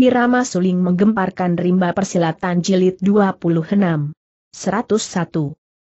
Irama suling menggemparkan rimba persilatan jilid 26. 101.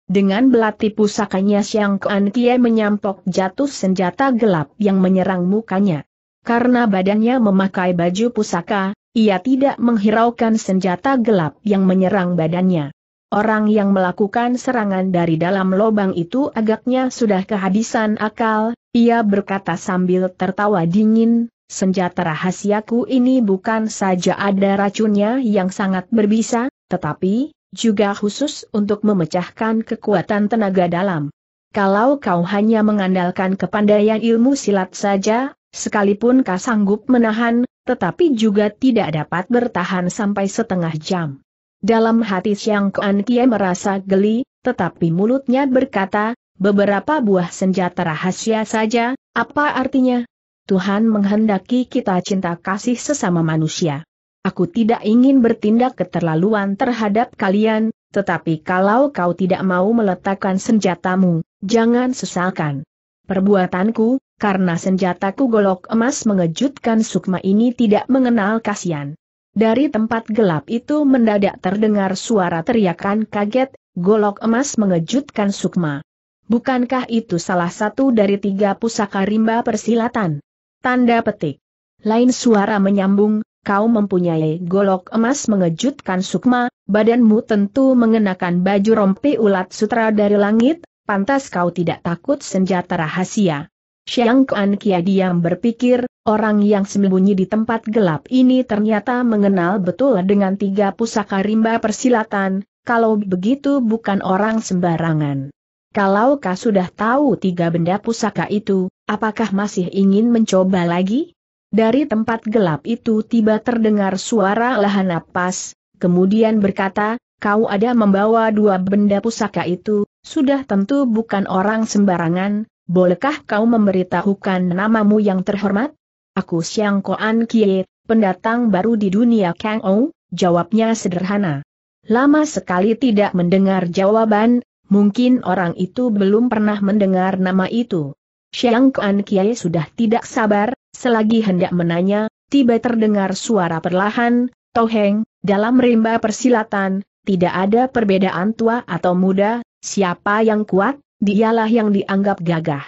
Dengan belati pusakanya Siang Kuan Kie menyampok jatuh senjata gelap yang menyerang mukanya. Karena badannya memakai baju pusaka, ia tidak menghiraukan senjata gelap yang menyerang badannya. Orang yang melakukan serangan dari dalam lubang itu agaknya sudah kehabisan akal, ia berkata sambil tertawa dingin, senjata rahasiaku ini bukan saja ada racunnya yang sangat berbisa, tetapi juga khusus untuk memecahkan kekuatan tenaga dalam. Kalau kau hanya mengandalkan kepandaian ilmu silat saja, sekalipun kau sanggup menahan, tetapi juga tidak dapat bertahan sampai setengah jam. Dalam hati siang Kuan Kie merasa geli, tetapi mulutnya berkata, beberapa buah senjata rahasia saja, apa artinya? Tuhan menghendaki kita cinta kasih sesama manusia. Aku tidak ingin bertindak keterlaluan terhadap kalian, tetapi kalau kau tidak mau meletakkan senjatamu, jangan sesalkan. Perbuatanku, karena senjataku golok emas mengejutkan sukma ini tidak mengenal kasihan. Dari tempat gelap itu mendadak terdengar suara teriakan kaget, golok emas mengejutkan sukma. Bukankah itu salah satu dari tiga pusaka rimba persilatan? Tanda petik. Lain suara menyambung, kau mempunyai golok emas mengejutkan sukma, badanmu tentu mengenakan baju rompi ulat sutra dari langit, pantas kau tidak takut senjata rahasia. Xiang Kuan Kia diam berpikir, orang yang sembunyi di tempat gelap ini ternyata mengenal betul dengan tiga pusaka rimba persilatan, kalau begitu bukan orang sembarangan. Kalau kau sudah tahu tiga benda pusaka itu, apakah masih ingin mencoba lagi? Dari tempat gelap itu tiba terdengar suara lahan napas, kemudian berkata, kau ada membawa dua benda pusaka itu, sudah tentu bukan orang sembarangan, bolehkah kau memberitahukan namamu yang terhormat? Aku Siang Koan Kie, pendatang baru di dunia Kang Ou, jawabnya sederhana. Lama sekali tidak mendengar jawaban, Mungkin orang itu belum pernah mendengar nama itu. Xiang Kuan Kiai sudah tidak sabar, selagi hendak menanya, tiba terdengar suara perlahan, Toheng, dalam rimba persilatan, tidak ada perbedaan tua atau muda, siapa yang kuat, dialah yang dianggap gagah.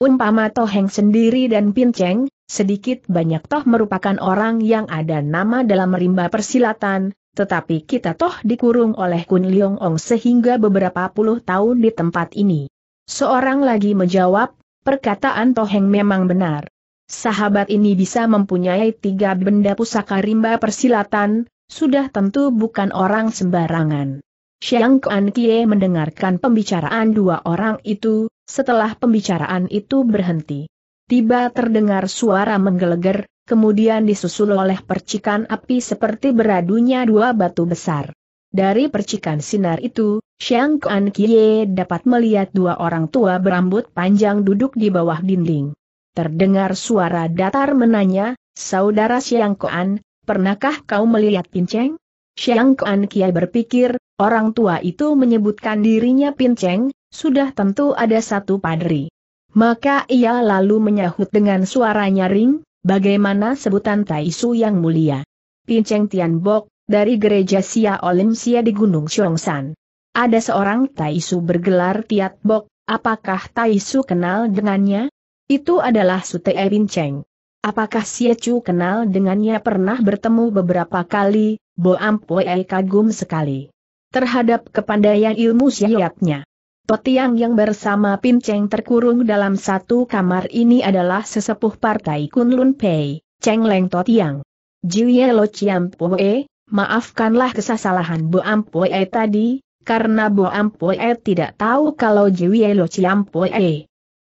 Umpama Toheng sendiri dan Pinceng, sedikit banyak toh merupakan orang yang ada nama dalam rimba persilatan, tetapi kita toh dikurung oleh Kun Leong Ong sehingga beberapa puluh tahun di tempat ini. Seorang lagi menjawab, perkataan Toheng memang benar. Sahabat ini bisa mempunyai tiga benda pusaka rimba persilatan, sudah tentu bukan orang sembarangan. Xiang Kuan Kie mendengarkan pembicaraan dua orang itu, setelah pembicaraan itu berhenti. Tiba terdengar suara menggelegar, kemudian disusul oleh percikan api seperti beradunya dua batu besar. Dari percikan sinar itu, Xiang Kuan Kie dapat melihat dua orang tua berambut panjang duduk di bawah dinding. Terdengar suara datar menanya, Saudara Xiang Kuan, pernahkah kau melihat Pinceng? Xiang Kuan Kie berpikir, orang tua itu menyebutkan dirinya Pinceng, sudah tentu ada satu padri. Maka ia lalu menyahut dengan suara nyaring, Bagaimana sebutan Taisu yang mulia? Pinceng Tianbok, dari gereja Sia Olim Sia di Gunung Xiongshan. Ada seorang Taisu bergelar Bok, apakah Taisu kenal dengannya? Itu adalah Sute e Pinceng. Apakah Sia Chu kenal dengannya pernah bertemu beberapa kali, Bo Ampoe e kagum sekali terhadap kepandaian ilmu siapnya. Petiang yang bersama Pinceng terkurung dalam satu kamar ini adalah sesepuh partai Kunlun Pei, Cheng Leng Totiang. Jiuye Lo Chiam Pue, maafkanlah kesalahan Bu Ampue tadi, karena Bu Ampue tidak tahu kalau Jiuye Lo Chiam Pue.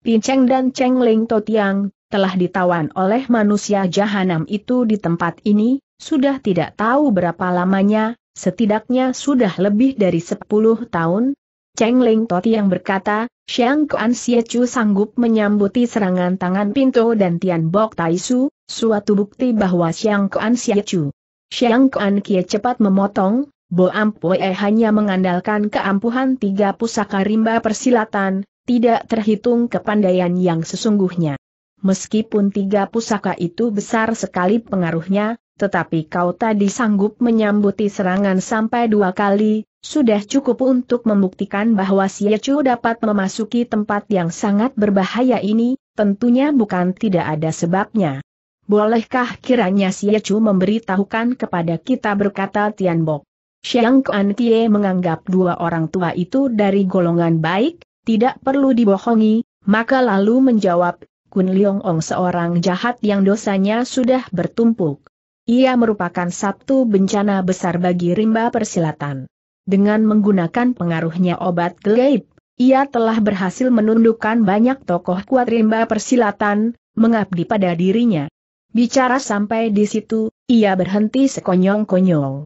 Pinceng dan Cheng Leng Totiang telah ditawan oleh manusia jahanam itu di tempat ini, sudah tidak tahu berapa lamanya, setidaknya sudah lebih dari 10 tahun, Cheng Ling Toti yang berkata, Xiang Kuan Xie Chu sanggup menyambuti serangan tangan Pinto dan Tian Bok Tai Su, suatu bukti bahwa Xiang Kuan Xie Chu. Xiang Kuan Kie cepat memotong, Bo Ampue hanya mengandalkan keampuhan tiga pusaka rimba persilatan, tidak terhitung kepandaian yang sesungguhnya. Meskipun tiga pusaka itu besar sekali pengaruhnya, tetapi kau tadi sanggup menyambuti serangan sampai dua kali, sudah cukup untuk membuktikan bahwa Siecu dapat memasuki tempat yang sangat berbahaya ini, tentunya bukan tidak ada sebabnya. Bolehkah kiranya Siecu memberitahukan kepada kita berkata Tianbok? Xiang Kuan Tie menganggap dua orang tua itu dari golongan baik, tidak perlu dibohongi, maka lalu menjawab, Kun Leong Ong seorang jahat yang dosanya sudah bertumpuk. Ia merupakan satu bencana besar bagi rimba persilatan. Dengan menggunakan pengaruhnya obat gaib, ia telah berhasil menundukkan banyak tokoh kuat rimba persilatan, mengabdi pada dirinya. Bicara sampai di situ, ia berhenti sekonyong-konyong.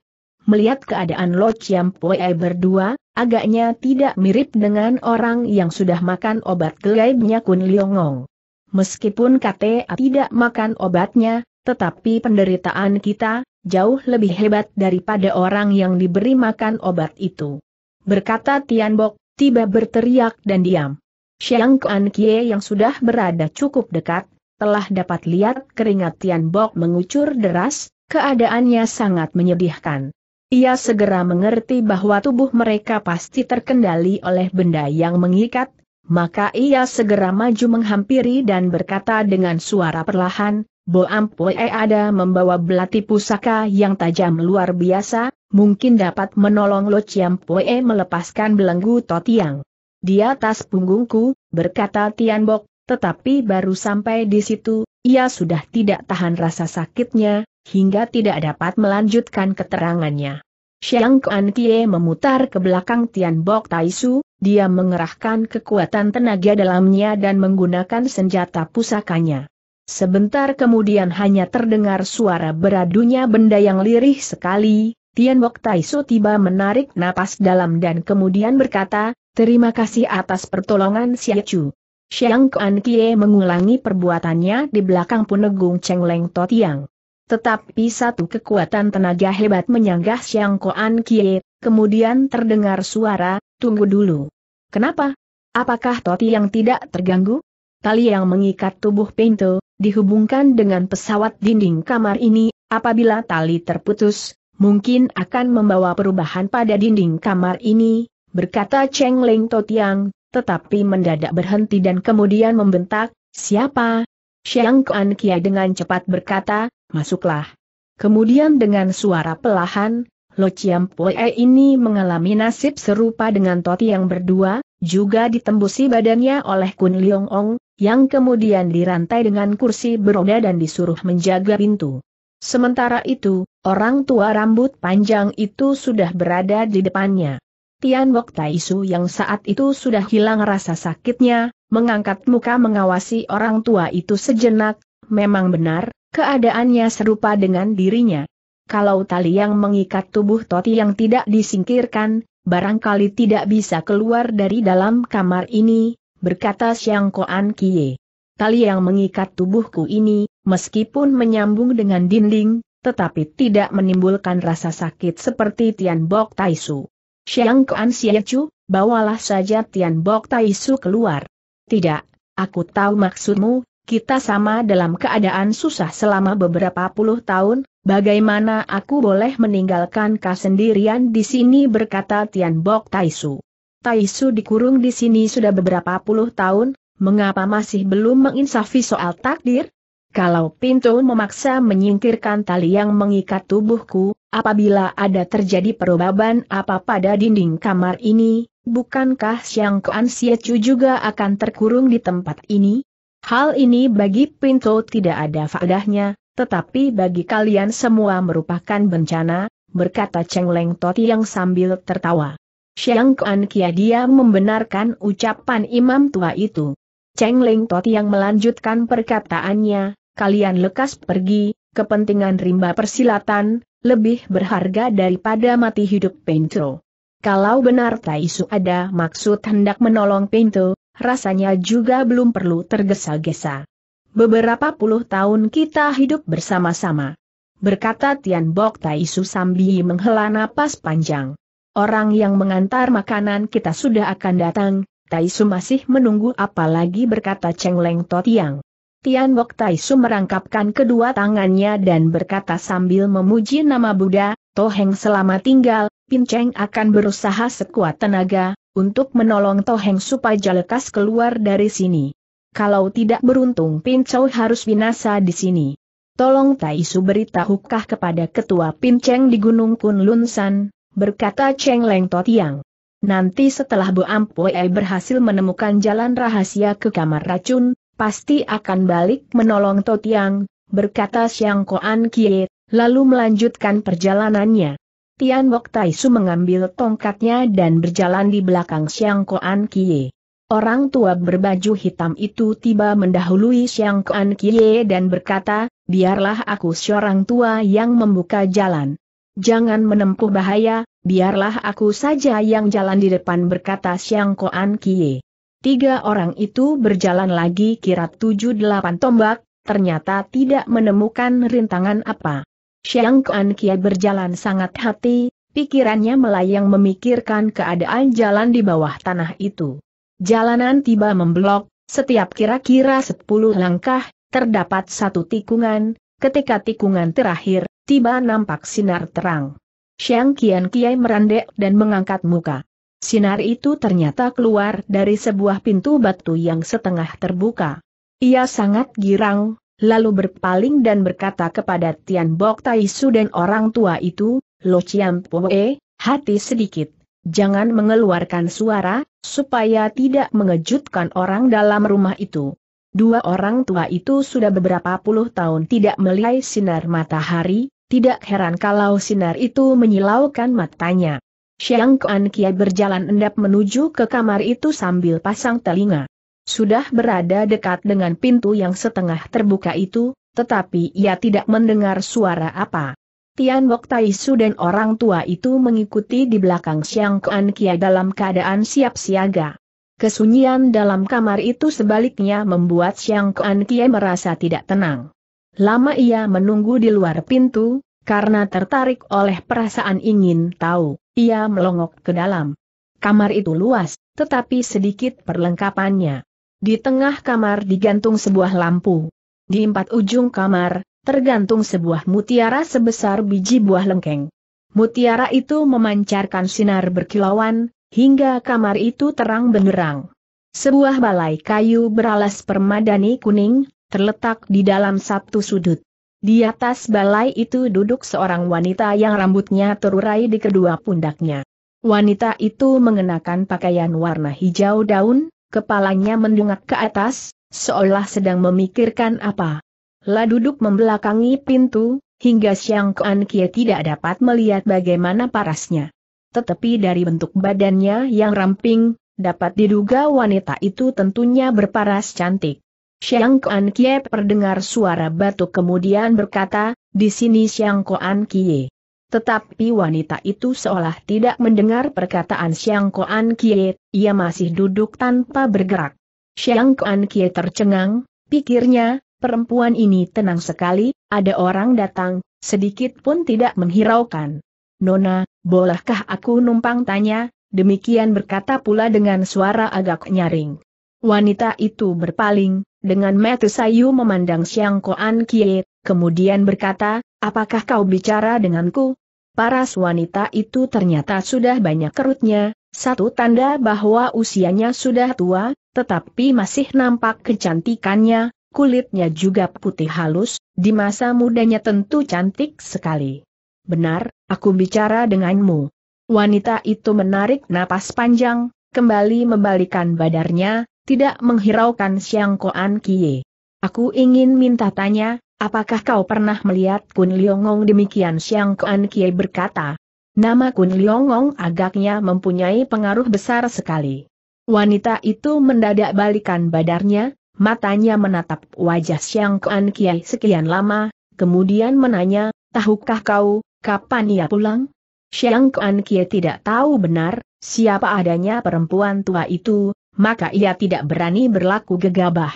Melihat keadaan Lo Pue berdua, agaknya tidak mirip dengan orang yang sudah makan obat gaibnya Kun Liongong. Meskipun KTA tidak makan obatnya, tetapi penderitaan kita, jauh lebih hebat daripada orang yang diberi makan obat itu. Berkata Tian Tianbok, tiba berteriak dan diam. Xiang Kuan Kie yang sudah berada cukup dekat, telah dapat lihat keringat Tian Tianbok mengucur deras, keadaannya sangat menyedihkan. Ia segera mengerti bahwa tubuh mereka pasti terkendali oleh benda yang mengikat, maka ia segera maju menghampiri dan berkata dengan suara perlahan, Bo E ada membawa belati pusaka yang tajam luar biasa, mungkin dapat menolong Lo Chiampoe melepaskan belenggu Totiang. Di atas punggungku, berkata Tian Bok, tetapi baru sampai di situ, ia sudah tidak tahan rasa sakitnya, hingga tidak dapat melanjutkan keterangannya. Xiang Kuan Tie memutar ke belakang Tian Tai Taisu, dia mengerahkan kekuatan tenaga dalamnya dan menggunakan senjata pusakanya. Sebentar kemudian hanya terdengar suara beradunya benda yang lirih sekali, Tian Wok Taiso tiba menarik napas dalam dan kemudian berkata, terima kasih atas pertolongan Xia Chu. Xiang Kuan Kie mengulangi perbuatannya di belakang Punegung Cheng Leng Tiang. Tetapi satu kekuatan tenaga hebat menyanggah Xiang Kuan Kie, kemudian terdengar suara, tunggu dulu. Kenapa? Apakah Toti yang tidak terganggu? Tali yang mengikat tubuh Pinto, dihubungkan dengan pesawat dinding kamar ini, apabila tali terputus, mungkin akan membawa perubahan pada dinding kamar ini, berkata Cheng Leng Totiang, tetapi mendadak berhenti dan kemudian membentak, siapa? Xiang Kuan Kia dengan cepat berkata, masuklah. Kemudian dengan suara pelahan, Lo Chiam Pue ini mengalami nasib serupa dengan Toti yang berdua, juga ditembusi badannya oleh Kun Leong Ong, yang kemudian dirantai dengan kursi beroda dan disuruh menjaga pintu. Sementara itu, orang tua rambut panjang itu sudah berada di depannya. Tian Wok Tai Su yang saat itu sudah hilang rasa sakitnya, mengangkat muka mengawasi orang tua itu sejenak, memang benar, keadaannya serupa dengan dirinya. Kalau tali yang mengikat tubuh Toti yang tidak disingkirkan, barangkali tidak bisa keluar dari dalam kamar ini, berkata Siang Koan Kie. Tali yang mengikat tubuhku ini, meskipun menyambung dengan dinding, tetapi tidak menimbulkan rasa sakit seperti Tian Bok Taisu. Siang Koan Chu, bawalah saja Tian Bok Taisu keluar. Tidak, aku tahu maksudmu, kita sama dalam keadaan susah selama beberapa puluh tahun, Bagaimana aku boleh meninggalkan kau sendirian di sini berkata Tian Bok Taisu. Taisu dikurung di sini sudah beberapa puluh tahun, mengapa masih belum menginsafi soal takdir? Kalau pintu memaksa menyingkirkan tali yang mengikat tubuhku, apabila ada terjadi perubahan apa pada dinding kamar ini, bukankah Siang Kuan Siacu juga akan terkurung di tempat ini? Hal ini bagi pintu tidak ada faedahnya, tetapi bagi kalian semua merupakan bencana, berkata Cheng Leng Toti yang sambil tertawa. Xiang Kuan Kia dia membenarkan ucapan imam tua itu. Cheng Leng Toti yang melanjutkan perkataannya, kalian lekas pergi, kepentingan rimba persilatan, lebih berharga daripada mati hidup Pintu. Kalau benar Taisu ada maksud hendak menolong Pinto, rasanya juga belum perlu tergesa-gesa. Beberapa puluh tahun kita hidup bersama-sama. Berkata Tian Bok Tai Su sambil menghela napas panjang. Orang yang mengantar makanan kita sudah akan datang, Tai Su masih menunggu apalagi berkata Cheng Leng To Tiang. Tian Bok Tai Su merangkapkan kedua tangannya dan berkata sambil memuji nama Buddha, Toheng selama tinggal, Pin Cheng akan berusaha sekuat tenaga, untuk menolong Toheng supaya lekas keluar dari sini kalau tidak beruntung Pincau harus binasa di sini. Tolong Tai Su beritahukah kepada ketua Pinceng di Gunung Kunlun San, berkata Cheng Leng Totiang. Nanti setelah Bu Ampue berhasil menemukan jalan rahasia ke kamar racun, pasti akan balik menolong Totiang, berkata Xiang Koan Kie, lalu melanjutkan perjalanannya. Tian Tai Su mengambil tongkatnya dan berjalan di belakang Xiang Koan Kie. Orang tua berbaju hitam itu tiba mendahului Xiang Kuan Kie dan berkata, biarlah aku seorang tua yang membuka jalan. Jangan menempuh bahaya, biarlah aku saja yang jalan di depan berkata Xiang Kuan Kie. Tiga orang itu berjalan lagi kira tujuh delapan tombak, ternyata tidak menemukan rintangan apa. Xiang Kuan Kie berjalan sangat hati, pikirannya melayang memikirkan keadaan jalan di bawah tanah itu. Jalanan tiba memblok, setiap kira-kira sepuluh langkah, terdapat satu tikungan, ketika tikungan terakhir, tiba nampak sinar terang. Siang Kian Kiai merandek dan mengangkat muka. Sinar itu ternyata keluar dari sebuah pintu batu yang setengah terbuka. Ia sangat girang, lalu berpaling dan berkata kepada Tian Bok Tai Su dan orang tua itu, Lo Chiam Poe, hati sedikit, jangan mengeluarkan suara, supaya tidak mengejutkan orang dalam rumah itu. Dua orang tua itu sudah beberapa puluh tahun tidak melihat sinar matahari, tidak heran kalau sinar itu menyilaukan matanya. Xiang Kuan Kia berjalan endap menuju ke kamar itu sambil pasang telinga. Sudah berada dekat dengan pintu yang setengah terbuka itu, tetapi ia tidak mendengar suara apa. Tian Bok Taisu dan orang tua itu mengikuti di belakang Siang Kuan Kia dalam keadaan siap siaga. Kesunyian dalam kamar itu sebaliknya membuat Siang Kuan Kia merasa tidak tenang. Lama ia menunggu di luar pintu, karena tertarik oleh perasaan ingin tahu, ia melongok ke dalam. Kamar itu luas, tetapi sedikit perlengkapannya. Di tengah kamar digantung sebuah lampu. Di empat ujung kamar, tergantung sebuah mutiara sebesar biji buah lengkeng. Mutiara itu memancarkan sinar berkilauan, hingga kamar itu terang benderang. Sebuah balai kayu beralas permadani kuning, terletak di dalam satu sudut. Di atas balai itu duduk seorang wanita yang rambutnya terurai di kedua pundaknya. Wanita itu mengenakan pakaian warna hijau daun, kepalanya mendungak ke atas, seolah sedang memikirkan apa. La duduk membelakangi pintu, hingga Siang Kuan Kie tidak dapat melihat bagaimana parasnya. Tetapi dari bentuk badannya yang ramping, dapat diduga wanita itu tentunya berparas cantik. Siang Kuan Kie perdengar suara batuk kemudian berkata, di sini Siang Kuan Kie. Tetapi wanita itu seolah tidak mendengar perkataan Siang Kuan Kie, ia masih duduk tanpa bergerak. Siang Kuan Kie tercengang, pikirnya, Perempuan ini tenang sekali, ada orang datang, sedikit pun tidak menghiraukan. Nona, bolehkah aku numpang tanya? Demikian berkata pula dengan suara agak nyaring. Wanita itu berpaling, dengan mata sayu memandang Siang Koan Kie, kemudian berkata, apakah kau bicara denganku? Paras wanita itu ternyata sudah banyak kerutnya, satu tanda bahwa usianya sudah tua, tetapi masih nampak kecantikannya, kulitnya juga putih halus, di masa mudanya tentu cantik sekali. Benar, aku bicara denganmu. Wanita itu menarik napas panjang, kembali membalikan badarnya, tidak menghiraukan Siang Koan Kie. Aku ingin minta tanya, apakah kau pernah melihat Kun Liongong demikian Siang Koan Kie berkata. Nama Kun Liongong agaknya mempunyai pengaruh besar sekali. Wanita itu mendadak balikan badarnya, matanya menatap wajah Siang Kuan Kiai sekian lama, kemudian menanya, tahukah kau, kapan ia pulang? Siang Kuan Kiai tidak tahu benar, siapa adanya perempuan tua itu, maka ia tidak berani berlaku gegabah.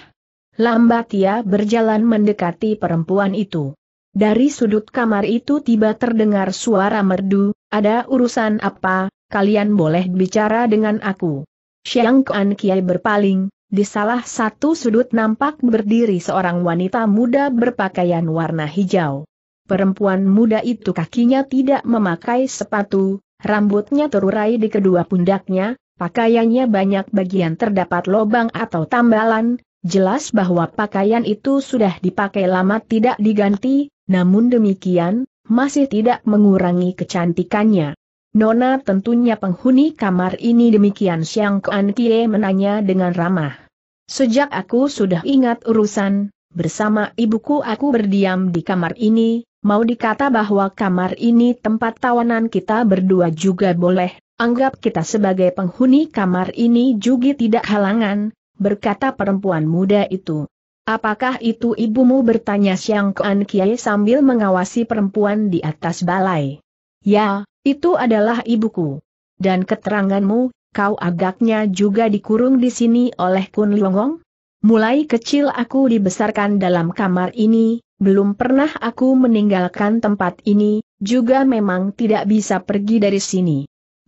Lambat ia berjalan mendekati perempuan itu. Dari sudut kamar itu tiba terdengar suara merdu, ada urusan apa, kalian boleh bicara dengan aku. Siang Kuan Kiai berpaling, di salah satu sudut nampak berdiri seorang wanita muda berpakaian warna hijau. Perempuan muda itu kakinya tidak memakai sepatu, rambutnya terurai di kedua pundaknya, pakaiannya banyak bagian terdapat lobang atau tambalan, jelas bahwa pakaian itu sudah dipakai lama tidak diganti, namun demikian, masih tidak mengurangi kecantikannya. Nona tentunya penghuni kamar ini demikian Siang Kuan Kie menanya dengan ramah. Sejak aku sudah ingat urusan, bersama ibuku aku berdiam di kamar ini, mau dikata bahwa kamar ini tempat tawanan kita berdua juga boleh, anggap kita sebagai penghuni kamar ini juga tidak halangan, berkata perempuan muda itu. Apakah itu ibumu bertanya Siang Kuan Kie sambil mengawasi perempuan di atas balai? Ya, itu adalah ibuku. Dan keteranganmu, kau agaknya juga dikurung di sini oleh Kun Longong? Mulai kecil aku dibesarkan dalam kamar ini, belum pernah aku meninggalkan tempat ini, juga memang tidak bisa pergi dari sini.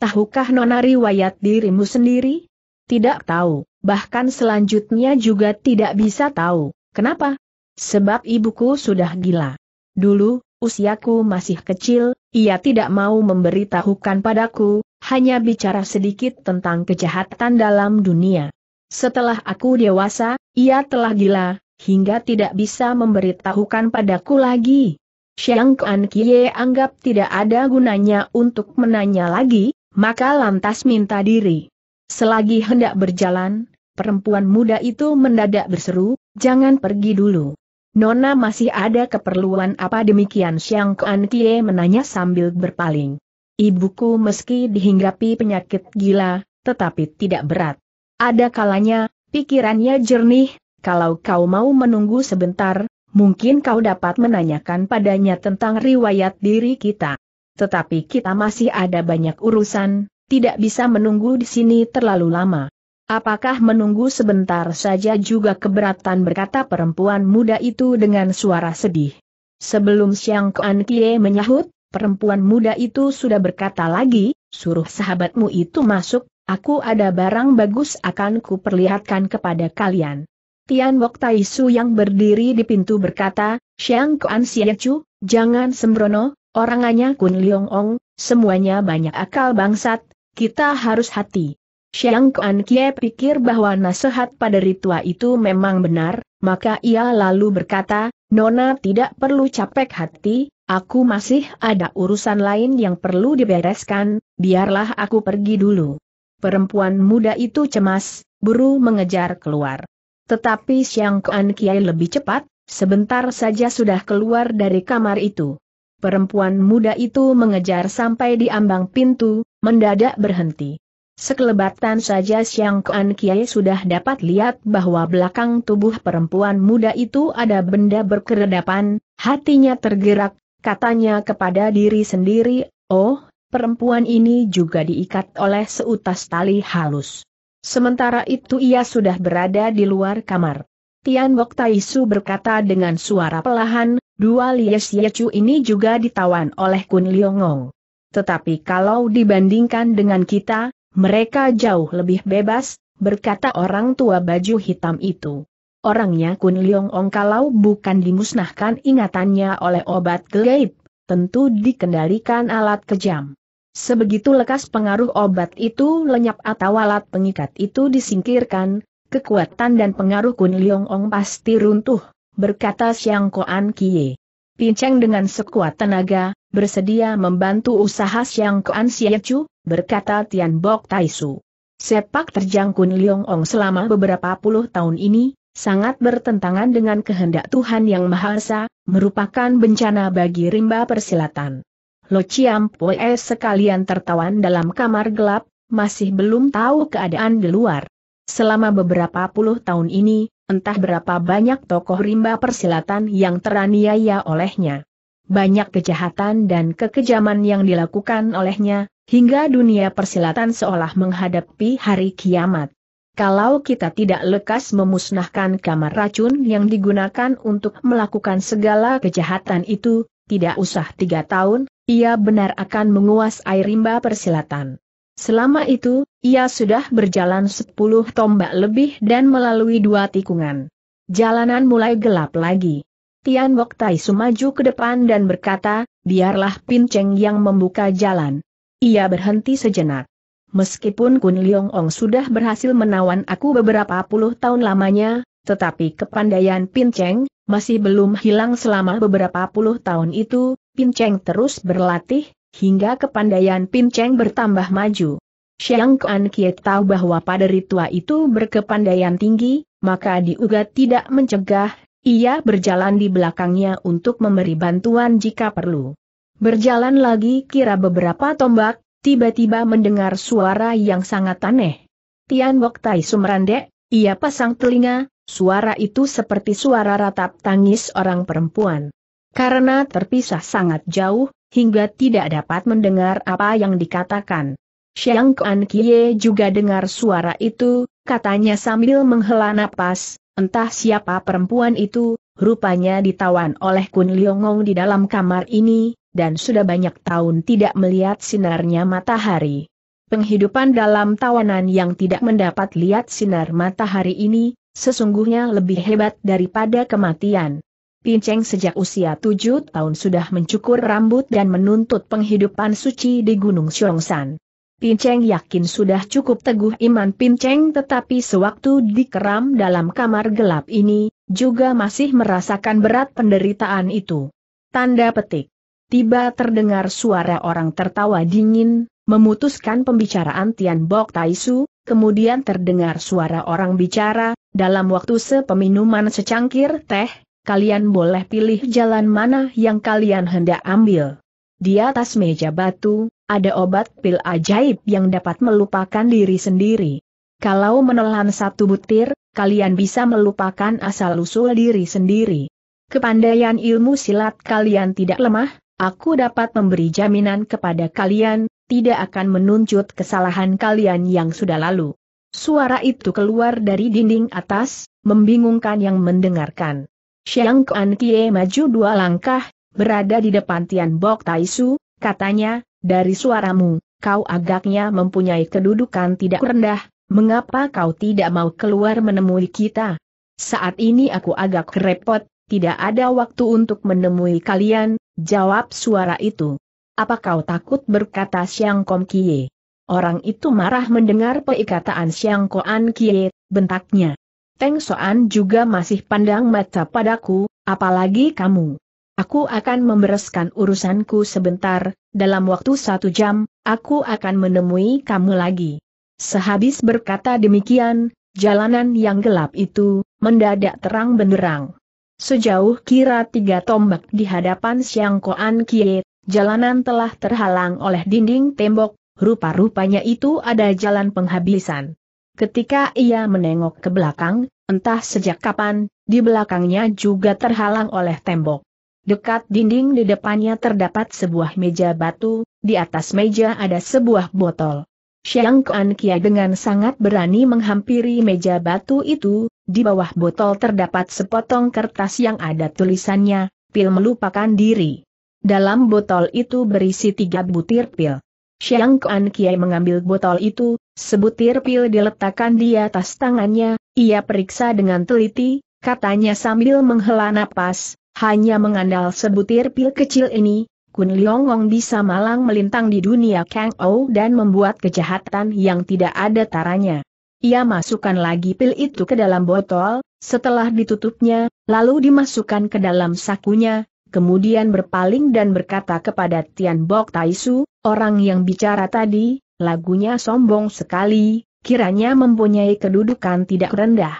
Tahukah nona riwayat dirimu sendiri? Tidak tahu, bahkan selanjutnya juga tidak bisa tahu. Kenapa? Sebab ibuku sudah gila. Dulu, usiaku masih kecil, ia tidak mau memberitahukan padaku, hanya bicara sedikit tentang kejahatan dalam dunia. Setelah aku dewasa, ia telah gila, hingga tidak bisa memberitahukan padaku lagi. Xiang Kuan Kie anggap tidak ada gunanya untuk menanya lagi, maka lantas minta diri. Selagi hendak berjalan, perempuan muda itu mendadak berseru, jangan pergi dulu. Nona masih ada keperluan apa demikian Siang Kuan Kie menanya sambil berpaling. Ibuku meski dihinggapi penyakit gila, tetapi tidak berat. Ada kalanya, pikirannya jernih, kalau kau mau menunggu sebentar, mungkin kau dapat menanyakan padanya tentang riwayat diri kita. Tetapi kita masih ada banyak urusan, tidak bisa menunggu di sini terlalu lama. Apakah menunggu sebentar saja juga keberatan berkata perempuan muda itu dengan suara sedih. Sebelum Siang Kuan Kie menyahut, perempuan muda itu sudah berkata lagi, suruh sahabatmu itu masuk, aku ada barang bagus akan kuperlihatkan kepada kalian. Tian Wok Tai Su yang berdiri di pintu berkata, Siang Kuan Chu, jangan sembrono, orangannya Kun Liong Ong, semuanya banyak akal bangsat, kita harus hati. Xiang Kuan Kie pikir bahwa nasihat pada ritua itu memang benar, maka ia lalu berkata, Nona tidak perlu capek hati, aku masih ada urusan lain yang perlu dibereskan, biarlah aku pergi dulu. Perempuan muda itu cemas, buru mengejar keluar. Tetapi Xiang Kuan Kiai lebih cepat, sebentar saja sudah keluar dari kamar itu. Perempuan muda itu mengejar sampai di ambang pintu, mendadak berhenti. Sekelebatan saja Siang Kuan Kiai sudah dapat lihat bahwa belakang tubuh perempuan muda itu ada benda berkeredapan, hatinya tergerak, katanya kepada diri sendiri, oh, perempuan ini juga diikat oleh seutas tali halus. Sementara itu ia sudah berada di luar kamar. Tian Bok Taisu berkata dengan suara pelahan, dua Lies Yecu ini juga ditawan oleh Kun Liongong. Tetapi kalau dibandingkan dengan kita, mereka jauh lebih bebas, berkata orang tua baju hitam itu. Orangnya Kun Liong Ong kalau bukan dimusnahkan ingatannya oleh obat gaib, tentu dikendalikan alat kejam. Sebegitu lekas pengaruh obat itu lenyap atau alat pengikat itu disingkirkan, kekuatan dan pengaruh Kun Liong Ong pasti runtuh, berkata Siang Koan Kie pincang dengan sekuat tenaga, bersedia membantu usaha Siang Kuan Chu, berkata Tian Bok Taisu. Sepak terjang Kun Leong Ong selama beberapa puluh tahun ini, sangat bertentangan dengan kehendak Tuhan Yang Maha Esa, merupakan bencana bagi rimba persilatan. Lo Chiam Poe sekalian tertawan dalam kamar gelap, masih belum tahu keadaan di luar. Selama beberapa puluh tahun ini, Entah berapa banyak tokoh rimba persilatan yang teraniaya olehnya. Banyak kejahatan dan kekejaman yang dilakukan olehnya, hingga dunia persilatan seolah menghadapi hari kiamat. Kalau kita tidak lekas memusnahkan kamar racun yang digunakan untuk melakukan segala kejahatan itu, tidak usah tiga tahun, ia benar akan menguasai rimba persilatan. Selama itu, ia sudah berjalan sepuluh tombak lebih dan melalui dua tikungan. Jalanan mulai gelap lagi. Tian Wok Tai maju ke depan dan berkata, biarlah Pin Cheng yang membuka jalan. Ia berhenti sejenak. Meskipun Kun Leong Ong sudah berhasil menawan aku beberapa puluh tahun lamanya, tetapi kepandaian Pin Cheng, masih belum hilang selama beberapa puluh tahun itu, Pin Cheng terus berlatih, hingga kepandaian Pin Cheng bertambah maju. Xiang Kuan Kiet tahu bahwa pada ritual itu berkepandaian tinggi, maka diugat tidak mencegah, ia berjalan di belakangnya untuk memberi bantuan jika perlu. Berjalan lagi kira beberapa tombak, tiba-tiba mendengar suara yang sangat aneh. Tian Wok Tai sumrande, ia pasang telinga, suara itu seperti suara ratap tangis orang perempuan. Karena terpisah sangat jauh, hingga tidak dapat mendengar apa yang dikatakan. Xiang Kuan Kie juga dengar suara itu, katanya sambil menghela napas, entah siapa perempuan itu, rupanya ditawan oleh Kun Liongong di dalam kamar ini, dan sudah banyak tahun tidak melihat sinarnya matahari. Penghidupan dalam tawanan yang tidak mendapat lihat sinar matahari ini, sesungguhnya lebih hebat daripada kematian. Pinceng sejak usia tujuh tahun sudah mencukur rambut dan menuntut penghidupan suci di Gunung Syongsan. Pinceng yakin sudah cukup teguh iman Pinceng tetapi sewaktu dikeram dalam kamar gelap ini, juga masih merasakan berat penderitaan itu. Tanda petik. Tiba terdengar suara orang tertawa dingin, memutuskan pembicaraan Tian Bok Taisu, kemudian terdengar suara orang bicara, dalam waktu sepeminuman secangkir teh, kalian boleh pilih jalan mana yang kalian hendak ambil. Di atas meja batu, ada obat pil ajaib yang dapat melupakan diri sendiri. Kalau menelan satu butir, kalian bisa melupakan asal-usul diri sendiri. Kepandaian ilmu silat kalian tidak lemah, aku dapat memberi jaminan kepada kalian, tidak akan menuntut kesalahan kalian yang sudah lalu. Suara itu keluar dari dinding atas, membingungkan yang mendengarkan. Xiang Kuan Kie maju dua langkah, berada di depan Tian Bok Taisu, katanya, dari suaramu, kau agaknya mempunyai kedudukan tidak rendah, mengapa kau tidak mau keluar menemui kita? Saat ini aku agak repot, tidak ada waktu untuk menemui kalian, jawab suara itu. Apa kau takut berkata Xiang Kom Kie? Orang itu marah mendengar perkataan Xiang Kuan Kie, bentaknya. Teng Soan juga masih pandang mata padaku, apalagi kamu. Aku akan membereskan urusanku sebentar, dalam waktu satu jam, aku akan menemui kamu lagi. Sehabis berkata demikian, jalanan yang gelap itu, mendadak terang benderang. Sejauh kira tiga tombak di hadapan Siang Koan Kie, jalanan telah terhalang oleh dinding tembok, rupa-rupanya itu ada jalan penghabisan. Ketika ia menengok ke belakang, entah sejak kapan, di belakangnya juga terhalang oleh tembok. Dekat dinding di depannya terdapat sebuah meja batu, di atas meja ada sebuah botol. Xiang Kuan Kia dengan sangat berani menghampiri meja batu itu, di bawah botol terdapat sepotong kertas yang ada tulisannya, pil melupakan diri. Dalam botol itu berisi tiga butir pil. Xiang Kuan Kiai mengambil botol itu, Sebutir pil diletakkan di atas tangannya, ia periksa dengan teliti, katanya sambil menghela napas, hanya mengandal sebutir pil kecil ini, Kun Liongong bisa malang melintang di dunia Kang O dan membuat kejahatan yang tidak ada taranya. Ia masukkan lagi pil itu ke dalam botol, setelah ditutupnya, lalu dimasukkan ke dalam sakunya, kemudian berpaling dan berkata kepada Tian Bok Taisu, orang yang bicara tadi, lagunya sombong sekali, kiranya mempunyai kedudukan tidak rendah.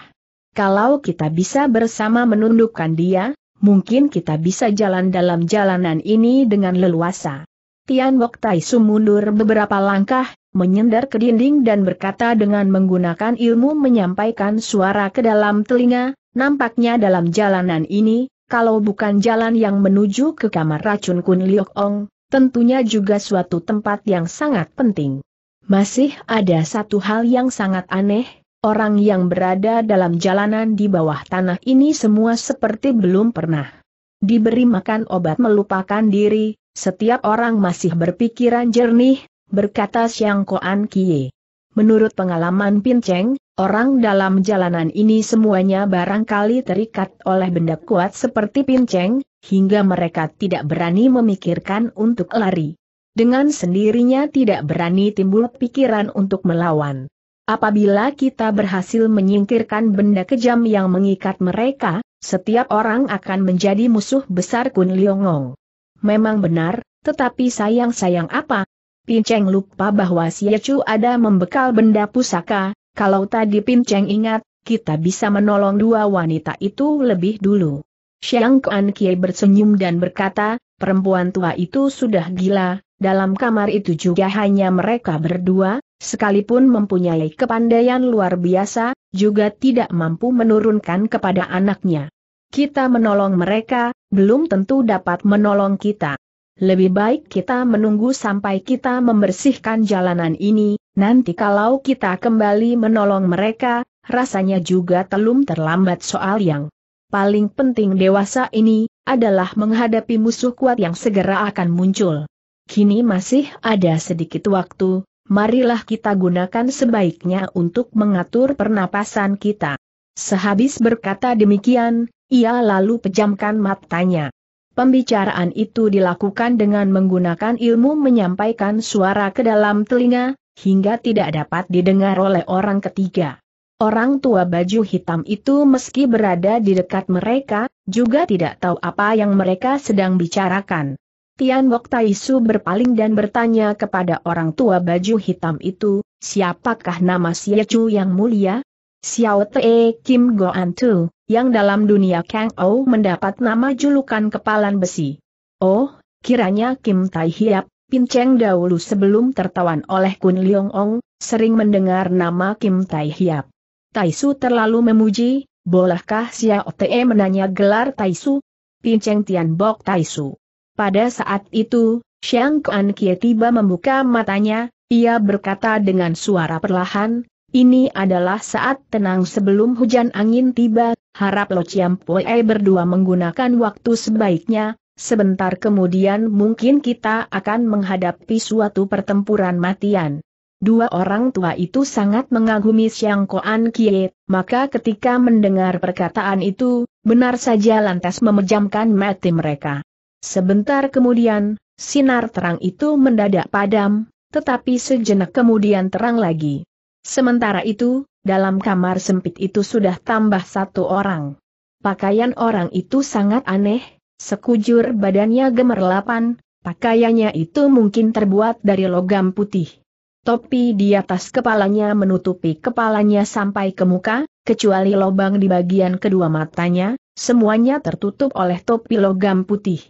Kalau kita bisa bersama menundukkan dia, mungkin kita bisa jalan dalam jalanan ini dengan leluasa. Tian Wok Tai Su mundur beberapa langkah, menyender ke dinding dan berkata dengan menggunakan ilmu menyampaikan suara ke dalam telinga, nampaknya dalam jalanan ini, kalau bukan jalan yang menuju ke kamar racun Kun Liok Ong, tentunya juga suatu tempat yang sangat penting. Masih ada satu hal yang sangat aneh, orang yang berada dalam jalanan di bawah tanah ini semua seperti belum pernah diberi makan obat melupakan diri, setiap orang masih berpikiran jernih, berkata Siang Koan Kie. Menurut pengalaman Pinceng, orang dalam jalanan ini semuanya barangkali terikat oleh benda kuat seperti Pinceng, hingga mereka tidak berani memikirkan untuk lari dengan sendirinya tidak berani timbul pikiran untuk melawan. Apabila kita berhasil menyingkirkan benda kejam yang mengikat mereka, setiap orang akan menjadi musuh besar Kun Liongong. Memang benar, tetapi sayang-sayang apa? Pinceng lupa bahwa Siecu ada membekal benda pusaka, kalau tadi Pinceng ingat, kita bisa menolong dua wanita itu lebih dulu. Xiang Kuan Kie bersenyum dan berkata, perempuan tua itu sudah gila, dalam kamar itu juga hanya mereka berdua, sekalipun mempunyai kepandaian luar biasa, juga tidak mampu menurunkan kepada anaknya. Kita menolong mereka, belum tentu dapat menolong kita. Lebih baik kita menunggu sampai kita membersihkan jalanan ini, nanti kalau kita kembali menolong mereka, rasanya juga telum terlambat soal yang paling penting dewasa ini, adalah menghadapi musuh kuat yang segera akan muncul kini masih ada sedikit waktu, marilah kita gunakan sebaiknya untuk mengatur pernapasan kita. Sehabis berkata demikian, ia lalu pejamkan matanya. Pembicaraan itu dilakukan dengan menggunakan ilmu menyampaikan suara ke dalam telinga, hingga tidak dapat didengar oleh orang ketiga. Orang tua baju hitam itu meski berada di dekat mereka, juga tidak tahu apa yang mereka sedang bicarakan. Tian Bok Taisu berpaling dan bertanya kepada orang tua baju hitam itu, siapakah nama Chu yang mulia? Xiao Te Kim Goan Tu, yang dalam dunia Kang Ou mendapat nama julukan kepalan besi. Oh, kiranya Kim Tai Hiap, Pinceng dahulu sebelum tertawan oleh Kun Leong Ong, sering mendengar nama Kim Tai Hiap. Taisu terlalu memuji, bolehkah Xiao Te menanya gelar Taisu? Pinceng Tian Bok Taisu. Pada saat itu, Xiang Kuan Kie tiba membuka matanya, ia berkata dengan suara perlahan, ini adalah saat tenang sebelum hujan angin tiba, harap Lo Chiam Pue berdua menggunakan waktu sebaiknya, sebentar kemudian mungkin kita akan menghadapi suatu pertempuran matian. Dua orang tua itu sangat mengagumi Xiang Koan Kie, maka ketika mendengar perkataan itu, benar saja lantas memejamkan mati mereka. Sebentar kemudian, sinar terang itu mendadak padam, tetapi sejenak kemudian terang lagi. Sementara itu, dalam kamar sempit itu sudah tambah satu orang. Pakaian orang itu sangat aneh, sekujur badannya gemerlapan, pakaiannya itu mungkin terbuat dari logam putih. Topi di atas kepalanya menutupi kepalanya sampai ke muka, kecuali lobang di bagian kedua matanya, semuanya tertutup oleh topi logam putih.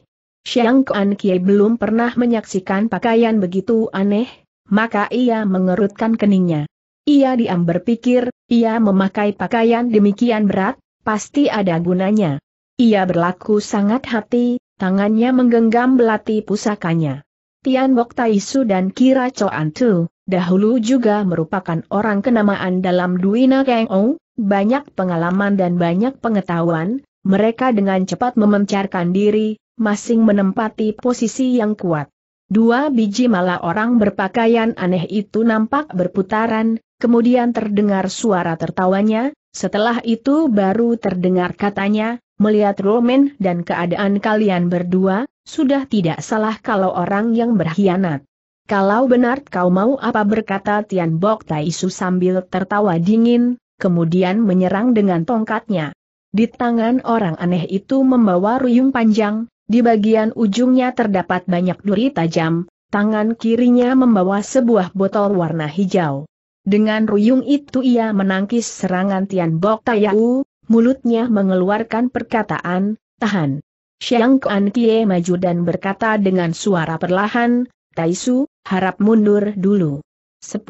Xiang Kuan Kie belum pernah menyaksikan pakaian begitu aneh, maka ia mengerutkan keningnya. Ia diam berpikir, ia memakai pakaian demikian berat, pasti ada gunanya. Ia berlaku sangat hati, tangannya menggenggam belati pusakanya. Tian Bok Su dan Kira Choan Tu, dahulu juga merupakan orang kenamaan dalam Duina Kang Ou, banyak pengalaman dan banyak pengetahuan, mereka dengan cepat memencarkan diri, masing menempati posisi yang kuat. Dua biji mala orang berpakaian aneh itu nampak berputaran, kemudian terdengar suara tertawanya, setelah itu baru terdengar katanya, melihat Roman dan keadaan kalian berdua, sudah tidak salah kalau orang yang berkhianat. Kalau benar kau mau apa berkata Tian Bok Taisu sambil tertawa dingin, kemudian menyerang dengan tongkatnya. Di tangan orang aneh itu membawa ruyung panjang, di bagian ujungnya terdapat banyak duri tajam, tangan kirinya membawa sebuah botol warna hijau. Dengan ruyung itu ia menangkis serangan Tian Bok Tayau, mulutnya mengeluarkan perkataan, tahan. Xiang Kuan Kie maju dan berkata dengan suara perlahan, Taisu, harap mundur dulu. 10.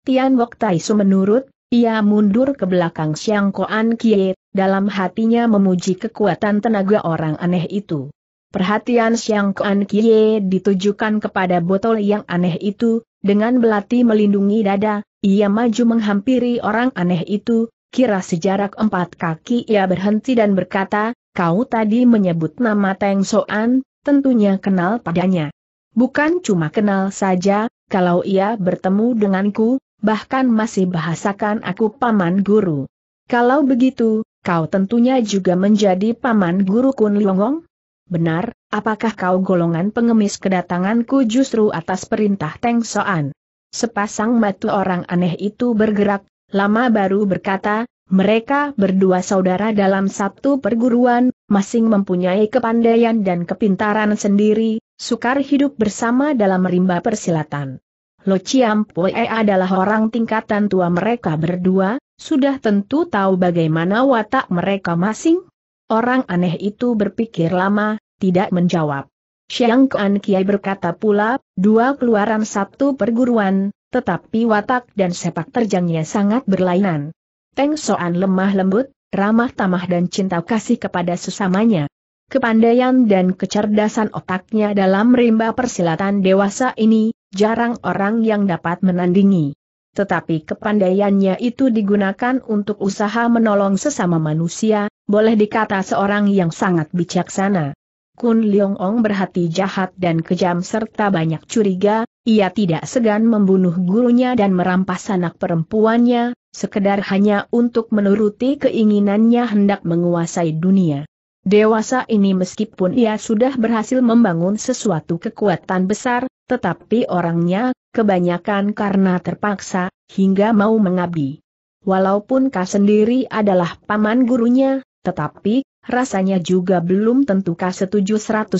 Tian Bok Taisu menurut, ia mundur ke belakang Xiang Kuan Kie, dalam hatinya memuji kekuatan tenaga orang aneh itu. Perhatian Siang Kuan Kie ditujukan kepada botol yang aneh itu, dengan belati melindungi dada, ia maju menghampiri orang aneh itu, kira sejarak empat kaki ia berhenti dan berkata, kau tadi menyebut nama Teng Soan, tentunya kenal padanya. Bukan cuma kenal saja, kalau ia bertemu denganku, bahkan masih bahasakan aku paman guru. Kalau begitu, Kau tentunya juga menjadi paman guru Kun Liongong? Benar, apakah kau golongan pengemis kedatanganku justru atas perintah Teng Soan? Sepasang mata orang aneh itu bergerak, lama baru berkata, mereka berdua saudara dalam satu perguruan, masing mempunyai kepandaian dan kepintaran sendiri, sukar hidup bersama dalam rimba persilatan. Lo Chiam Pue adalah orang tingkatan tua mereka berdua, sudah tentu tahu bagaimana watak mereka masing. Orang aneh itu berpikir lama, tidak menjawab. Xiang Kuan Kiai berkata pula, dua keluaran satu perguruan, tetapi watak dan sepak terjangnya sangat berlainan. Teng Soan lemah lembut, ramah tamah dan cinta kasih kepada sesamanya. Kepandaian dan kecerdasan otaknya dalam rimba persilatan dewasa ini, jarang orang yang dapat menandingi. Tetapi kepandaiannya itu digunakan untuk usaha menolong sesama manusia, boleh dikata seorang yang sangat bijaksana. Kun Leong Ong berhati jahat dan kejam serta banyak curiga, ia tidak segan membunuh gurunya dan merampas anak perempuannya, sekedar hanya untuk menuruti keinginannya hendak menguasai dunia. Dewasa ini meskipun ia sudah berhasil membangun sesuatu kekuatan besar, tetapi orangnya, kebanyakan karena terpaksa, hingga mau mengabdi. Walaupun Ka sendiri adalah paman gurunya, tetapi, rasanya juga belum tentu Ka setuju 100%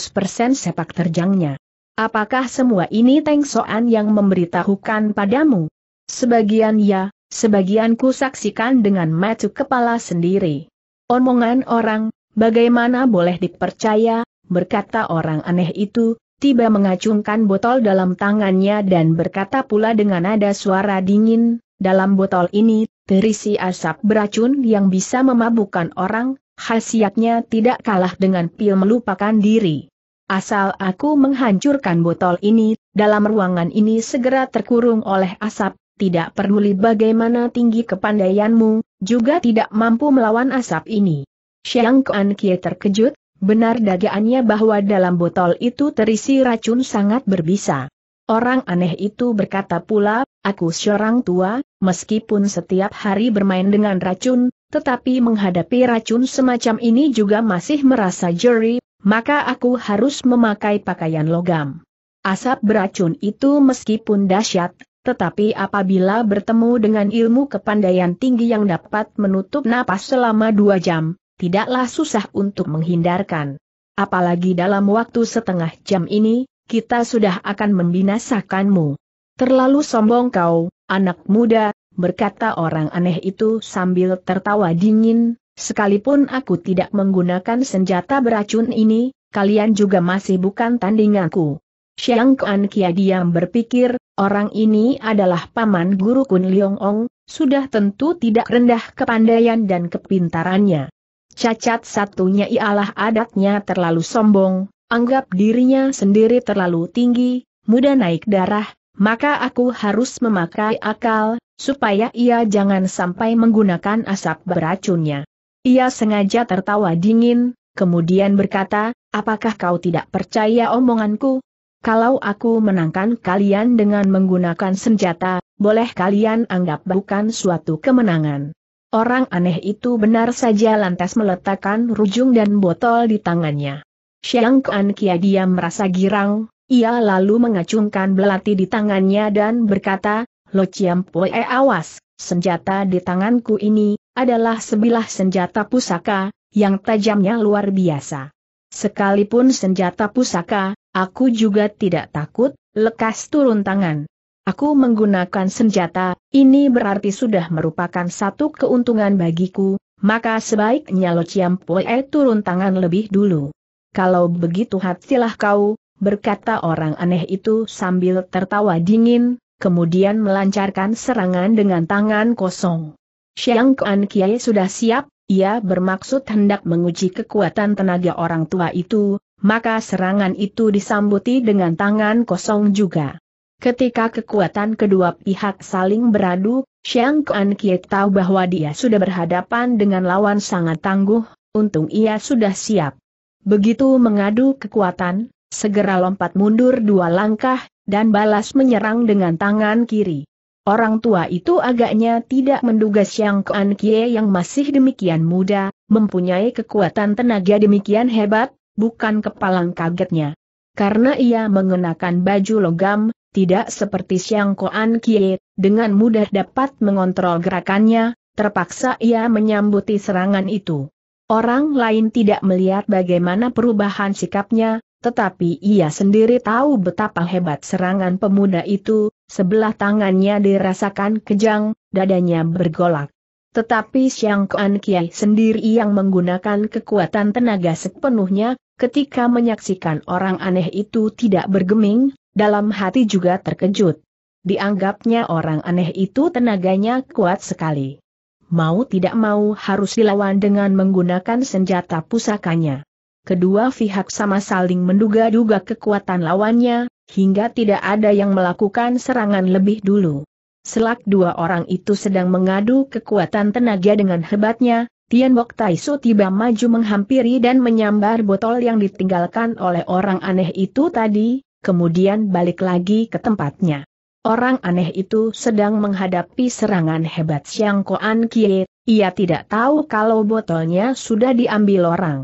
sepak terjangnya. Apakah semua ini Teng Soan yang memberitahukan padamu? Sebagian ya, sebagian ku saksikan dengan mata kepala sendiri. Omongan orang, Bagaimana boleh dipercaya, berkata orang aneh itu, tiba mengacungkan botol dalam tangannya dan berkata pula dengan nada suara dingin, dalam botol ini, terisi asap beracun yang bisa memabukkan orang, khasiatnya tidak kalah dengan pil melupakan diri. Asal aku menghancurkan botol ini, dalam ruangan ini segera terkurung oleh asap, tidak peduli bagaimana tinggi kepandaianmu, juga tidak mampu melawan asap ini. Xiang Kuan Kie terkejut, benar dagaannya bahwa dalam botol itu terisi racun sangat berbisa. Orang aneh itu berkata pula, aku seorang tua, meskipun setiap hari bermain dengan racun, tetapi menghadapi racun semacam ini juga masih merasa jeri, maka aku harus memakai pakaian logam. Asap beracun itu meskipun dahsyat, tetapi apabila bertemu dengan ilmu kepandaian tinggi yang dapat menutup napas selama dua jam, tidaklah susah untuk menghindarkan. Apalagi dalam waktu setengah jam ini, kita sudah akan membinasakanmu. Terlalu sombong kau, anak muda, berkata orang aneh itu sambil tertawa dingin, sekalipun aku tidak menggunakan senjata beracun ini, kalian juga masih bukan tandinganku. Xiang Kuan Kia diam berpikir, orang ini adalah paman guru Kun Leong Ong, sudah tentu tidak rendah kepandaian dan kepintarannya. Cacat satunya ialah adatnya terlalu sombong, anggap dirinya sendiri terlalu tinggi, mudah naik darah, maka aku harus memakai akal, supaya ia jangan sampai menggunakan asap beracunnya. Ia sengaja tertawa dingin, kemudian berkata, apakah kau tidak percaya omonganku? Kalau aku menangkan kalian dengan menggunakan senjata, boleh kalian anggap bukan suatu kemenangan. Orang aneh itu benar saja lantas meletakkan rujung dan botol di tangannya. Xiang Kuan Kia diam merasa girang, ia lalu mengacungkan belati di tangannya dan berkata, Lo Chiam Pue awas, senjata di tanganku ini, adalah sebilah senjata pusaka, yang tajamnya luar biasa. Sekalipun senjata pusaka, aku juga tidak takut, lekas turun tangan. Aku menggunakan senjata, ini berarti sudah merupakan satu keuntungan bagiku, maka sebaiknya Lo Chiam Poe turun tangan lebih dulu. Kalau begitu hatilah kau, berkata orang aneh itu sambil tertawa dingin, kemudian melancarkan serangan dengan tangan kosong. Xiang Kuan Kiai sudah siap, ia bermaksud hendak menguji kekuatan tenaga orang tua itu, maka serangan itu disambuti dengan tangan kosong juga. Ketika kekuatan kedua pihak saling beradu, Xiang Kuan Kie tahu bahwa dia sudah berhadapan dengan lawan sangat tangguh, untung ia sudah siap. Begitu mengadu kekuatan, segera lompat mundur dua langkah, dan balas menyerang dengan tangan kiri. Orang tua itu agaknya tidak menduga Xiang Kuan Kie yang masih demikian muda, mempunyai kekuatan tenaga demikian hebat, bukan kepalang kagetnya. Karena ia mengenakan baju logam, tidak seperti Siang Koan Kie, dengan mudah dapat mengontrol gerakannya, terpaksa ia menyambuti serangan itu. Orang lain tidak melihat bagaimana perubahan sikapnya, tetapi ia sendiri tahu betapa hebat serangan pemuda itu, sebelah tangannya dirasakan kejang, dadanya bergolak. Tetapi Siang Kuan Kiai sendiri yang menggunakan kekuatan tenaga sepenuhnya, ketika menyaksikan orang aneh itu tidak bergeming, dalam hati juga terkejut. Dianggapnya orang aneh itu tenaganya kuat sekali. Mau tidak mau harus dilawan dengan menggunakan senjata pusakanya. Kedua pihak sama saling menduga-duga kekuatan lawannya, hingga tidak ada yang melakukan serangan lebih dulu. Selak dua orang itu sedang mengadu kekuatan tenaga dengan hebatnya, Tian Bok Taisu tiba maju menghampiri dan menyambar botol yang ditinggalkan oleh orang aneh itu tadi, kemudian balik lagi ke tempatnya. Orang aneh itu sedang menghadapi serangan hebat Siang Koan Kie, ia tidak tahu kalau botolnya sudah diambil orang.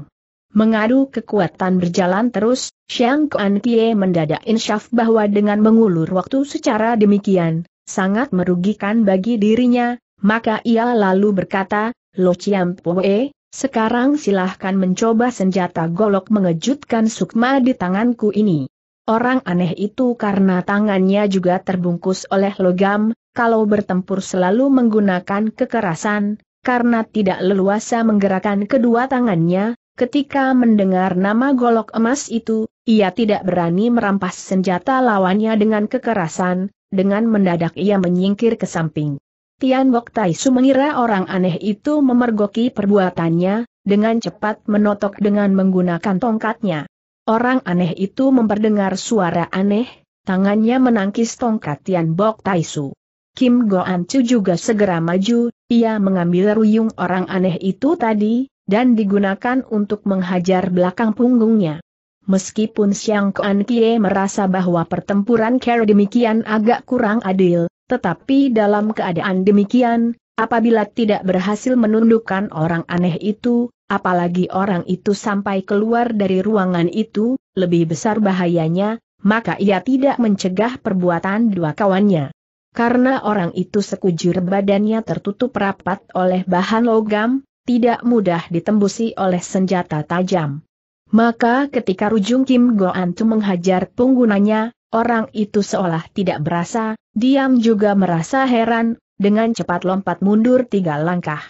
Mengadu kekuatan berjalan terus, Siang Koan Kie mendadak insyaf bahwa dengan mengulur waktu secara demikian, sangat merugikan bagi dirinya, maka ia lalu berkata, Lo Chiam Poe, sekarang silahkan mencoba senjata golok mengejutkan sukma di tanganku ini orang aneh itu karena tangannya juga terbungkus oleh logam, kalau bertempur selalu menggunakan kekerasan, karena tidak leluasa menggerakkan kedua tangannya, ketika mendengar nama golok emas itu, ia tidak berani merampas senjata lawannya dengan kekerasan, dengan mendadak ia menyingkir ke samping. Tian Bok Tai Su mengira orang aneh itu memergoki perbuatannya, dengan cepat menotok dengan menggunakan tongkatnya. Orang aneh itu memperdengar suara aneh, tangannya menangkis tongkat Tian Bok Taisu. Kim Goan Chu juga segera maju, ia mengambil ruyung orang aneh itu tadi, dan digunakan untuk menghajar belakang punggungnya. Meskipun Siang Kuan Kie merasa bahwa pertempuran Kerr demikian agak kurang adil, tetapi dalam keadaan demikian, apabila tidak berhasil menundukkan orang aneh itu, apalagi orang itu sampai keluar dari ruangan itu, lebih besar bahayanya, maka ia tidak mencegah perbuatan dua kawannya. Karena orang itu sekujur badannya tertutup rapat oleh bahan logam, tidak mudah ditembusi oleh senjata tajam. Maka ketika Rujung Kim Goan antu menghajar penggunanya, orang itu seolah tidak berasa, diam juga merasa heran, dengan cepat lompat mundur tiga langkah.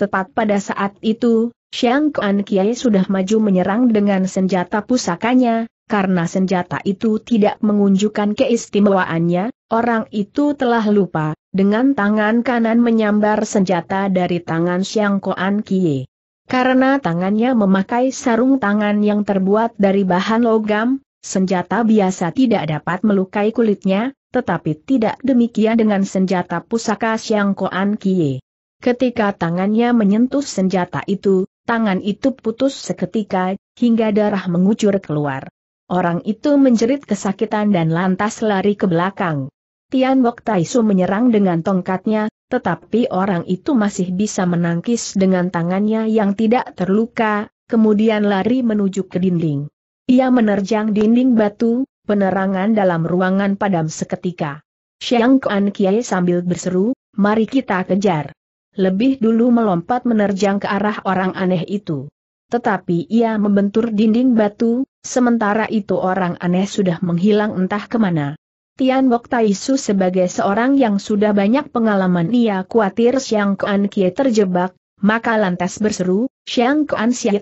Tepat pada saat itu, Xiang Kuan Kiai sudah maju menyerang dengan senjata pusakanya, karena senjata itu tidak mengunjukkan keistimewaannya, orang itu telah lupa, dengan tangan kanan menyambar senjata dari tangan Xiang Kuan Kiai. Karena tangannya memakai sarung tangan yang terbuat dari bahan logam, senjata biasa tidak dapat melukai kulitnya, tetapi tidak demikian dengan senjata pusaka Xiang Kuan Kiai. Ketika tangannya menyentuh senjata itu, Tangan itu putus seketika, hingga darah mengucur keluar. Orang itu menjerit kesakitan dan lantas lari ke belakang. Tian Wok Taisu menyerang dengan tongkatnya, tetapi orang itu masih bisa menangkis dengan tangannya yang tidak terluka, kemudian lari menuju ke dinding. Ia menerjang dinding batu, penerangan dalam ruangan padam seketika. Xiang Kuan Kiai sambil berseru, mari kita kejar lebih dulu melompat menerjang ke arah orang aneh itu. Tetapi ia membentur dinding batu, sementara itu orang aneh sudah menghilang entah kemana. Tian Bok Taisu sebagai seorang yang sudah banyak pengalaman ia khawatir Xiang Kuan Kie terjebak, maka lantas berseru, Xiang Kuan Xia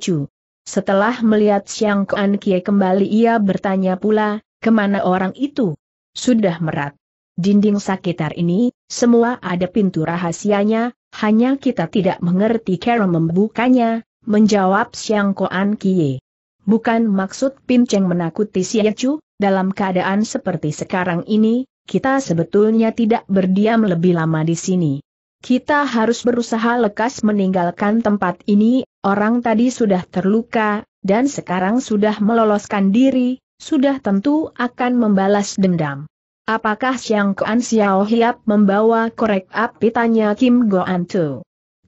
Setelah melihat Xiang Kuan Kie kembali ia bertanya pula, kemana orang itu? Sudah merat. Dinding sekitar ini, semua ada pintu rahasianya, hanya kita tidak mengerti cara membukanya, menjawab Siang Koan Kie. Bukan maksud Pin Cheng menakuti Xie Chu, dalam keadaan seperti sekarang ini, kita sebetulnya tidak berdiam lebih lama di sini. Kita harus berusaha lekas meninggalkan tempat ini, orang tadi sudah terluka, dan sekarang sudah meloloskan diri, sudah tentu akan membalas dendam. Apakah siang Kuan Xiao Hiap membawa korek api tanya Kim Goan Tu.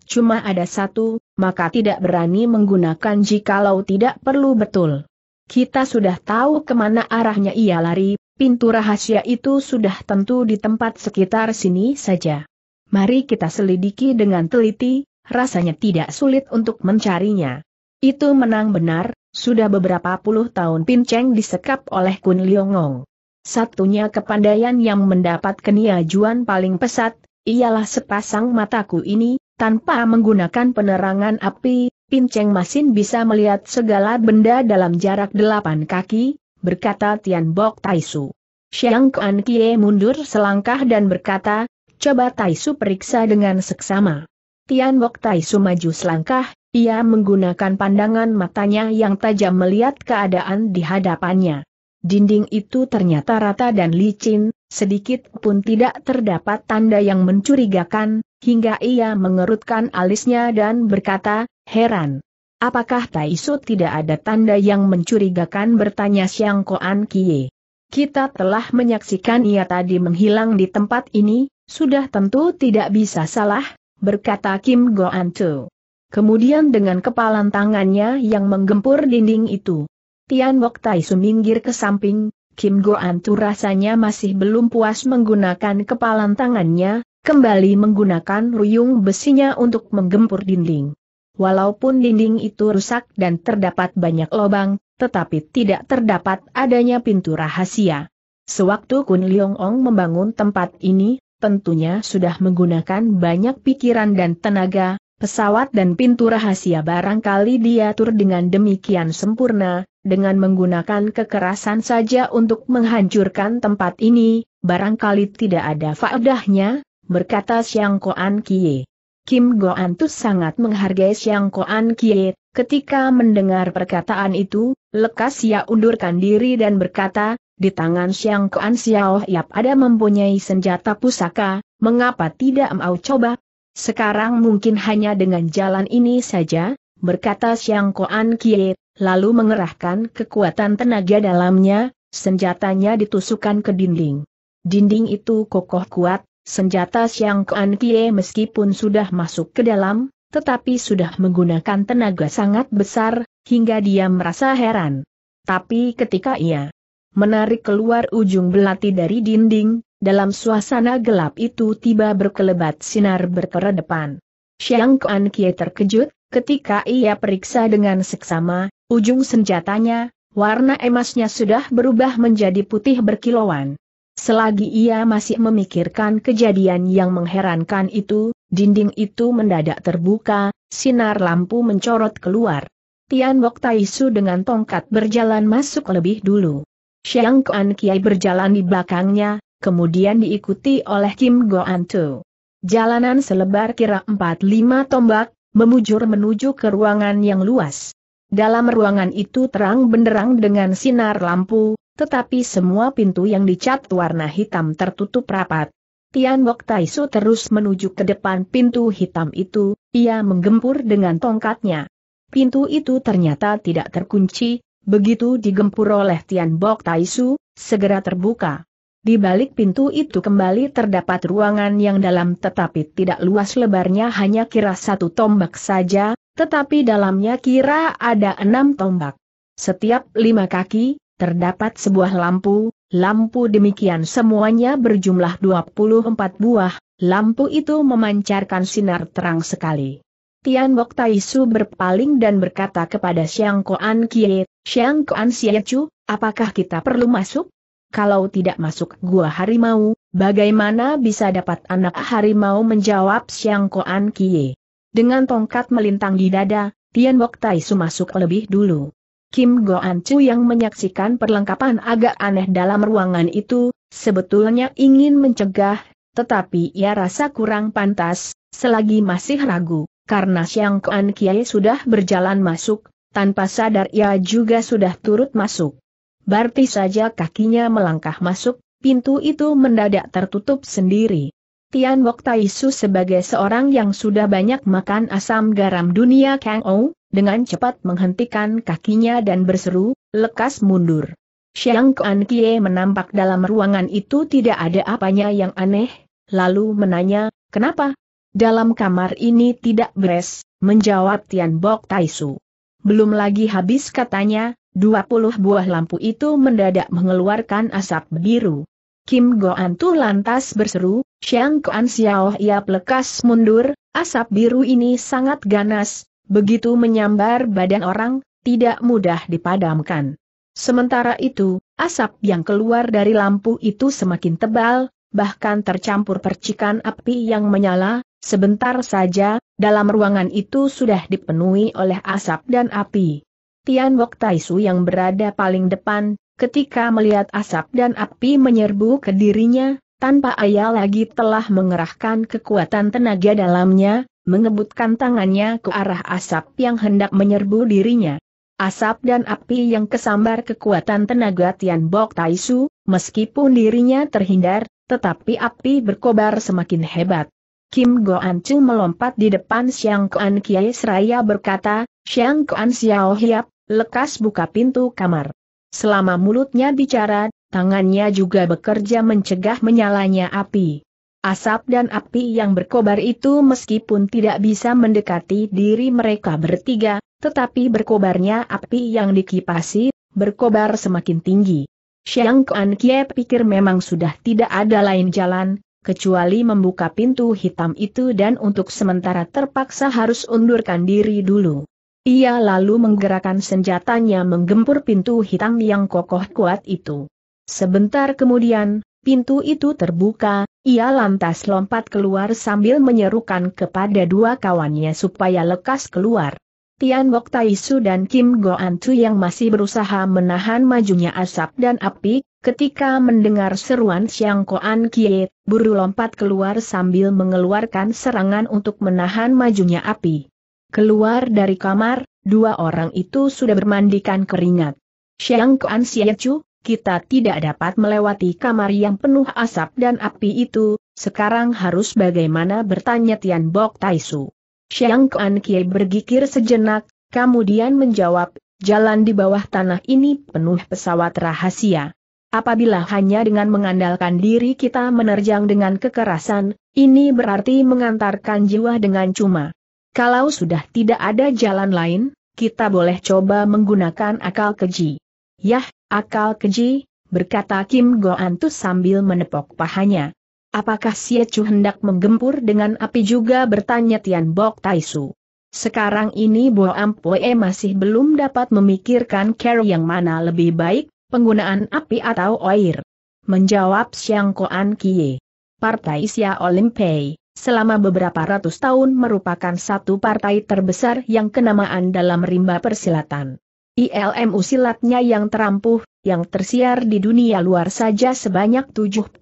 Cuma ada satu, maka tidak berani menggunakan jikalau tidak perlu betul. Kita sudah tahu kemana arahnya ia lari, pintu rahasia itu sudah tentu di tempat sekitar sini saja. Mari kita selidiki dengan teliti, rasanya tidak sulit untuk mencarinya. Itu menang benar, sudah beberapa puluh tahun Pinceng disekap oleh Kun Liongong. Satunya kepandaian yang mendapat keniajuan paling pesat, ialah sepasang mataku ini, tanpa menggunakan penerangan api, Pinceng Masin bisa melihat segala benda dalam jarak delapan kaki, berkata Tian Bok Taisu. Xiang Kuan Kie mundur selangkah dan berkata, coba Taisu periksa dengan seksama. Tian Bok Taisu maju selangkah, ia menggunakan pandangan matanya yang tajam melihat keadaan di hadapannya. Dinding itu ternyata rata dan licin, sedikit pun tidak terdapat tanda yang mencurigakan, hingga ia mengerutkan alisnya dan berkata, heran. Apakah Taisu tidak ada tanda yang mencurigakan bertanya Siang Koan Kie? Kita telah menyaksikan ia tadi menghilang di tempat ini, sudah tentu tidak bisa salah, berkata Kim Goan Tu. Kemudian dengan kepalan tangannya yang menggempur dinding itu, Tian Wok Tai suminggir ke samping, Kim Goan Tu rasanya masih belum puas menggunakan kepalan tangannya, kembali menggunakan ruyung besinya untuk menggempur dinding. Walaupun dinding itu rusak dan terdapat banyak lubang, tetapi tidak terdapat adanya pintu rahasia. Sewaktu Kun Leong Ong membangun tempat ini, tentunya sudah menggunakan banyak pikiran dan tenaga, pesawat dan pintu rahasia barangkali diatur dengan demikian sempurna, dengan menggunakan kekerasan saja untuk menghancurkan tempat ini, barangkali tidak ada faedahnya, berkata Siang Koan Kie. Kim Goan Tu sangat menghargai Siang Koan Kie, ketika mendengar perkataan itu, lekas ia undurkan diri dan berkata, di tangan Siang Koan Xiao Yap ada mempunyai senjata pusaka, mengapa tidak mau coba? Sekarang mungkin hanya dengan jalan ini saja, berkata Siang Koan Kie, lalu mengerahkan kekuatan tenaga dalamnya, senjatanya ditusukkan ke dinding. Dinding itu kokoh kuat, senjata Siang Kuan Kie meskipun sudah masuk ke dalam, tetapi sudah menggunakan tenaga sangat besar, hingga dia merasa heran. Tapi ketika ia menarik keluar ujung belati dari dinding, dalam suasana gelap itu tiba berkelebat sinar berkeredepan. Siang Kuan Kie terkejut, ketika ia periksa dengan seksama, Ujung senjatanya, warna emasnya sudah berubah menjadi putih berkilauan. Selagi ia masih memikirkan kejadian yang mengherankan itu, dinding itu mendadak terbuka, sinar lampu mencorot keluar. Tian Bok Taisu dengan tongkat berjalan masuk lebih dulu. Xiang Kuan Kiai berjalan di belakangnya, kemudian diikuti oleh Kim Goan Tu. Jalanan selebar kira 4-5 tombak, memujur menuju ke ruangan yang luas. Dalam ruangan itu terang benderang dengan sinar lampu, tetapi semua pintu yang dicat warna hitam tertutup rapat. Tian Bok Taisu terus menuju ke depan pintu hitam itu, ia menggempur dengan tongkatnya. Pintu itu ternyata tidak terkunci, begitu digempur oleh Tian Bok Taisu, segera terbuka. Di balik pintu itu kembali terdapat ruangan yang dalam tetapi tidak luas lebarnya hanya kira satu tombak saja, tetapi dalamnya kira ada enam tombak. Setiap lima kaki, terdapat sebuah lampu, lampu demikian semuanya berjumlah 24 buah, lampu itu memancarkan sinar terang sekali. Tian Bok Taisu berpaling dan berkata kepada Xiang Koan Kie, Xiang Koan Chu, apakah kita perlu masuk? Kalau tidak masuk gua harimau, bagaimana bisa dapat anak harimau menjawab Xiang Koan Kie? Dengan tongkat melintang di dada, Tian Bok Tai Su masuk lebih dulu. Kim Go An Chu yang menyaksikan perlengkapan agak aneh dalam ruangan itu, sebetulnya ingin mencegah, tetapi ia rasa kurang pantas, selagi masih ragu, karena Xiang Kuan Kiai sudah berjalan masuk, tanpa sadar ia juga sudah turut masuk. Berarti saja kakinya melangkah masuk, pintu itu mendadak tertutup sendiri. Tian Wok Su sebagai seorang yang sudah banyak makan asam garam dunia Kang Ou, dengan cepat menghentikan kakinya dan berseru, lekas mundur. Xiang Kuan Kie menampak dalam ruangan itu tidak ada apanya yang aneh, lalu menanya, kenapa? Dalam kamar ini tidak beres, menjawab Tian Bok Su, Belum lagi habis katanya, 20 buah lampu itu mendadak mengeluarkan asap biru. Kim Goan Tu lantas berseru, Xiang Kuan Xiao ia lekas mundur, asap biru ini sangat ganas, begitu menyambar badan orang, tidak mudah dipadamkan. Sementara itu, asap yang keluar dari lampu itu semakin tebal, bahkan tercampur percikan api yang menyala, sebentar saja, dalam ruangan itu sudah dipenuhi oleh asap dan api. Tian Wok Taisu yang berada paling depan, Ketika melihat asap dan api menyerbu ke dirinya, tanpa ayah lagi telah mengerahkan kekuatan tenaga dalamnya, mengebutkan tangannya ke arah asap yang hendak menyerbu dirinya. Asap dan api yang kesambar kekuatan tenaga Tian Bok Taisu, meskipun dirinya terhindar, tetapi api berkobar semakin hebat. Kim Goan Chu melompat di depan Xiang Kuan Kiai Seraya berkata, Xiang Kuan Xiao Hiap, lekas buka pintu kamar. Selama mulutnya bicara, tangannya juga bekerja mencegah menyalanya api. Asap dan api yang berkobar itu meskipun tidak bisa mendekati diri mereka bertiga, tetapi berkobarnya api yang dikipasi, berkobar semakin tinggi. Xiang Kuan Kie pikir memang sudah tidak ada lain jalan, kecuali membuka pintu hitam itu dan untuk sementara terpaksa harus undurkan diri dulu. Ia lalu menggerakkan senjatanya menggempur pintu hitam yang kokoh kuat itu. Sebentar kemudian, pintu itu terbuka, ia lantas lompat keluar sambil menyerukan kepada dua kawannya supaya lekas keluar. Tian Tai Taisu dan Kim An Tu yang masih berusaha menahan majunya asap dan api, ketika mendengar seruan Xiang Koan Kie, buru lompat keluar sambil mengeluarkan serangan untuk menahan majunya api. Keluar dari kamar, dua orang itu sudah bermandikan keringat. Siang Kuan Chu, kita tidak dapat melewati kamar yang penuh asap dan api itu, sekarang harus bagaimana bertanya Tian Bok Taisu. Siang Kuan Kie bergikir sejenak, kemudian menjawab, jalan di bawah tanah ini penuh pesawat rahasia. Apabila hanya dengan mengandalkan diri kita menerjang dengan kekerasan, ini berarti mengantarkan jiwa dengan cuma. Kalau sudah tidak ada jalan lain, kita boleh coba menggunakan akal keji. Yah, akal keji, berkata Kim Goantus sambil menepok pahanya. Apakah Sia Chu hendak menggempur dengan api juga bertanya Tian Bok Taisu. Sekarang ini Bo Ampoe masih belum dapat memikirkan care yang mana lebih baik, penggunaan api atau air. Menjawab Xiang Koan Kie. Partai Sia Olimpei selama beberapa ratus tahun merupakan satu partai terbesar yang kenamaan dalam rimba persilatan. ILMU silatnya yang terampuh, yang tersiar di dunia luar saja sebanyak 72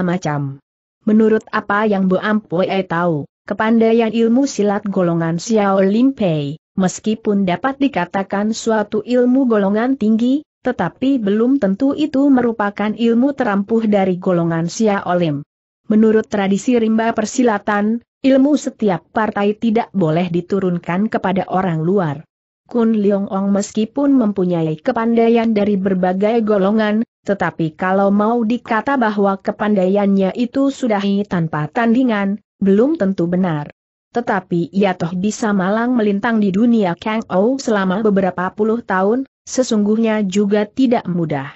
macam. Menurut apa yang Bu Ampue tahu, kepandaian ilmu silat golongan Xiao Limpei, meskipun dapat dikatakan suatu ilmu golongan tinggi, tetapi belum tentu itu merupakan ilmu terampuh dari golongan Xiao Lim. Menurut tradisi rimba persilatan, ilmu setiap partai tidak boleh diturunkan kepada orang luar. Kun Leong Ong meskipun mempunyai kepandaian dari berbagai golongan, tetapi kalau mau dikata bahwa kepandaiannya itu sudahi tanpa tandingan, belum tentu benar. Tetapi ia toh bisa malang melintang di dunia Kang Ou selama beberapa puluh tahun, sesungguhnya juga tidak mudah.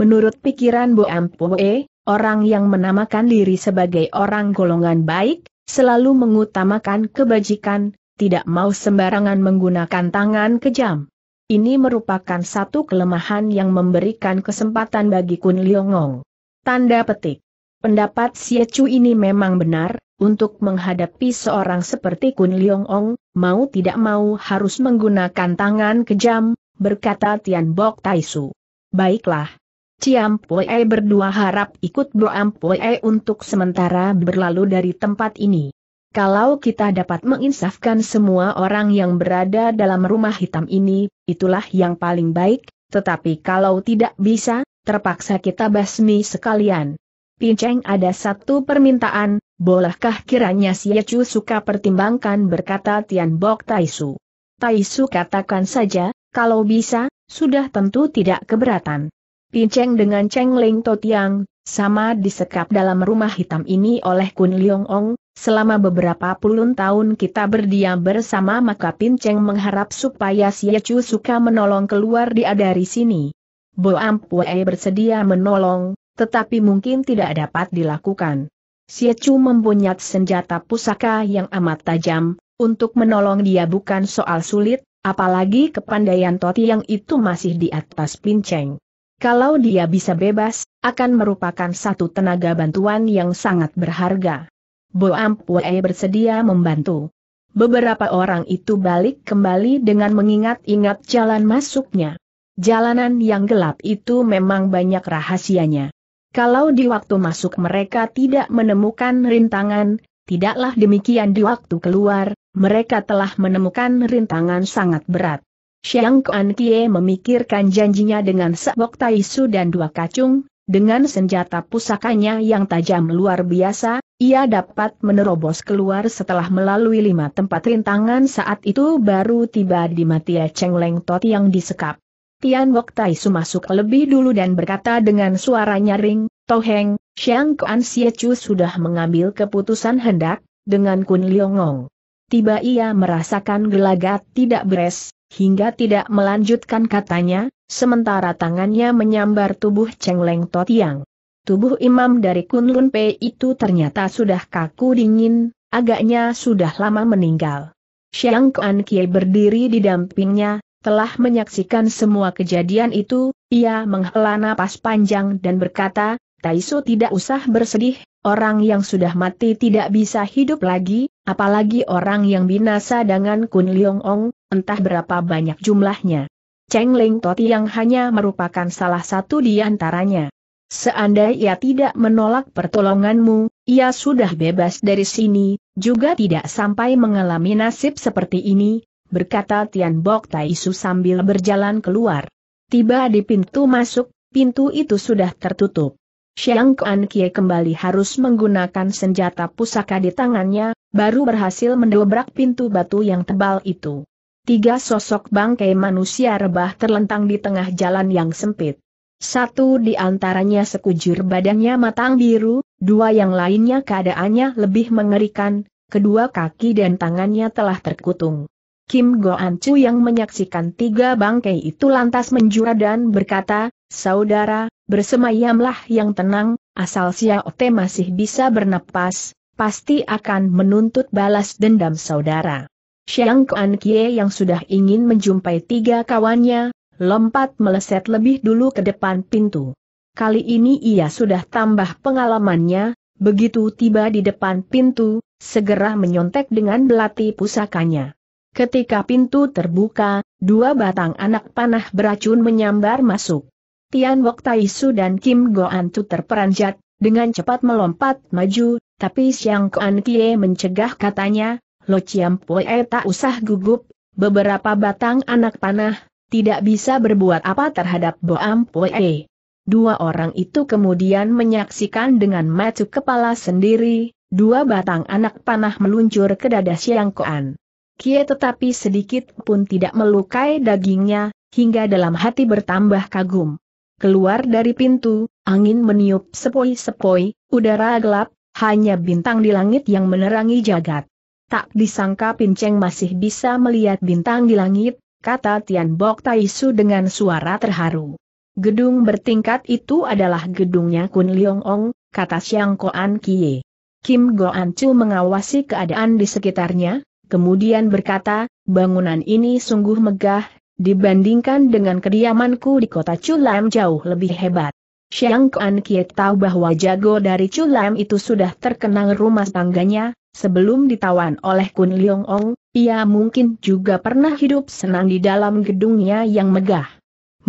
Menurut pikiran Bo Ampoe, orang yang menamakan diri sebagai orang golongan baik, selalu mengutamakan kebajikan, tidak mau sembarangan menggunakan tangan kejam. Ini merupakan satu kelemahan yang memberikan kesempatan bagi Kun Liongong. Tanda petik. Pendapat Chu ini memang benar, untuk menghadapi seorang seperti Kun Liongong, mau tidak mau harus menggunakan tangan kejam, berkata Tian Bok Taisu. Baiklah, Ciam Pue berdua harap ikut Boam Pue untuk sementara berlalu dari tempat ini. Kalau kita dapat menginsafkan semua orang yang berada dalam rumah hitam ini, itulah yang paling baik, tetapi kalau tidak bisa, terpaksa kita basmi sekalian. Pinceng ada satu permintaan, bolehkah kiranya Siecu suka pertimbangkan berkata Tian Bok Taisu. Taisu katakan saja, kalau bisa, sudah tentu tidak keberatan. Pinceng dengan Cheng Ling Totiang, sama disekap dalam rumah hitam ini oleh Kun Leong Ong, selama beberapa puluh tahun kita berdiam bersama maka Pinceng mengharap supaya Xie Chu suka menolong keluar dia dari sini. Bo Ampue bersedia menolong, tetapi mungkin tidak dapat dilakukan. Xie Chu mempunyai senjata pusaka yang amat tajam, untuk menolong dia bukan soal sulit, apalagi kepandaian Toti yang itu masih di atas Pinceng. Kalau dia bisa bebas, akan merupakan satu tenaga bantuan yang sangat berharga. Bo Ampue bersedia membantu. Beberapa orang itu balik kembali dengan mengingat-ingat jalan masuknya. Jalanan yang gelap itu memang banyak rahasianya. Kalau di waktu masuk mereka tidak menemukan rintangan, tidaklah demikian di waktu keluar, mereka telah menemukan rintangan sangat berat. Xiang Kuan Kie memikirkan janjinya dengan Sabok Taisu dan dua kacung, dengan senjata pusakanya yang tajam luar biasa, ia dapat menerobos keluar setelah melalui lima tempat rintangan saat itu baru tiba di Matia Cheng Leng Tot yang disekap. Tian Wok Taisu masuk lebih dulu dan berkata dengan suara nyaring, Toheng, Xiang Kuan Chu sudah mengambil keputusan hendak, dengan Kun Liongong. Tiba ia merasakan gelagat tidak beres, hingga tidak melanjutkan katanya, sementara tangannya menyambar tubuh Cheng Leng Totiang. Tubuh imam dari Kunlun Pei itu ternyata sudah kaku dingin, agaknya sudah lama meninggal. Xiang Kuan Kie berdiri di dampingnya, telah menyaksikan semua kejadian itu, ia menghela napas panjang dan berkata, Taiso tidak usah bersedih, orang yang sudah mati tidak bisa hidup lagi, apalagi orang yang binasa dengan Kun Liong Ong, entah berapa banyak jumlahnya. Cheng Ling Toti yang hanya merupakan salah satu di antaranya. Seandainya ia tidak menolak pertolonganmu, ia sudah bebas dari sini, juga tidak sampai mengalami nasib seperti ini, berkata Tian Bok Taisu sambil berjalan keluar. Tiba di pintu masuk, pintu itu sudah tertutup. Xiang Kuan Kie kembali harus menggunakan senjata pusaka di tangannya, baru berhasil mendobrak pintu batu yang tebal itu. Tiga sosok bangkai manusia rebah terlentang di tengah jalan yang sempit. Satu di antaranya sekujur badannya matang biru, dua yang lainnya keadaannya lebih mengerikan, kedua kaki dan tangannya telah terkutung. Kim Goan Chu yang menyaksikan tiga bangkai itu lantas menjura dan berkata, Saudara, bersemayamlah yang tenang, asal Xiaote masih bisa bernapas, pasti akan menuntut balas dendam saudara. Xiang Kuan Kie yang sudah ingin menjumpai tiga kawannya, lompat meleset lebih dulu ke depan pintu. Kali ini ia sudah tambah pengalamannya, begitu tiba di depan pintu, segera menyontek dengan belati pusakanya. Ketika pintu terbuka, dua batang anak panah beracun menyambar masuk. Tian Wok Taisu dan Kim Goan Tu terperanjat, dengan cepat melompat maju, tapi Xiang Kuan Kie mencegah katanya, Lo Chiam Poe eh, tak usah gugup, beberapa batang anak panah, tidak bisa berbuat apa terhadap Boam Poe. Dua orang itu kemudian menyaksikan dengan mata kepala sendiri, dua batang anak panah meluncur ke dada Siang Koan. Kie tetapi sedikit pun tidak melukai dagingnya, hingga dalam hati bertambah kagum. Keluar dari pintu, angin meniup sepoi-sepoi, udara gelap, hanya bintang di langit yang menerangi jagat. Tak disangka Pinceng masih bisa melihat bintang di langit, kata Tian Bok Taisu dengan suara terharu. Gedung bertingkat itu adalah gedungnya Kun Leong Ong, kata Xiang Koan Kie. Kim Go An Chu mengawasi keadaan di sekitarnya, kemudian berkata, bangunan ini sungguh megah, dibandingkan dengan kediamanku di kota Chulam jauh lebih hebat. Xiang Kuan Kie tahu bahwa jago dari Chulam itu sudah terkenang rumah tangganya, Sebelum ditawan oleh Kun Leong Ong, ia mungkin juga pernah hidup senang di dalam gedungnya yang megah.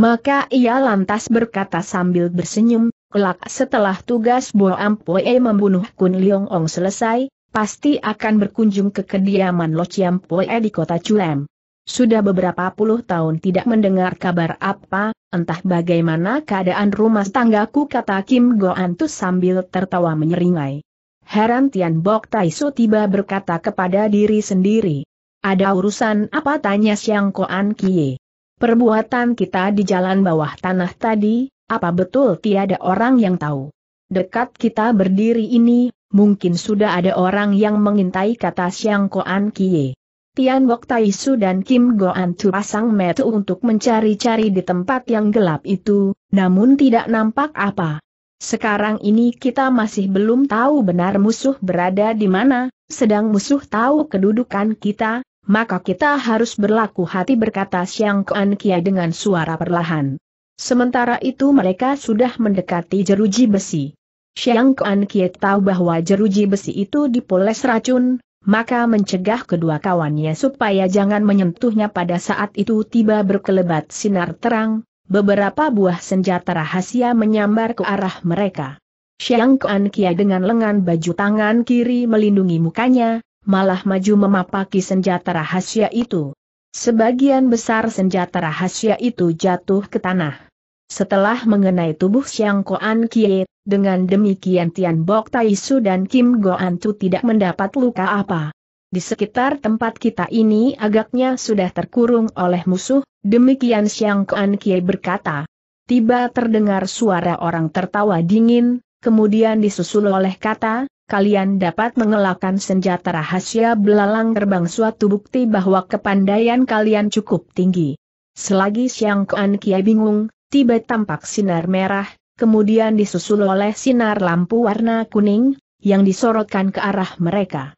Maka ia lantas berkata sambil bersenyum, kelak setelah tugas Bo Ampoe membunuh Kun Leong Ong selesai, pasti akan berkunjung ke kediaman Lo Chiam Poe di kota Culem. Sudah beberapa puluh tahun tidak mendengar kabar apa, entah bagaimana keadaan rumah tanggaku kata Kim Goan Tu sambil tertawa menyeringai. Heran Tian Bok Tai Su tiba berkata kepada diri sendiri. Ada urusan apa tanya Siang Koan Kie? Perbuatan kita di jalan bawah tanah tadi, apa betul tiada orang yang tahu? Dekat kita berdiri ini, mungkin sudah ada orang yang mengintai kata Siang Koan Kie. Tian Bok Tai Su dan Kim Goan Tu pasang mata untuk mencari-cari di tempat yang gelap itu, namun tidak nampak apa. Sekarang ini kita masih belum tahu benar musuh berada di mana, sedang musuh tahu kedudukan kita, maka kita harus berlaku hati berkata Siang Kuan Kia dengan suara perlahan. Sementara itu mereka sudah mendekati jeruji besi. Siang Kuan Kia tahu bahwa jeruji besi itu dipoles racun, maka mencegah kedua kawannya supaya jangan menyentuhnya pada saat itu tiba berkelebat sinar terang, beberapa buah senjata rahasia menyambar ke arah mereka. Xiang Kuan Kia dengan lengan baju tangan kiri melindungi mukanya, malah maju memapaki senjata rahasia itu. Sebagian besar senjata rahasia itu jatuh ke tanah. Setelah mengenai tubuh Xiang Kuan Kia, dengan demikian Tian Bok Tai Su dan Kim Goan Tu tidak mendapat luka apa di sekitar tempat kita ini agaknya sudah terkurung oleh musuh, demikian Siang Kuan Kie berkata. Tiba terdengar suara orang tertawa dingin, kemudian disusul oleh kata, kalian dapat mengelakkan senjata rahasia belalang terbang suatu bukti bahwa kepandaian kalian cukup tinggi. Selagi Siang Kuan Kie bingung, tiba tampak sinar merah, kemudian disusul oleh sinar lampu warna kuning, yang disorotkan ke arah mereka.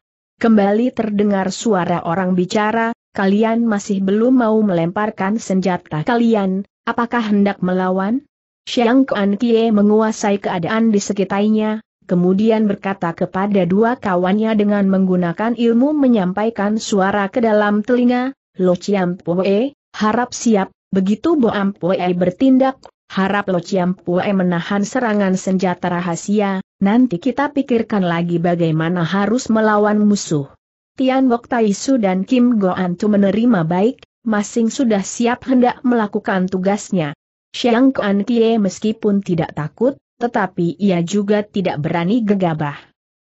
Kembali terdengar suara orang bicara, kalian masih belum mau melemparkan senjata kalian, apakah hendak melawan? Xiang Kuan Kie menguasai keadaan di sekitarnya, kemudian berkata kepada dua kawannya dengan menggunakan ilmu menyampaikan suara ke dalam telinga, Lo Chiam Pue, harap siap, begitu Bo Am Pue bertindak, harap Lo Chiam Pue menahan serangan senjata rahasia, Nanti kita pikirkan lagi bagaimana harus melawan musuh. Tian Bok Su dan Kim Go Antu menerima baik, masing sudah siap hendak melakukan tugasnya. Xiang Kuan Kie meskipun tidak takut, tetapi ia juga tidak berani gegabah.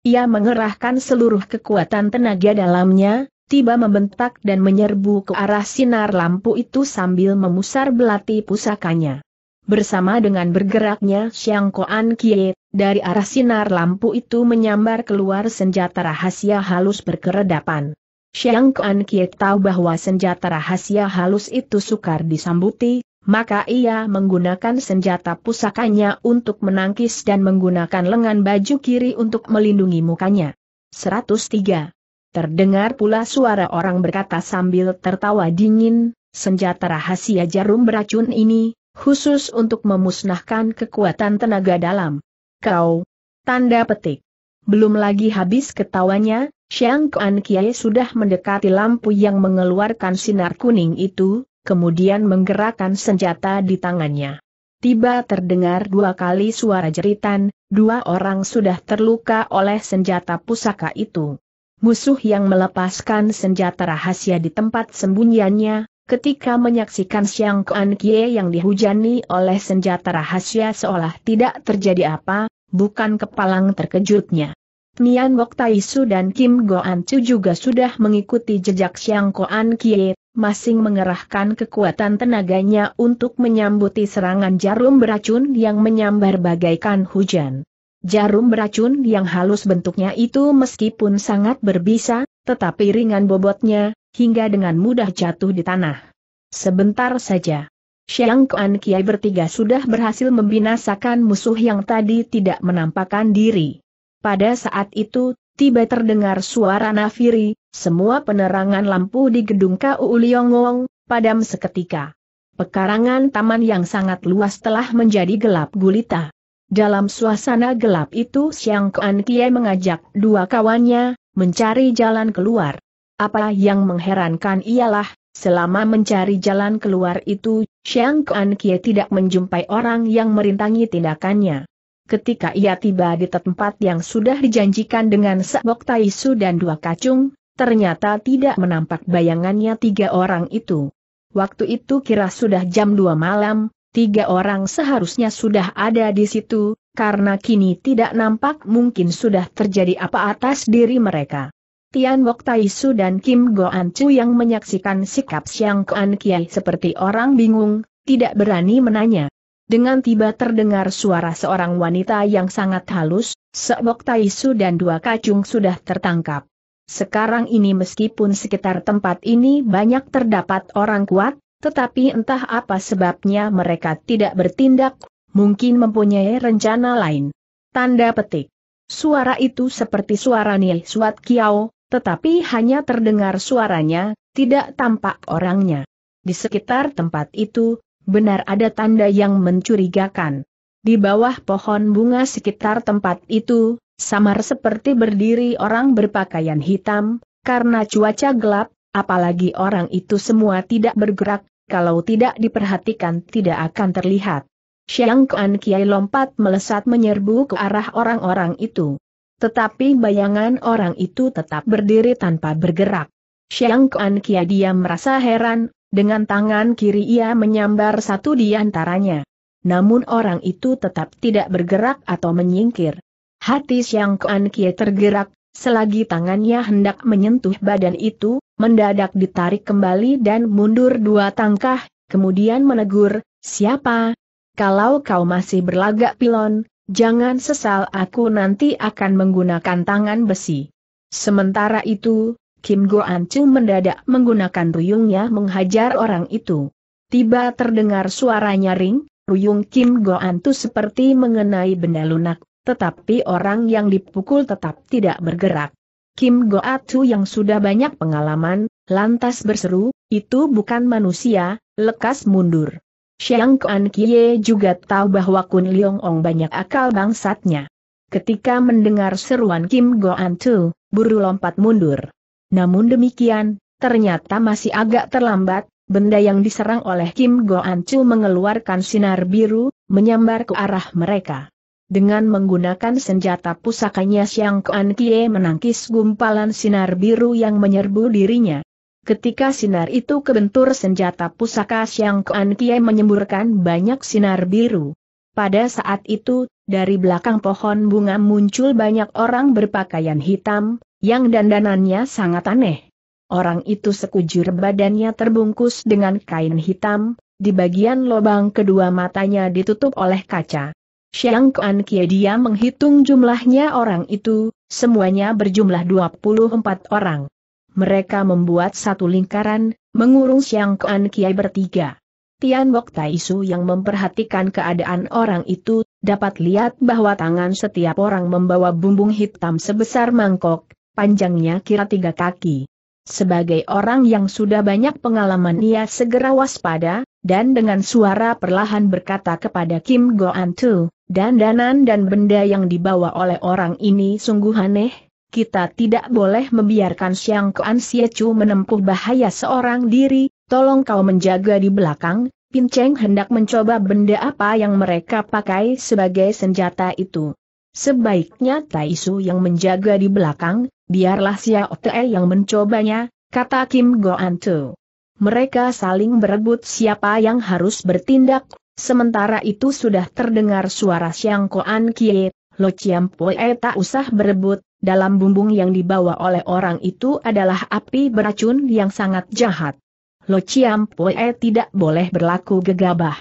Ia mengerahkan seluruh kekuatan tenaga dalamnya, tiba membentak dan menyerbu ke arah sinar lampu itu sambil memusar belati pusakanya bersama dengan bergeraknya Xiang Koan Kie, dari arah sinar lampu itu menyambar keluar senjata rahasia halus berkeredapan. Xiang Koan Kie tahu bahwa senjata rahasia halus itu sukar disambuti, maka ia menggunakan senjata pusakanya untuk menangkis dan menggunakan lengan baju kiri untuk melindungi mukanya. 103. Terdengar pula suara orang berkata sambil tertawa dingin, senjata rahasia jarum beracun ini, khusus untuk memusnahkan kekuatan tenaga dalam. Kau, tanda petik. Belum lagi habis ketawanya, Xiang Kuan Kiai sudah mendekati lampu yang mengeluarkan sinar kuning itu, kemudian menggerakkan senjata di tangannya. Tiba terdengar dua kali suara jeritan, dua orang sudah terluka oleh senjata pusaka itu. Musuh yang melepaskan senjata rahasia di tempat sembunyiannya, Ketika menyaksikan Siang Kuan Kie yang dihujani oleh senjata rahasia seolah tidak terjadi apa, bukan kepalang terkejutnya. Nian Gok Taisu dan Kim Goan Chu juga sudah mengikuti jejak Siang Kuan Kie, masing mengerahkan kekuatan tenaganya untuk menyambuti serangan jarum beracun yang menyambar bagaikan hujan. Jarum beracun yang halus bentuknya itu meskipun sangat berbisa, tetapi ringan bobotnya, hingga dengan mudah jatuh di tanah. Sebentar saja. Xiang Kuan Kiai bertiga sudah berhasil membinasakan musuh yang tadi tidak menampakkan diri. Pada saat itu, tiba terdengar suara nafiri, semua penerangan lampu di gedung KU Wong padam seketika. Pekarangan taman yang sangat luas telah menjadi gelap gulita. Dalam suasana gelap itu Xiang Kuan Kiai mengajak dua kawannya, mencari jalan keluar. Apa yang mengherankan ialah, selama mencari jalan keluar itu, Xiang Kuan Kie tidak menjumpai orang yang merintangi tindakannya. Ketika ia tiba di tempat yang sudah dijanjikan dengan tai taisu dan dua kacung, ternyata tidak menampak bayangannya tiga orang itu. Waktu itu kira sudah jam dua malam, tiga orang seharusnya sudah ada di situ, karena kini tidak nampak mungkin sudah terjadi apa atas diri mereka. Tian Wok Taisu dan Kim Go An Chu yang menyaksikan sikap Siang Kuan Kiai seperti orang bingung, tidak berani menanya. Dengan tiba terdengar suara seorang wanita yang sangat halus, Seok Taisu dan dua kacung sudah tertangkap. Sekarang ini meskipun sekitar tempat ini banyak terdapat orang kuat, tetapi entah apa sebabnya mereka tidak bertindak, mungkin mempunyai rencana lain. Tanda petik. Suara itu seperti suara Nil Suat Kiao, tetapi hanya terdengar suaranya, tidak tampak orangnya. Di sekitar tempat itu, benar ada tanda yang mencurigakan. Di bawah pohon bunga sekitar tempat itu, samar seperti berdiri orang berpakaian hitam, karena cuaca gelap, apalagi orang itu semua tidak bergerak, kalau tidak diperhatikan tidak akan terlihat. Siang Kuan Kiai lompat melesat menyerbu ke arah orang-orang itu. Tetapi bayangan orang itu tetap berdiri tanpa bergerak. Xiang Kuan Kia dia merasa heran, dengan tangan kiri ia menyambar satu di antaranya. Namun orang itu tetap tidak bergerak atau menyingkir. Hati Xiang Kuan Kia tergerak, selagi tangannya hendak menyentuh badan itu, mendadak ditarik kembali dan mundur dua tangkah, kemudian menegur, siapa? Kalau kau masih berlagak pilon, Jangan sesal aku nanti akan menggunakan tangan besi. Sementara itu, Kim Goan Chu mendadak menggunakan ruyungnya menghajar orang itu. Tiba terdengar suara nyaring, ruyung Kim Goan Chu seperti mengenai benda lunak, tetapi orang yang dipukul tetap tidak bergerak. Kim Go Chu yang sudah banyak pengalaman, lantas berseru, itu bukan manusia, lekas mundur. Xiang Kuan Kie juga tahu bahwa Kun Leong Ong banyak akal bangsatnya. Ketika mendengar seruan Kim Goan Tu, buru lompat mundur. Namun demikian, ternyata masih agak terlambat, benda yang diserang oleh Kim Goan Chu mengeluarkan sinar biru, menyambar ke arah mereka. Dengan menggunakan senjata pusakanya Xiang Kuan Kie menangkis gumpalan sinar biru yang menyerbu dirinya. Ketika sinar itu kebentur senjata pusaka Siang Kuan Kie menyemburkan banyak sinar biru. Pada saat itu, dari belakang pohon bunga muncul banyak orang berpakaian hitam, yang dandanannya sangat aneh. Orang itu sekujur badannya terbungkus dengan kain hitam, di bagian lubang kedua matanya ditutup oleh kaca. Siang Kuan Kie dia menghitung jumlahnya orang itu, semuanya berjumlah 24 orang mereka membuat satu lingkaran, mengurung Siang Kuan Kiai bertiga. Tian Bok Taisu yang memperhatikan keadaan orang itu, dapat lihat bahwa tangan setiap orang membawa bumbung hitam sebesar mangkok, panjangnya kira tiga kaki. Sebagai orang yang sudah banyak pengalaman ia segera waspada, dan dengan suara perlahan berkata kepada Kim Go An Tu, dan danan dan benda yang dibawa oleh orang ini sungguh aneh, kita tidak boleh membiarkan Siang Kuan Chu menempuh bahaya seorang diri, tolong kau menjaga di belakang, Pin Cheng hendak mencoba benda apa yang mereka pakai sebagai senjata itu. Sebaiknya Taisu yang menjaga di belakang, biarlah Xiao Te yang mencobanya, kata Kim Goan Tu. Mereka saling berebut siapa yang harus bertindak, sementara itu sudah terdengar suara Siang Koan Kie, Lo Chiam Pue eh, tak usah berebut, dalam bumbung yang dibawa oleh orang itu adalah api beracun yang sangat jahat. Lo Chiam Pue eh, tidak boleh berlaku gegabah.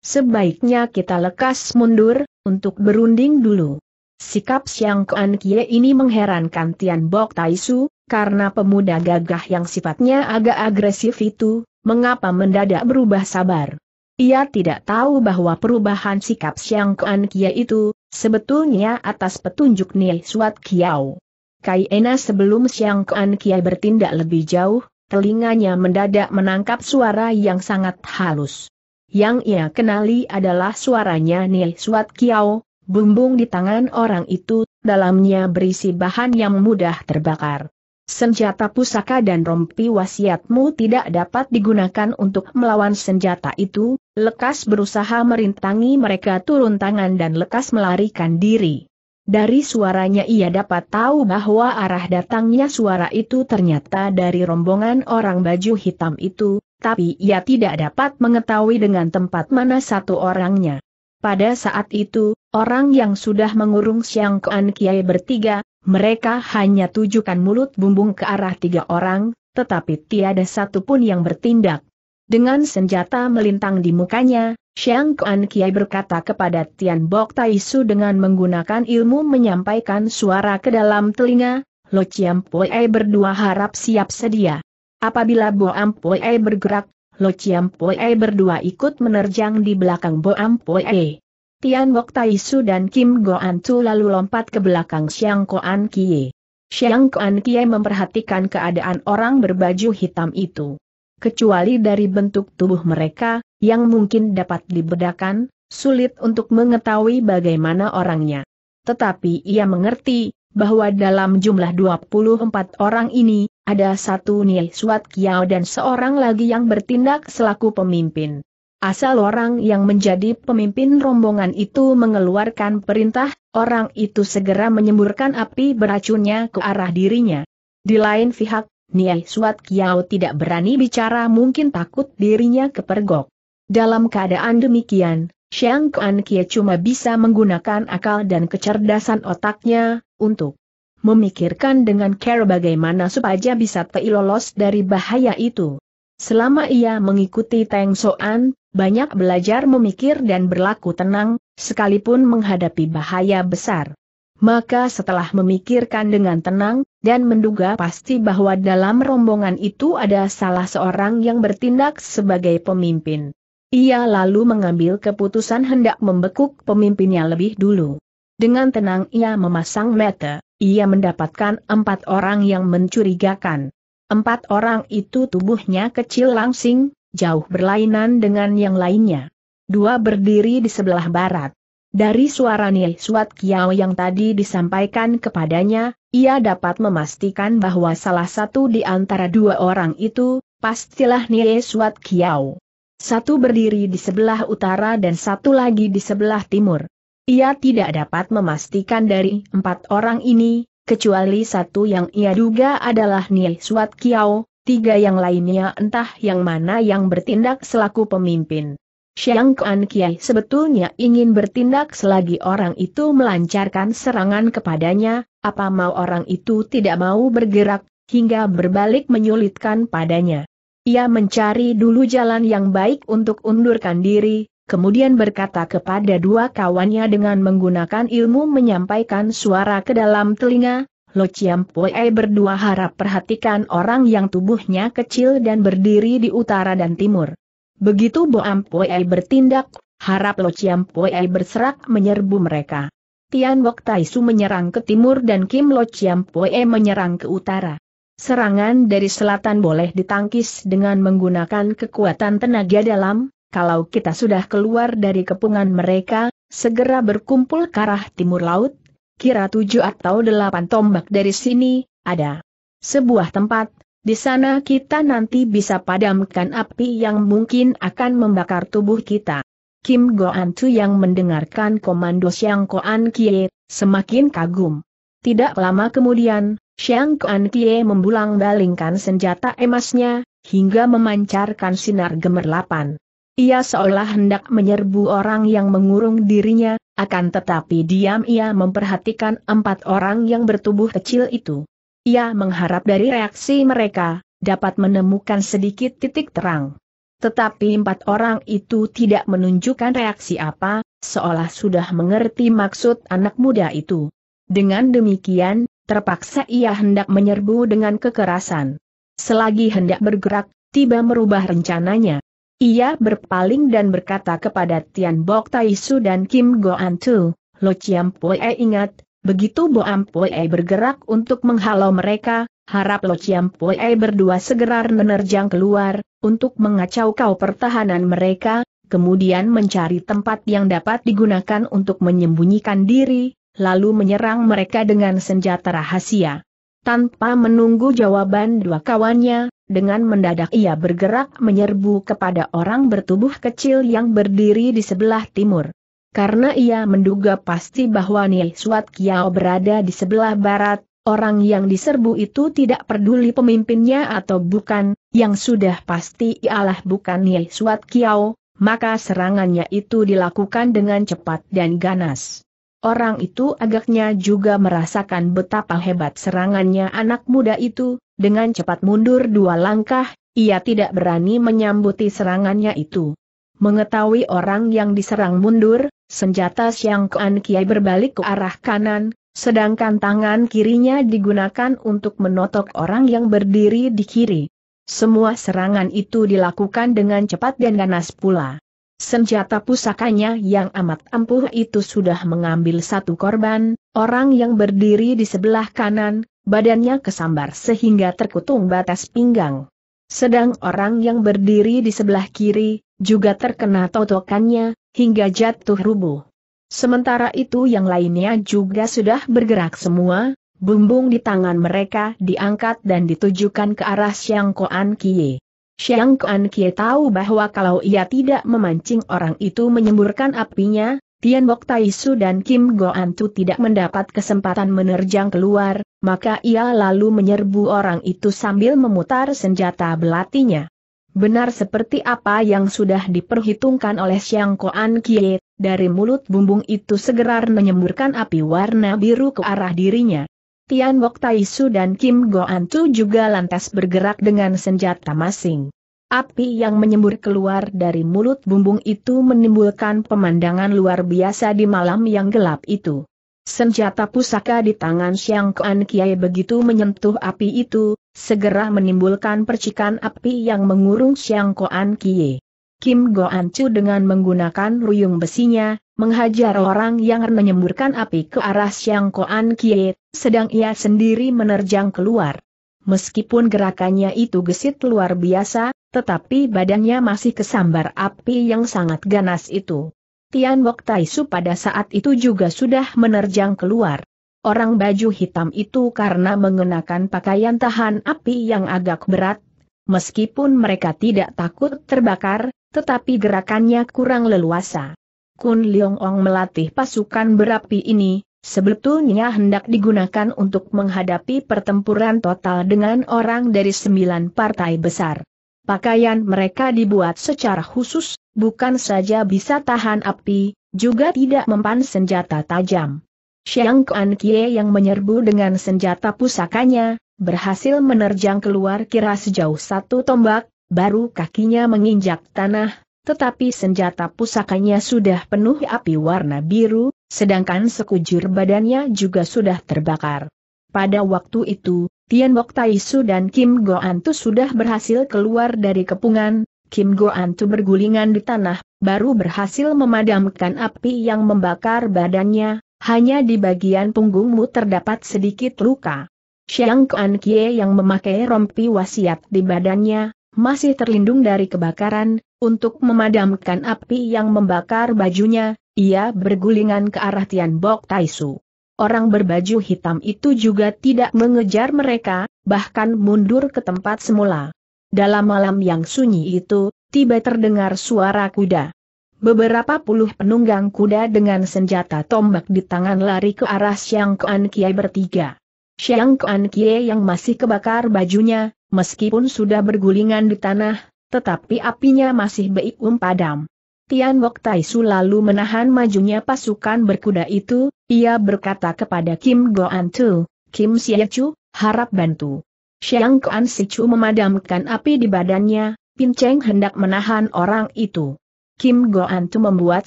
Sebaiknya kita lekas mundur, untuk berunding dulu. Sikap Siang Kuan Kie ini mengherankan Tian Bok Taisu, karena pemuda gagah yang sifatnya agak agresif itu, mengapa mendadak berubah sabar. Ia tidak tahu bahwa perubahan sikap Siang Kuan Kia itu, Sebetulnya atas petunjuk Niai Suat Kiao, Kai Ena sebelum Siang Kuan Kiai bertindak lebih jauh, telinganya mendadak menangkap suara yang sangat halus. Yang ia kenali adalah suaranya Niai Suat Kiao. bumbung di tangan orang itu, dalamnya berisi bahan yang mudah terbakar. Senjata pusaka dan rompi wasiatmu tidak dapat digunakan untuk melawan senjata itu, lekas berusaha merintangi mereka turun tangan dan lekas melarikan diri. Dari suaranya ia dapat tahu bahwa arah datangnya suara itu ternyata dari rombongan orang baju hitam itu, tapi ia tidak dapat mengetahui dengan tempat mana satu orangnya. Pada saat itu, Orang yang sudah mengurung Siang Kean Kiai bertiga, mereka hanya tujukan mulut bumbung ke arah tiga orang, tetapi tiada satupun yang bertindak. Dengan senjata melintang di mukanya, Xiang Kuan Kiai berkata kepada Tian Bok Tai dengan menggunakan ilmu menyampaikan suara ke dalam telinga, Lo Chiam Pue berdua harap siap sedia. Apabila Bo Am Pue bergerak, Lo Chiam Pue berdua ikut menerjang di belakang Bo Am Pue. Tian Bok Su dan Kim Go An Chu lalu lompat ke belakang Xiang An Kie. Xiang An Kie memperhatikan keadaan orang berbaju hitam itu. Kecuali dari bentuk tubuh mereka, yang mungkin dapat dibedakan, sulit untuk mengetahui bagaimana orangnya. Tetapi ia mengerti, bahwa dalam jumlah 24 orang ini, ada satu Nie Suat Kiao dan seorang lagi yang bertindak selaku pemimpin. Asal orang yang menjadi pemimpin rombongan itu mengeluarkan perintah, orang itu segera menyemburkan api beracunnya ke arah dirinya. Di lain pihak, Niai Suat Kiao tidak berani bicara mungkin takut dirinya kepergok. Dalam keadaan demikian, Xiang Kuan Kie cuma bisa menggunakan akal dan kecerdasan otaknya, untuk memikirkan dengan care bagaimana supaya bisa telolos dari bahaya itu. Selama ia mengikuti Teng Soan, banyak belajar memikir dan berlaku tenang, sekalipun menghadapi bahaya besar. Maka setelah memikirkan dengan tenang, dan menduga pasti bahwa dalam rombongan itu ada salah seorang yang bertindak sebagai pemimpin. Ia lalu mengambil keputusan hendak membekuk pemimpinnya lebih dulu. Dengan tenang ia memasang mata, ia mendapatkan empat orang yang mencurigakan. Empat orang itu tubuhnya kecil langsing, jauh berlainan dengan yang lainnya. Dua berdiri di sebelah barat. Dari suara Nih Suat Kiao yang tadi disampaikan kepadanya, ia dapat memastikan bahwa salah satu di antara dua orang itu, pastilah Nih Suat Kiao. Satu berdiri di sebelah utara dan satu lagi di sebelah timur. Ia tidak dapat memastikan dari empat orang ini, kecuali satu yang ia duga adalah Nih Suat Kiao, tiga yang lainnya entah yang mana yang bertindak selaku pemimpin. Xiang Kuan Kiai sebetulnya ingin bertindak selagi orang itu melancarkan serangan kepadanya, apa mau orang itu tidak mau bergerak, hingga berbalik menyulitkan padanya. Ia mencari dulu jalan yang baik untuk undurkan diri, kemudian berkata kepada dua kawannya dengan menggunakan ilmu menyampaikan suara ke dalam telinga, Lo Chiam Pue berdua harap perhatikan orang yang tubuhnya kecil dan berdiri di utara dan timur. Begitu Boam Pue bertindak, harap Lo Chiam Pue berserak menyerbu mereka. Tian Wok Su menyerang ke timur dan Kim Lo Chiam Pue menyerang ke utara. Serangan dari selatan boleh ditangkis dengan menggunakan kekuatan tenaga dalam, kalau kita sudah keluar dari kepungan mereka, segera berkumpul ke arah timur laut, kira tujuh atau delapan tombak dari sini, ada sebuah tempat, di sana kita nanti bisa padamkan api yang mungkin akan membakar tubuh kita. Kim Goan Chu yang mendengarkan komando Xiang Koan Kie, semakin kagum. Tidak lama kemudian, Xiang Koan Kie membulang balingkan senjata emasnya, hingga memancarkan sinar gemerlapan. Ia seolah hendak menyerbu orang yang mengurung dirinya, akan tetapi diam ia memperhatikan empat orang yang bertubuh kecil itu. Ia mengharap dari reaksi mereka, dapat menemukan sedikit titik terang. Tetapi empat orang itu tidak menunjukkan reaksi apa, seolah sudah mengerti maksud anak muda itu. Dengan demikian, terpaksa ia hendak menyerbu dengan kekerasan. Selagi hendak bergerak, tiba merubah rencananya. Ia berpaling dan berkata kepada Tian Bok Tai dan Kim Go An Tu, Lo Chiam Pue e, ingat, begitu Bo Am Pue e bergerak untuk menghalau mereka, harap Lo Chiam Pue e berdua segera menerjang keluar, untuk mengacau kau pertahanan mereka, kemudian mencari tempat yang dapat digunakan untuk menyembunyikan diri, lalu menyerang mereka dengan senjata rahasia. Tanpa menunggu jawaban dua kawannya, dengan mendadak ia bergerak menyerbu kepada orang bertubuh kecil yang berdiri di sebelah timur. Karena ia menduga pasti bahwa Nia Suat Kiao berada di sebelah barat, orang yang diserbu itu tidak peduli pemimpinnya atau bukan, yang sudah pasti ialah bukan Nia Suat Kiao, maka serangannya itu dilakukan dengan cepat dan ganas. Orang itu agaknya juga merasakan betapa hebat serangannya anak muda itu, dengan cepat mundur dua langkah, ia tidak berani menyambuti serangannya itu. Mengetahui orang yang diserang mundur, senjata Siang Kuan Kiai berbalik ke arah kanan, sedangkan tangan kirinya digunakan untuk menotok orang yang berdiri di kiri. Semua serangan itu dilakukan dengan cepat dan ganas pula. Senjata pusakanya yang amat ampuh itu sudah mengambil satu korban, orang yang berdiri di sebelah kanan, badannya kesambar sehingga terkutung batas pinggang. Sedang orang yang berdiri di sebelah kiri, juga terkena totokannya, hingga jatuh rubuh. Sementara itu yang lainnya juga sudah bergerak semua, bumbung di tangan mereka diangkat dan ditujukan ke arah Siang Koan Kie. Xiang Kuan Kie tahu bahwa kalau ia tidak memancing orang itu menyemburkan apinya, Tian Bok Taisu dan Kim Goan Tu tidak mendapat kesempatan menerjang keluar, maka ia lalu menyerbu orang itu sambil memutar senjata belatinya. Benar seperti apa yang sudah diperhitungkan oleh Xiang Kuan Kie, dari mulut bumbung itu segera menyemburkan api warna biru ke arah dirinya. Tian Bok Su dan Kim Go Antu juga lantas bergerak dengan senjata masing. Api yang menyembur keluar dari mulut bumbung itu menimbulkan pemandangan luar biasa di malam yang gelap itu. Senjata pusaka di tangan Xiang Kuan Kiai begitu menyentuh api itu, segera menimbulkan percikan api yang mengurung Xiang Kuan Kiai. Kim Go Ancu dengan menggunakan ruyung besinya, menghajar orang yang menyemburkan api ke arah Siang Koan Kie, sedang ia sendiri menerjang keluar. Meskipun gerakannya itu gesit luar biasa, tetapi badannya masih kesambar api yang sangat ganas itu. Tian Tai Su pada saat itu juga sudah menerjang keluar. Orang baju hitam itu karena mengenakan pakaian tahan api yang agak berat, Meskipun mereka tidak takut terbakar, tetapi gerakannya kurang leluasa. Kun Leong Ong melatih pasukan berapi ini, sebetulnya hendak digunakan untuk menghadapi pertempuran total dengan orang dari sembilan partai besar. Pakaian mereka dibuat secara khusus, bukan saja bisa tahan api, juga tidak mempan senjata tajam. Xiang Kuan Kie yang menyerbu dengan senjata pusakanya, berhasil menerjang keluar kira sejauh satu tombak, baru kakinya menginjak tanah, tetapi senjata pusakanya sudah penuh api warna biru, sedangkan sekujur badannya juga sudah terbakar. Pada waktu itu, Tian Bok Taisu dan Kim Go Antu sudah berhasil keluar dari kepungan, Kim Go Antu bergulingan di tanah, baru berhasil memadamkan api yang membakar badannya, hanya di bagian punggungmu terdapat sedikit luka. Chiang Kuan Kie yang memakai rompi wasiat di badannya, masih terlindung dari kebakaran, untuk memadamkan api yang membakar bajunya, ia bergulingan ke arah Tian Bok Taisu. Orang berbaju hitam itu juga tidak mengejar mereka, bahkan mundur ke tempat semula. Dalam malam yang sunyi itu, tiba terdengar suara kuda. Beberapa puluh penunggang kuda dengan senjata tombak di tangan lari ke arah Siang Kuan Kiai bertiga. Xiang Kuan Kie yang masih kebakar bajunya, meskipun sudah bergulingan di tanah, tetapi apinya masih beikum padam. Tian Wok Tai Su lalu menahan majunya pasukan berkuda itu, ia berkata kepada Kim Go An Tu, Kim Xie Chu, harap bantu. Xiang Kuan Si Chu memadamkan api di badannya, Pin Cheng hendak menahan orang itu. Kim Go An Tu membuat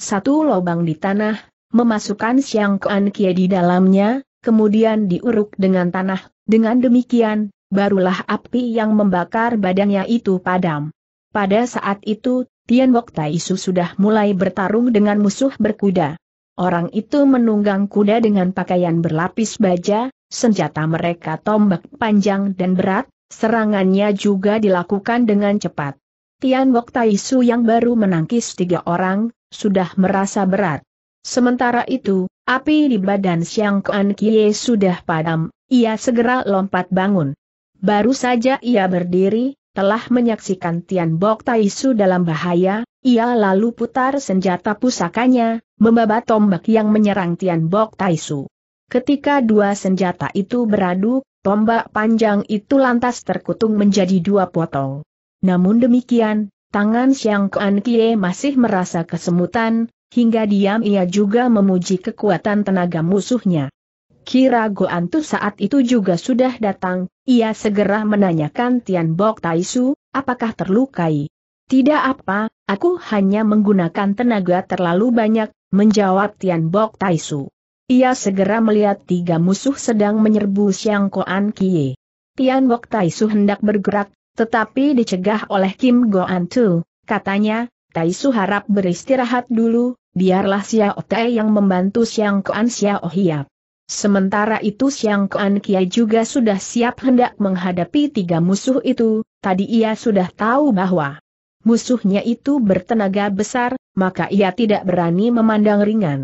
satu lubang di tanah, memasukkan Xiang Kuan Kie di dalamnya, kemudian diuruk dengan tanah, dengan demikian, barulah api yang membakar badannya itu padam. Pada saat itu, Tian Wok Taisu sudah mulai bertarung dengan musuh berkuda. Orang itu menunggang kuda dengan pakaian berlapis baja, senjata mereka tombak panjang dan berat, serangannya juga dilakukan dengan cepat. Tian Wok Taisu yang baru menangkis tiga orang, sudah merasa berat. Sementara itu, Api di badan Siang Kuan Kie sudah padam, ia segera lompat bangun. Baru saja ia berdiri, telah menyaksikan Tian Bok Taisu dalam bahaya, ia lalu putar senjata pusakanya, membabat tombak yang menyerang Tian Bok Taisu. Ketika dua senjata itu beradu, tombak panjang itu lantas terkutung menjadi dua potong. Namun demikian, tangan Siang Kuan Kie masih merasa kesemutan, Hingga diam ia juga memuji kekuatan tenaga musuhnya. Kira Goantu saat itu juga sudah datang, ia segera menanyakan Tian Bok Taisu, apakah terlukai? Tidak apa, aku hanya menggunakan tenaga terlalu banyak, menjawab Tian Bok Taisu. Ia segera melihat tiga musuh sedang menyerbu Siang Koan Kie. Tian Bok Taisu hendak bergerak, tetapi dicegah oleh Kim Goan katanya, Tai Su harap beristirahat dulu, biarlah Xiao Tai yang membantu Xiang Kuan Xiao Hiap. Sementara itu Xiang Kuan Kiai juga sudah siap hendak menghadapi tiga musuh itu, tadi ia sudah tahu bahwa musuhnya itu bertenaga besar, maka ia tidak berani memandang ringan.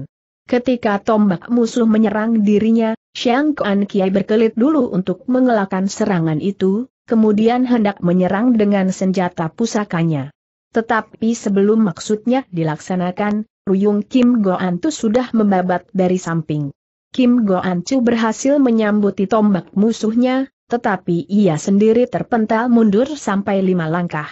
Ketika tombak musuh menyerang dirinya, Xiang Kuan Kiai berkelit dulu untuk mengelakkan serangan itu, kemudian hendak menyerang dengan senjata pusakanya. Tetapi sebelum maksudnya dilaksanakan, Ruyung Kim tu sudah membabat dari samping. Kim Goantu berhasil menyambuti tombak musuhnya, tetapi ia sendiri terpental mundur sampai lima langkah.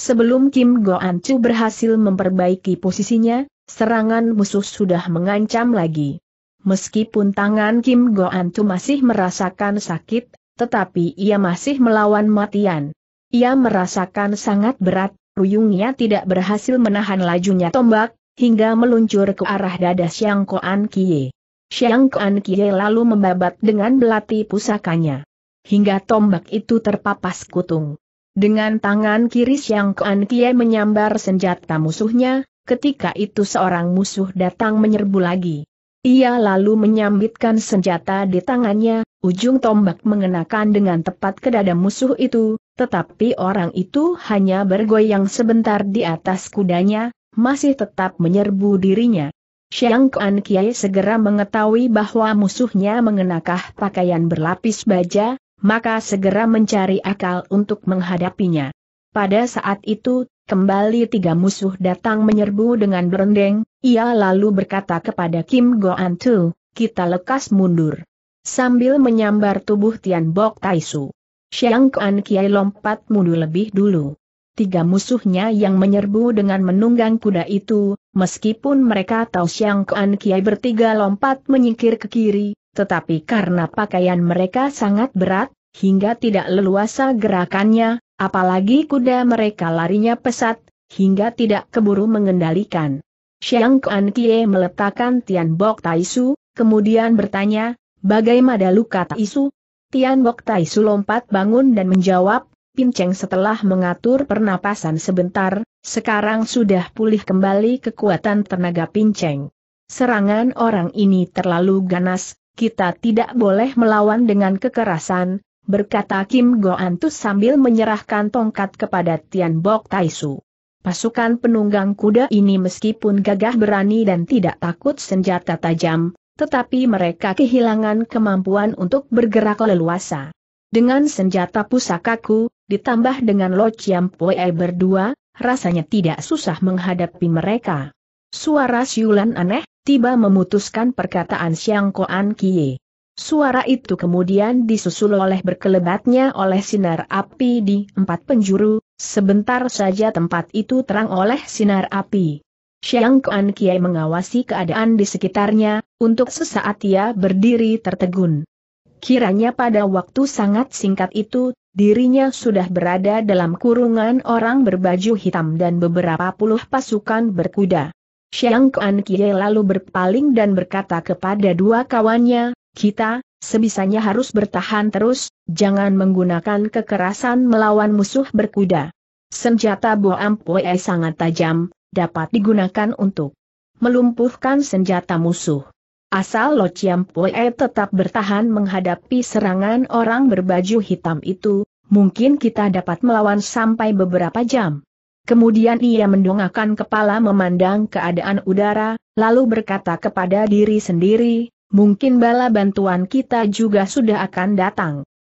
Sebelum Kim Goantu berhasil memperbaiki posisinya, serangan musuh sudah mengancam lagi. Meskipun tangan Kim Goantu masih merasakan sakit, tetapi ia masih melawan matian. Ia merasakan sangat berat, Ruyungnya tidak berhasil menahan lajunya tombak, hingga meluncur ke arah dada Xiang Koan Kie. Xiang Koan Kie lalu membabat dengan belati pusakanya. Hingga tombak itu terpapas kutung. Dengan tangan kiri Xiang Koan Kie menyambar senjata musuhnya, ketika itu seorang musuh datang menyerbu lagi. Ia lalu menyambitkan senjata di tangannya, ujung tombak mengenakan dengan tepat ke dada musuh itu, tetapi orang itu hanya bergoyang sebentar di atas kudanya, masih tetap menyerbu dirinya. Xiang Kuan Kiai segera mengetahui bahwa musuhnya mengenakah pakaian berlapis baja, maka segera mencari akal untuk menghadapinya. Pada saat itu, kembali tiga musuh datang menyerbu dengan berendeng, ia lalu berkata kepada Kim Goan Tu, kita lekas mundur. Sambil menyambar tubuh Tian Bok Taisu. Xiang Kuan Kiai lompat mundur lebih dulu. Tiga musuhnya yang menyerbu dengan menunggang kuda itu, meskipun mereka tahu Xiang Kuan Kiai bertiga lompat menyingkir ke kiri, tetapi karena pakaian mereka sangat berat, hingga tidak leluasa gerakannya, apalagi kuda mereka larinya pesat, hingga tidak keburu mengendalikan. Xiang Kuan Kie meletakkan Tian Bok Taisu, kemudian bertanya, bagaimana luka Taisu? Tian Bok Taisu lompat bangun dan menjawab, Pinceng setelah mengatur pernapasan sebentar, sekarang sudah pulih kembali kekuatan tenaga Pinceng. Serangan orang ini terlalu ganas, kita tidak boleh melawan dengan kekerasan, berkata Kim Go Antus sambil menyerahkan tongkat kepada Tian Bok Taisu. Pasukan penunggang kuda ini meskipun gagah berani dan tidak takut senjata tajam, tetapi mereka kehilangan kemampuan untuk bergerak leluasa. Dengan senjata pusakaku, ditambah dengan Lo Chiam Pue berdua, rasanya tidak susah menghadapi mereka. Suara siulan aneh, tiba memutuskan perkataan Siang Koan Kie. Suara itu kemudian disusul oleh berkelebatnya oleh sinar api di empat penjuru, Sebentar saja tempat itu terang oleh sinar api. Xiang Kuan Kiai mengawasi keadaan di sekitarnya, untuk sesaat ia berdiri tertegun. Kiranya pada waktu sangat singkat itu, dirinya sudah berada dalam kurungan orang berbaju hitam dan beberapa puluh pasukan berkuda. Xiang Kuan Kiai lalu berpaling dan berkata kepada dua kawannya, kita, Sebisanya harus bertahan terus, jangan menggunakan kekerasan melawan musuh berkuda. Senjata Boam Pue sangat tajam, dapat digunakan untuk melumpuhkan senjata musuh. Asal Lo Chiam tetap bertahan menghadapi serangan orang berbaju hitam itu, mungkin kita dapat melawan sampai beberapa jam. Kemudian ia mendongakkan kepala memandang keadaan udara, lalu berkata kepada diri sendiri, mungkin bala bantuan kita juga sudah akan datang.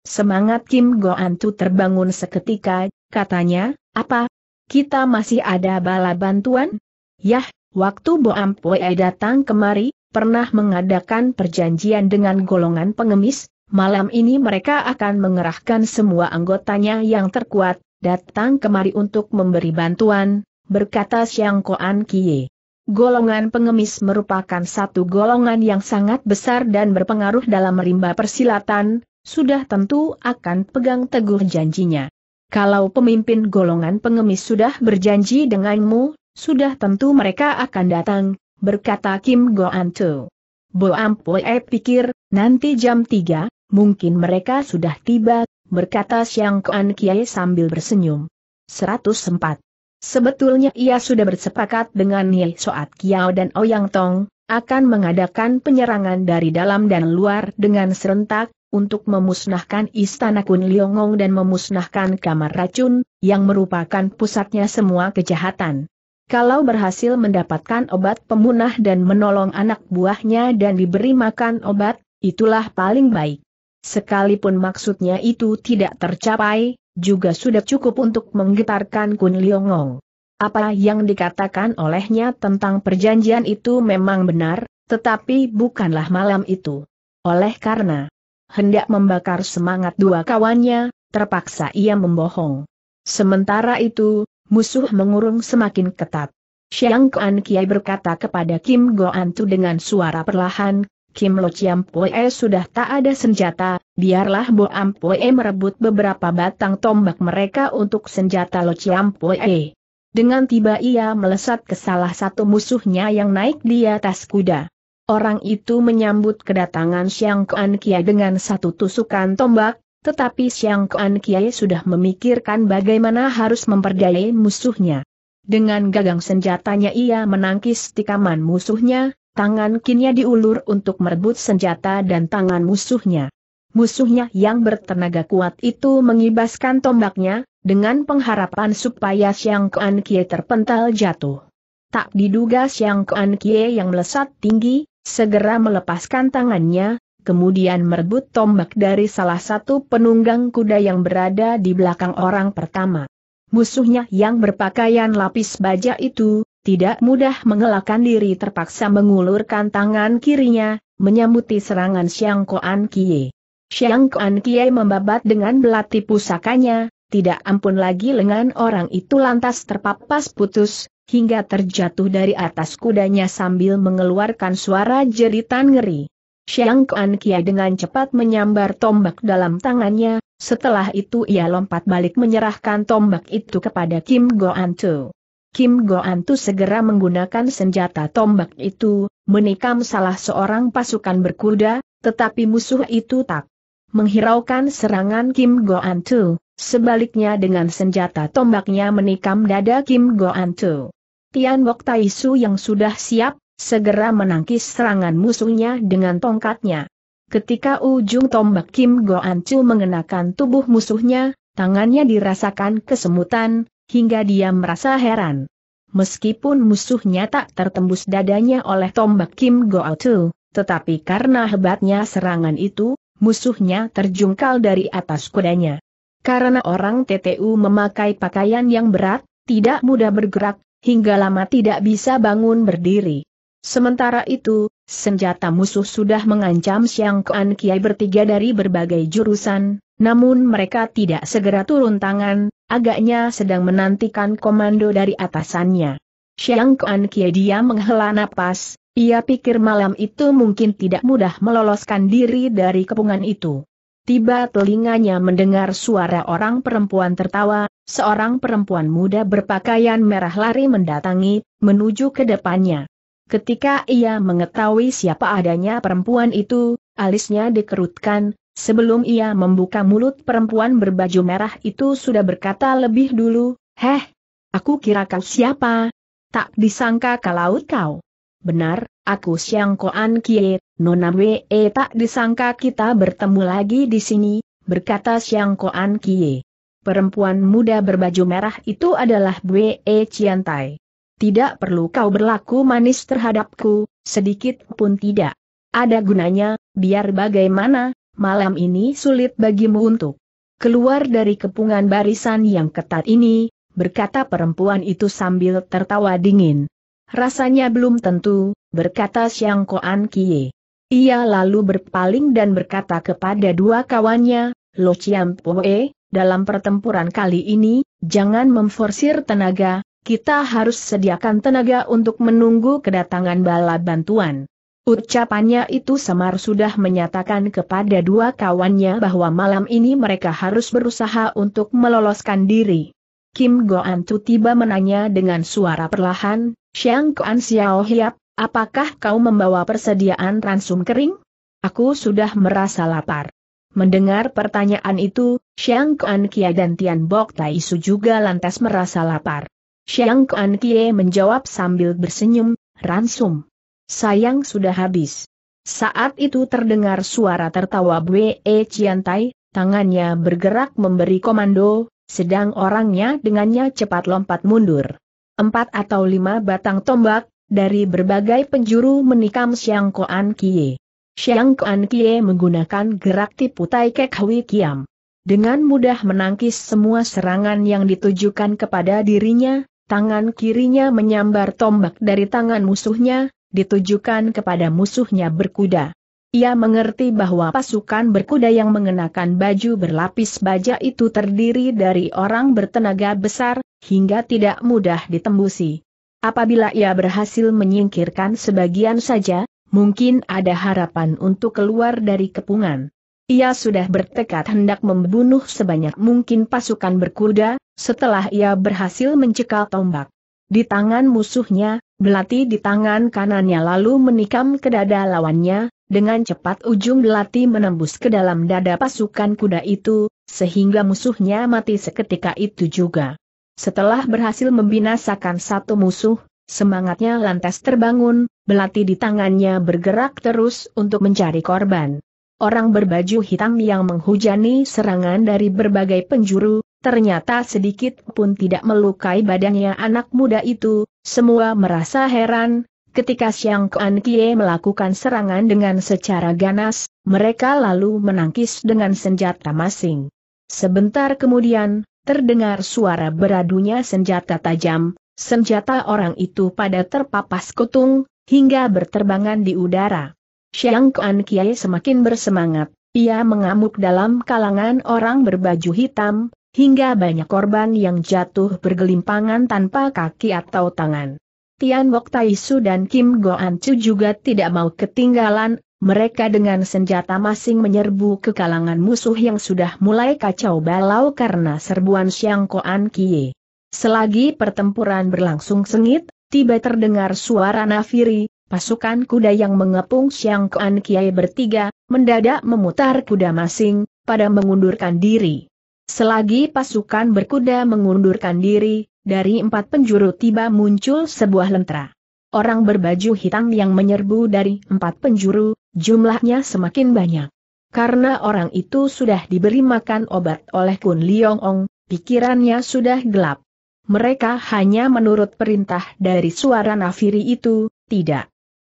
Semangat Kim Goan tuh terbangun seketika, katanya, apa? Kita masih ada bala bantuan? Yah, waktu Bo Ampue datang kemari, pernah mengadakan perjanjian dengan golongan pengemis, malam ini mereka akan mengerahkan semua anggotanya yang terkuat, datang kemari untuk memberi bantuan, berkata Siang Koan Kie. Golongan pengemis merupakan satu golongan yang sangat besar dan berpengaruh dalam rimba persilatan, sudah tentu akan pegang teguh janjinya. Kalau pemimpin golongan pengemis sudah berjanji denganmu, sudah tentu mereka akan datang, berkata Kim Go Anto. Bo Ampue pikir, nanti jam 3, mungkin mereka sudah tiba, berkata Xiang Kuan Kiai sambil bersenyum. 104. Sebetulnya ia sudah bersepakat dengan Neil, Soat Kiao dan Ouyang Tong, akan mengadakan penyerangan dari dalam dan luar dengan serentak, untuk memusnahkan istana Kun Liongong dan memusnahkan kamar racun, yang merupakan pusatnya semua kejahatan. Kalau berhasil mendapatkan obat pemunah dan menolong anak buahnya dan diberi makan obat, itulah paling baik. Sekalipun maksudnya itu tidak tercapai, juga sudah cukup untuk menggetarkan Kun Liongong. Apa yang dikatakan olehnya tentang perjanjian itu memang benar, tetapi bukanlah malam itu. Oleh karena hendak membakar semangat dua kawannya, terpaksa ia membohong. Sementara itu, musuh mengurung semakin ketat. Xiang Kuan Kiai berkata kepada Kim Goan Tu dengan suara perlahan, Kim Lo Chiam Pue sudah tak ada senjata, biarlah Bo Am Pue merebut beberapa batang tombak mereka untuk senjata Lo Chiam Pue. Dengan tiba ia melesat ke salah satu musuhnya yang naik di atas kuda. Orang itu menyambut kedatangan Xiang Kuan Kia dengan satu tusukan tombak, tetapi Xiang Kuan Kiai sudah memikirkan bagaimana harus memperdaya musuhnya. Dengan gagang senjatanya ia menangkis tikaman musuhnya, Tangan kinya diulur untuk merebut senjata dan tangan musuhnya. Musuhnya yang bertenaga kuat itu mengibaskan tombaknya, dengan pengharapan supaya Xiang Kuan Kie terpental jatuh. Tak diduga Xiang Kuan Kie yang melesat tinggi, segera melepaskan tangannya, kemudian merebut tombak dari salah satu penunggang kuda yang berada di belakang orang pertama. Musuhnya yang berpakaian lapis baja itu, tidak mudah mengelakkan diri terpaksa mengulurkan tangan kirinya, menyambuti serangan Xiang Koan Kie. Xiang Koan Kie membabat dengan belati pusakanya, tidak ampun lagi lengan orang itu lantas terpapas putus, hingga terjatuh dari atas kudanya sambil mengeluarkan suara jeritan ngeri. Xiang Kuan Kie dengan cepat menyambar tombak dalam tangannya, setelah itu ia lompat balik menyerahkan tombak itu kepada Kim Goan Tu. Kim Goan Tu segera menggunakan senjata tombak itu, menikam salah seorang pasukan berkuda, tetapi musuh itu tak menghiraukan serangan Kim Goan Tu, sebaliknya dengan senjata tombaknya menikam dada Kim Goan Tu. Tian Wok Taisu yang sudah siap, segera menangkis serangan musuhnya dengan tongkatnya. Ketika ujung tombak Kim Goan Chu mengenakan tubuh musuhnya, tangannya dirasakan kesemutan, hingga dia merasa heran. Meskipun musuhnya tak tertembus dadanya oleh tombak Kim Go-eul Goatu, tetapi karena hebatnya serangan itu, musuhnya terjungkal dari atas kudanya. Karena orang TTU memakai pakaian yang berat, tidak mudah bergerak, hingga lama tidak bisa bangun berdiri. Sementara itu, senjata musuh sudah mengancam Siang Kuan Kiai bertiga dari berbagai jurusan, namun mereka tidak segera turun tangan, Agaknya sedang menantikan komando dari atasannya. Xiang Kuan Kie dia menghela napas, ia pikir malam itu mungkin tidak mudah meloloskan diri dari kepungan itu. Tiba telinganya mendengar suara orang perempuan tertawa, seorang perempuan muda berpakaian merah lari mendatangi, menuju ke depannya. Ketika ia mengetahui siapa adanya perempuan itu, alisnya dikerutkan, Sebelum ia membuka mulut perempuan berbaju merah itu sudah berkata lebih dulu, Heh, aku kira kau siapa? Tak disangka kalau kau. Benar, aku Siang Koan Kie, Nona We eh, tak disangka kita bertemu lagi di sini, berkata Siang Koan Kie. Perempuan muda berbaju merah itu adalah Bwe eh, Ciantai. Tidak perlu kau berlaku manis terhadapku, sedikit pun tidak. Ada gunanya, biar bagaimana, malam ini sulit bagimu untuk keluar dari kepungan barisan yang ketat ini, berkata perempuan itu sambil tertawa dingin. Rasanya belum tentu, berkata Siang Koan Kie. Ia lalu berpaling dan berkata kepada dua kawannya, Lo Chiam Poe, dalam pertempuran kali ini, jangan memforsir tenaga, kita harus sediakan tenaga untuk menunggu kedatangan bala bantuan. Ucapannya itu Semar sudah menyatakan kepada dua kawannya bahwa malam ini mereka harus berusaha untuk meloloskan diri. Kim Go Goan tiba menanya dengan suara perlahan, Xiang Kuan Xiao Hiap, apakah kau membawa persediaan ransum kering? Aku sudah merasa lapar. Mendengar pertanyaan itu, Xiang Kuan Kia dan Tian Bok Tai Su juga lantas merasa lapar. Xiang Kuan Kie menjawab sambil bersenyum, ransum. Sayang sudah habis. Saat itu terdengar suara tertawa Bwe Ciantai, tangannya bergerak memberi komando, sedang orangnya dengannya cepat lompat mundur. Empat atau lima batang tombak, dari berbagai penjuru menikam Siang Koan Kie. Siang Koan Kie menggunakan gerak tipu tai kek Hui Kiam dengan mudah menangkis semua serangan yang ditujukan kepada dirinya, tangan kirinya menyambar tombak dari tangan musuhnya, ditujukan kepada musuhnya berkuda. Ia mengerti bahwa pasukan berkuda yang mengenakan baju berlapis baja itu terdiri dari orang bertenaga besar, hingga tidak mudah ditembusi. Apabila ia berhasil menyingkirkan sebagian saja, mungkin ada harapan untuk keluar dari kepungan. Ia sudah bertekad hendak membunuh sebanyak mungkin pasukan berkuda, setelah ia berhasil mencekal tombak. Di tangan musuhnya, Belati di tangan kanannya lalu menikam ke dada lawannya, dengan cepat ujung belati menembus ke dalam dada pasukan kuda itu, sehingga musuhnya mati seketika itu juga. Setelah berhasil membinasakan satu musuh, semangatnya lantas terbangun, belati di tangannya bergerak terus untuk mencari korban. Orang berbaju hitam yang menghujani serangan dari berbagai penjuru, Ternyata sedikit pun tidak melukai badannya anak muda itu, semua merasa heran, ketika Siang Kuan Kie melakukan serangan dengan secara ganas, mereka lalu menangkis dengan senjata masing. Sebentar kemudian, terdengar suara beradunya senjata tajam, senjata orang itu pada terpapas kutung, hingga berterbangan di udara. Siang Kuan Kie semakin bersemangat, ia mengamuk dalam kalangan orang berbaju hitam, hingga banyak korban yang jatuh bergelimpangan tanpa kaki atau tangan. Tian Bok Taisu dan Kim Goan Chu juga tidak mau ketinggalan, mereka dengan senjata masing menyerbu ke kalangan musuh yang sudah mulai kacau balau karena serbuan Xiang Koan Kie. Selagi pertempuran berlangsung sengit, tiba terdengar suara nafiri, pasukan kuda yang mengepung Xiang Koan Kie bertiga, mendadak memutar kuda masing, pada mengundurkan diri. Selagi pasukan berkuda mengundurkan diri, dari empat penjuru tiba muncul sebuah lentera. Orang berbaju hitam yang menyerbu dari empat penjuru, jumlahnya semakin banyak. Karena orang itu sudah diberi makan obat oleh Kun Liong Ong, pikirannya sudah gelap. Mereka hanya menurut perintah dari suara nafiri itu, tidak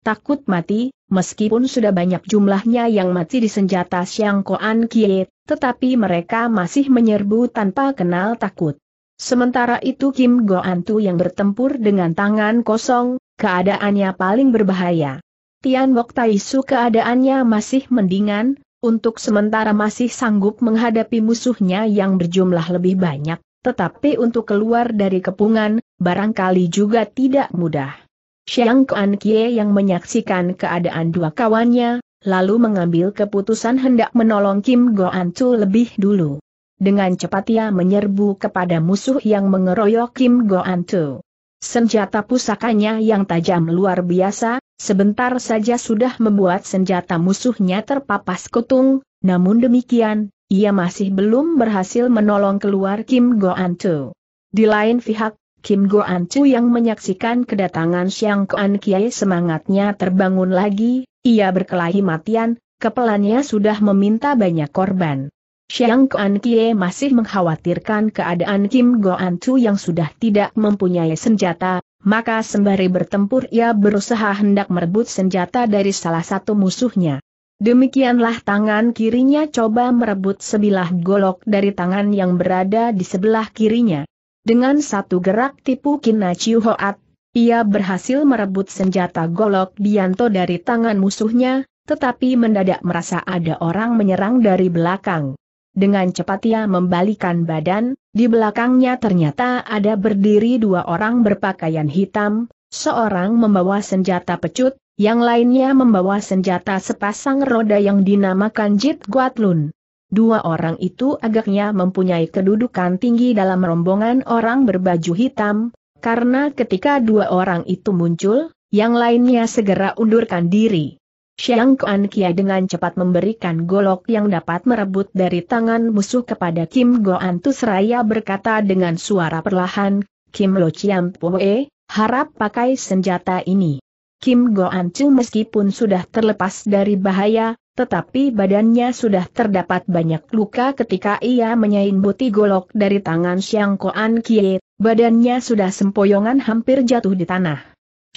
takut mati, meskipun sudah banyak jumlahnya yang mati di senjata Siang Koan Kie, tetapi mereka masih menyerbu tanpa kenal takut. Sementara itu Kim Go Antu yang bertempur dengan tangan kosong, keadaannya paling berbahaya. Tian Bok Taisu keadaannya masih mendingan, untuk sementara masih sanggup menghadapi musuhnya yang berjumlah lebih banyak, tetapi untuk keluar dari kepungan, barangkali juga tidak mudah. Xiang Kuan Kie yang menyaksikan keadaan dua kawannya, lalu mengambil keputusan hendak menolong Kim Go Chu lebih dulu. Dengan cepat ia menyerbu kepada musuh yang mengeroyok Kim Go Chu. Senjata pusakanya yang tajam luar biasa, sebentar saja sudah membuat senjata musuhnya terpapas kutung, namun demikian, ia masih belum berhasil menolong keluar Kim Go Chu. Di lain pihak, Kim Go An Chu yang menyaksikan kedatangan Xiang Kuan Kiai semangatnya terbangun lagi, ia berkelahi matian, kepelannya sudah meminta banyak korban. Xiang Kuan Kiai masih mengkhawatirkan keadaan Kim Go An Chu yang sudah tidak mempunyai senjata, maka sembari bertempur ia berusaha hendak merebut senjata dari salah satu musuhnya. Demikianlah tangan kirinya coba merebut sebilah golok dari tangan yang berada di sebelah kirinya. Dengan satu gerak tipu kina Chiu Hoat, ia berhasil merebut senjata golok Bianto dari tangan musuhnya, tetapi mendadak merasa ada orang menyerang dari belakang. Dengan cepat ia membalikan badan, di belakangnya ternyata ada berdiri dua orang berpakaian hitam, seorang membawa senjata pecut, yang lainnya membawa senjata sepasang roda yang dinamakan Jit Guatlun. Dua orang itu agaknya mempunyai kedudukan tinggi dalam rombongan orang berbaju hitam, karena ketika dua orang itu muncul, yang lainnya segera undurkan diri. Xiang Kuan Kia dengan cepat memberikan golok yang dapat merebut dari tangan musuh kepada Kim Goan Tusraya berkata dengan suara perlahan, Kim Lo Chiam Poe, harap pakai senjata ini. Kim Go Antu meskipun sudah terlepas dari bahaya, tetapi badannya sudah terdapat banyak luka ketika ia menyeimbuti golok dari tangan Xiang Koan Kie, badannya sudah sempoyongan hampir jatuh di tanah.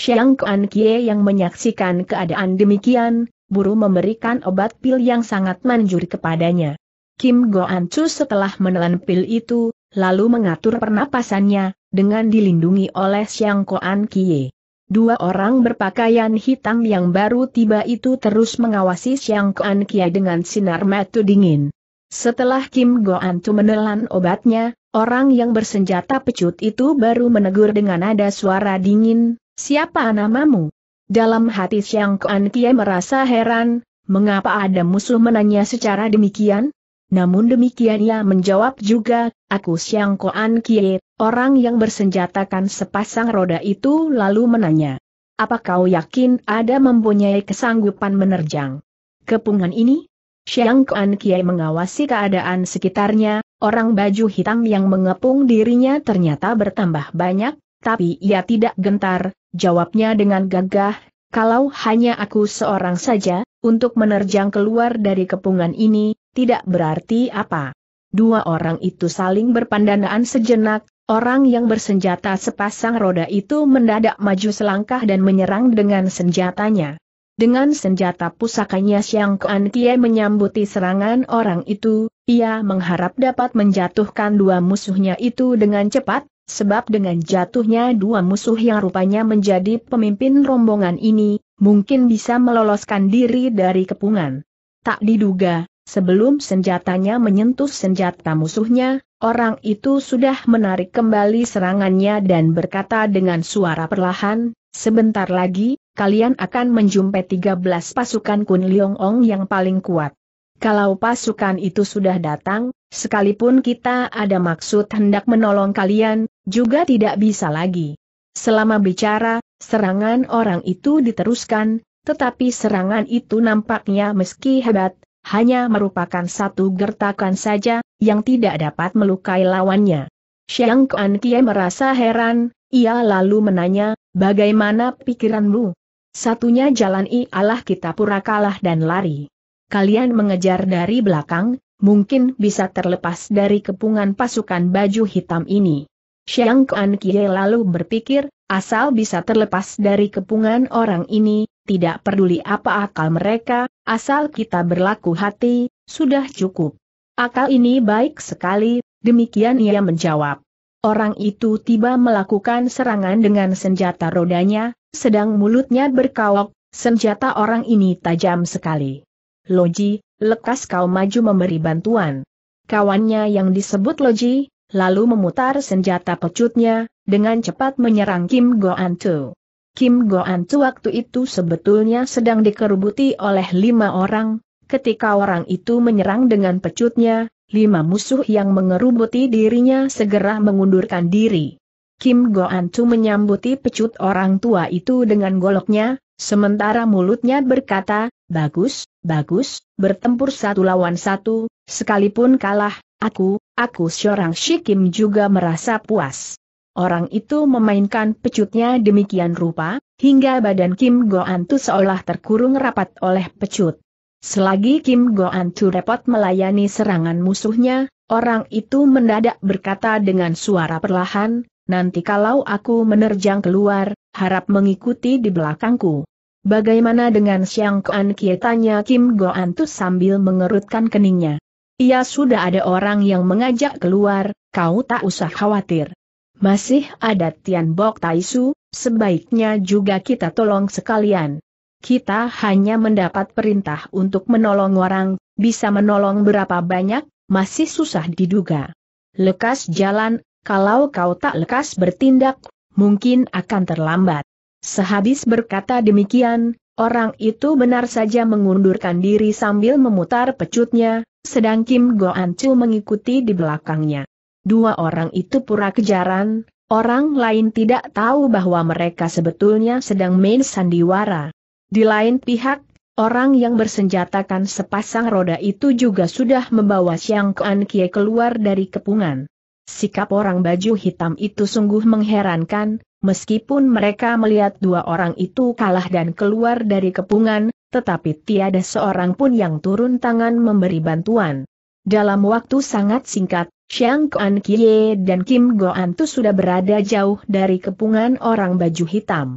Xiang Koan Kie yang menyaksikan keadaan demikian, buru memberikan obat pil yang sangat manjur kepadanya. Kim Goan Chu setelah menelan pil itu, lalu mengatur pernapasannya, dengan dilindungi oleh Xiang Koan Kie. Dua orang berpakaian hitam yang baru tiba itu terus mengawasi Siang Kuan Kia dengan sinar mata dingin. Setelah Kim Go Antu menelan obatnya, orang yang bersenjata pecut itu baru menegur dengan nada suara dingin, siapa namamu? Dalam hati Siang Kuan Kia merasa heran, mengapa ada musuh menanya secara demikian? Namun demikian ia menjawab juga, aku Siang Kuan Kie, Orang yang bersenjatakan sepasang roda itu lalu menanya. Apa kau yakin ada mempunyai kesanggupan menerjang? Kepungan ini? Xiang Kuan Kiai mengawasi keadaan sekitarnya, orang baju hitam yang mengepung dirinya ternyata bertambah banyak, tapi ia tidak gentar, jawabnya dengan gagah, kalau hanya aku seorang saja, untuk menerjang keluar dari kepungan ini, tidak berarti apa. Dua orang itu saling berpandangan sejenak, Orang yang bersenjata sepasang roda itu mendadak maju selangkah dan menyerang dengan senjatanya. Dengan senjata pusakanya Yang Kuan Kie menyambuti serangan orang itu, ia mengharap dapat menjatuhkan dua musuhnya itu dengan cepat, sebab dengan jatuhnya dua musuh yang rupanya menjadi pemimpin rombongan ini, mungkin bisa meloloskan diri dari kepungan. Tak diduga, sebelum senjatanya menyentuh senjata musuhnya, Orang itu sudah menarik kembali serangannya dan berkata dengan suara perlahan, sebentar lagi, kalian akan menjumpai 13 pasukan Kun Leong Ong yang paling kuat. Kalau pasukan itu sudah datang, sekalipun kita ada maksud hendak menolong kalian, juga tidak bisa lagi. Selama bicara, serangan orang itu diteruskan, tetapi serangan itu nampaknya meski hebat, hanya merupakan satu gertakan saja, yang tidak dapat melukai lawannya. Xiang Kuan Kie merasa heran, ia lalu menanya, bagaimana pikiranmu? Satunya jalan ialah kita pura kalah dan lari. Kalian mengejar dari belakang, mungkin bisa terlepas dari kepungan pasukan baju hitam ini. Xiang Kuan Kie lalu berpikir, asal bisa terlepas dari kepungan orang ini, tidak peduli apa akal mereka, asal kita berlaku hati, sudah cukup. Akal ini baik sekali, demikian ia menjawab. Orang itu tiba melakukan serangan dengan senjata rodanya, sedang mulutnya berkawok, senjata orang ini tajam sekali. Loji, lekas kau maju memberi bantuan. Kawannya yang disebut Loji, lalu memutar senjata pecutnya, dengan cepat menyerang Kim Goan Tu. Kim Goan Tu waktu itu sebetulnya sedang dikerubuti oleh lima orang, Ketika orang itu menyerang dengan pecutnya, lima musuh yang mengerubuti dirinya segera mengundurkan diri. Kim Goan tu menyambuti pecut orang tua itu dengan goloknya, sementara mulutnya berkata, bagus, bagus, bertempur satu lawan satu, sekalipun kalah, aku, aku seorang Shikim juga merasa puas. Orang itu memainkan pecutnya demikian rupa, hingga badan Kim Goan Tu seolah terkurung rapat oleh pecut. Selagi Kim Goan Tu repot melayani serangan musuhnya, orang itu mendadak berkata dengan suara perlahan, nanti kalau aku menerjang keluar, harap mengikuti di belakangku. Bagaimana dengan Siang Kuan Kie tanya Kim Goan Tu sambil mengerutkan keningnya. Ia sudah ada orang yang mengajak keluar, kau tak usah khawatir. Masih ada Tian Bok Taisu, sebaiknya juga kita tolong sekalian. Kita hanya mendapat perintah untuk menolong orang, bisa menolong berapa banyak, masih susah diduga. Lekas jalan, kalau kau tak lekas bertindak, mungkin akan terlambat. Sehabis berkata demikian, orang itu benar saja mengundurkan diri sambil memutar pecutnya, sedang Kim Goan Chu mengikuti di belakangnya. Dua orang itu pura kejaran, orang lain tidak tahu bahwa mereka sebetulnya sedang main sandiwara. Di lain pihak, orang yang bersenjatakan sepasang roda itu juga sudah membawa Siang Kuan Kie keluar dari kepungan. Sikap orang baju hitam itu sungguh mengherankan, meskipun mereka melihat dua orang itu kalah dan keluar dari kepungan, tetapi tiada seorang pun yang turun tangan memberi bantuan. Dalam waktu sangat singkat, Xiang Kuan Kie dan Kim Goan Tu sudah berada jauh dari kepungan orang baju hitam.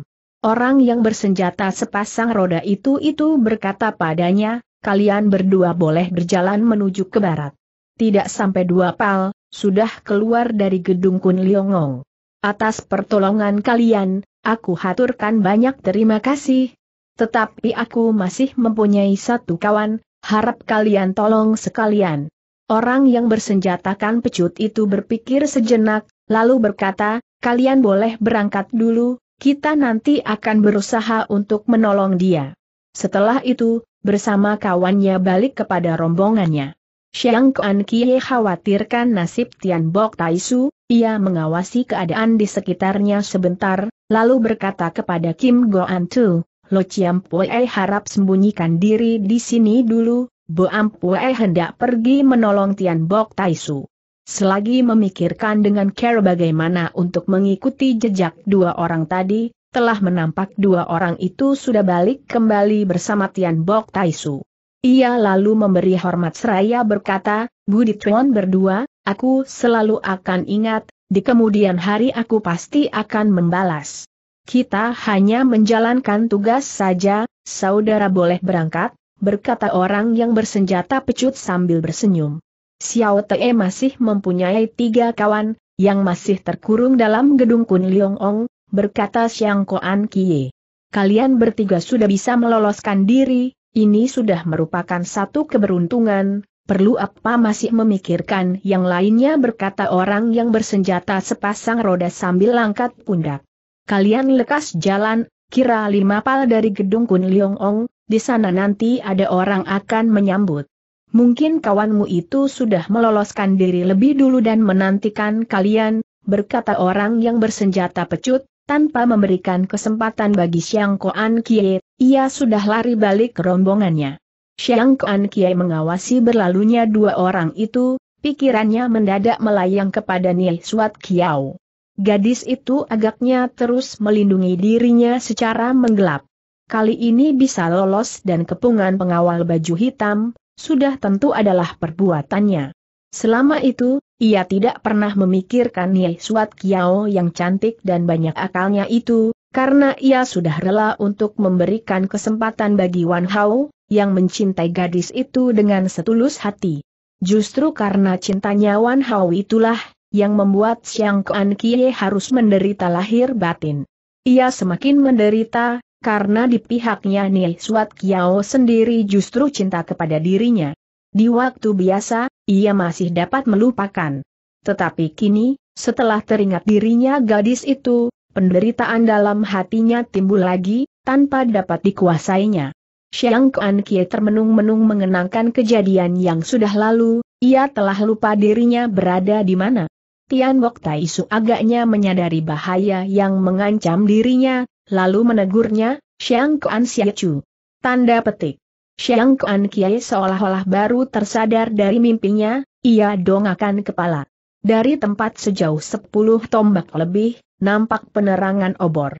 Orang yang bersenjata sepasang roda itu-itu berkata padanya, kalian berdua boleh berjalan menuju ke barat. Tidak sampai dua pal, sudah keluar dari gedung Kun Liongong. Atas pertolongan kalian, aku haturkan banyak terima kasih. Tetapi aku masih mempunyai satu kawan, harap kalian tolong sekalian. Orang yang bersenjatakan pecut itu berpikir sejenak, lalu berkata, kalian boleh berangkat dulu, kita nanti akan berusaha untuk menolong dia. Setelah itu, bersama kawannya balik kepada rombongannya. Xiang Kuan Kie khawatirkan nasib Tian Bok Taisu, ia mengawasi keadaan di sekitarnya sebentar, lalu berkata kepada Kim Go An Tu, Lo Chiam Pue harap sembunyikan diri di sini dulu, Bo Am Pue hendak pergi menolong Tian Bok Taisu. Selagi memikirkan dengan care bagaimana untuk mengikuti jejak dua orang tadi, telah menampak dua orang itu sudah balik kembali bersama Tian Bok Taisu. Ia lalu memberi hormat seraya berkata, Budi Tuan berdua, aku selalu akan ingat, di kemudian hari aku pasti akan membalas. Kita hanya menjalankan tugas saja, saudara boleh berangkat, berkata orang yang bersenjata pecut sambil bersenyum. Xiao Te masih mempunyai tiga kawan, yang masih terkurung dalam gedung Kun Liong Ong, berkata Xiang Koan Kie. Kalian bertiga sudah bisa meloloskan diri, ini sudah merupakan satu keberuntungan, perlu apa masih memikirkan yang lainnya berkata orang yang bersenjata sepasang roda sambil langkat pundak. Kalian lekas jalan, kira lima pal dari gedung Kun Liong Ong, di sana nanti ada orang akan menyambut. Mungkin kawanmu itu sudah meloloskan diri lebih dulu dan menantikan kalian, berkata orang yang bersenjata pecut, tanpa memberikan kesempatan bagi Xiang Koan Kie, ia sudah lari balik rombongannya. Xiang Koan Kie mengawasi berlalunya dua orang itu, pikirannya mendadak melayang kepada Nie Suat Kiao. Gadis itu agaknya terus melindungi dirinya secara menggelap. Kali ini bisa lolos dan kepungan pengawal baju hitam, sudah tentu adalah perbuatannya. Selama itu, ia tidak pernah memikirkan Nyai Suat Kiao yang cantik dan banyak akalnya itu, karena ia sudah rela untuk memberikan kesempatan bagi Wan Hao, yang mencintai gadis itu dengan setulus hati. Justru karena cintanya Wan Hao itulah, yang membuat Siang Kuan Kie harus menderita lahir batin. Ia semakin menderita, karena di pihaknya Nih Suat Kiao sendiri justru cinta kepada dirinya. Di waktu biasa, ia masih dapat melupakan. Tetapi kini, setelah teringat dirinya gadis itu, penderitaan dalam hatinya timbul lagi, tanpa dapat dikuasainya. Xiang Kuan Kie termenung-menung mengenangkan kejadian yang sudah lalu, ia telah lupa dirinya berada di mana. Tian Wok Tai Su agaknya menyadari bahaya yang mengancam dirinya, lalu menegurnya, Xiang Kuan Chu. Tanda petik. Xiang Kuan Kiai seolah-olah baru tersadar dari mimpinya, ia dongakan kepala. Dari tempat sejauh sepuluh tombak lebih, nampak penerangan obor.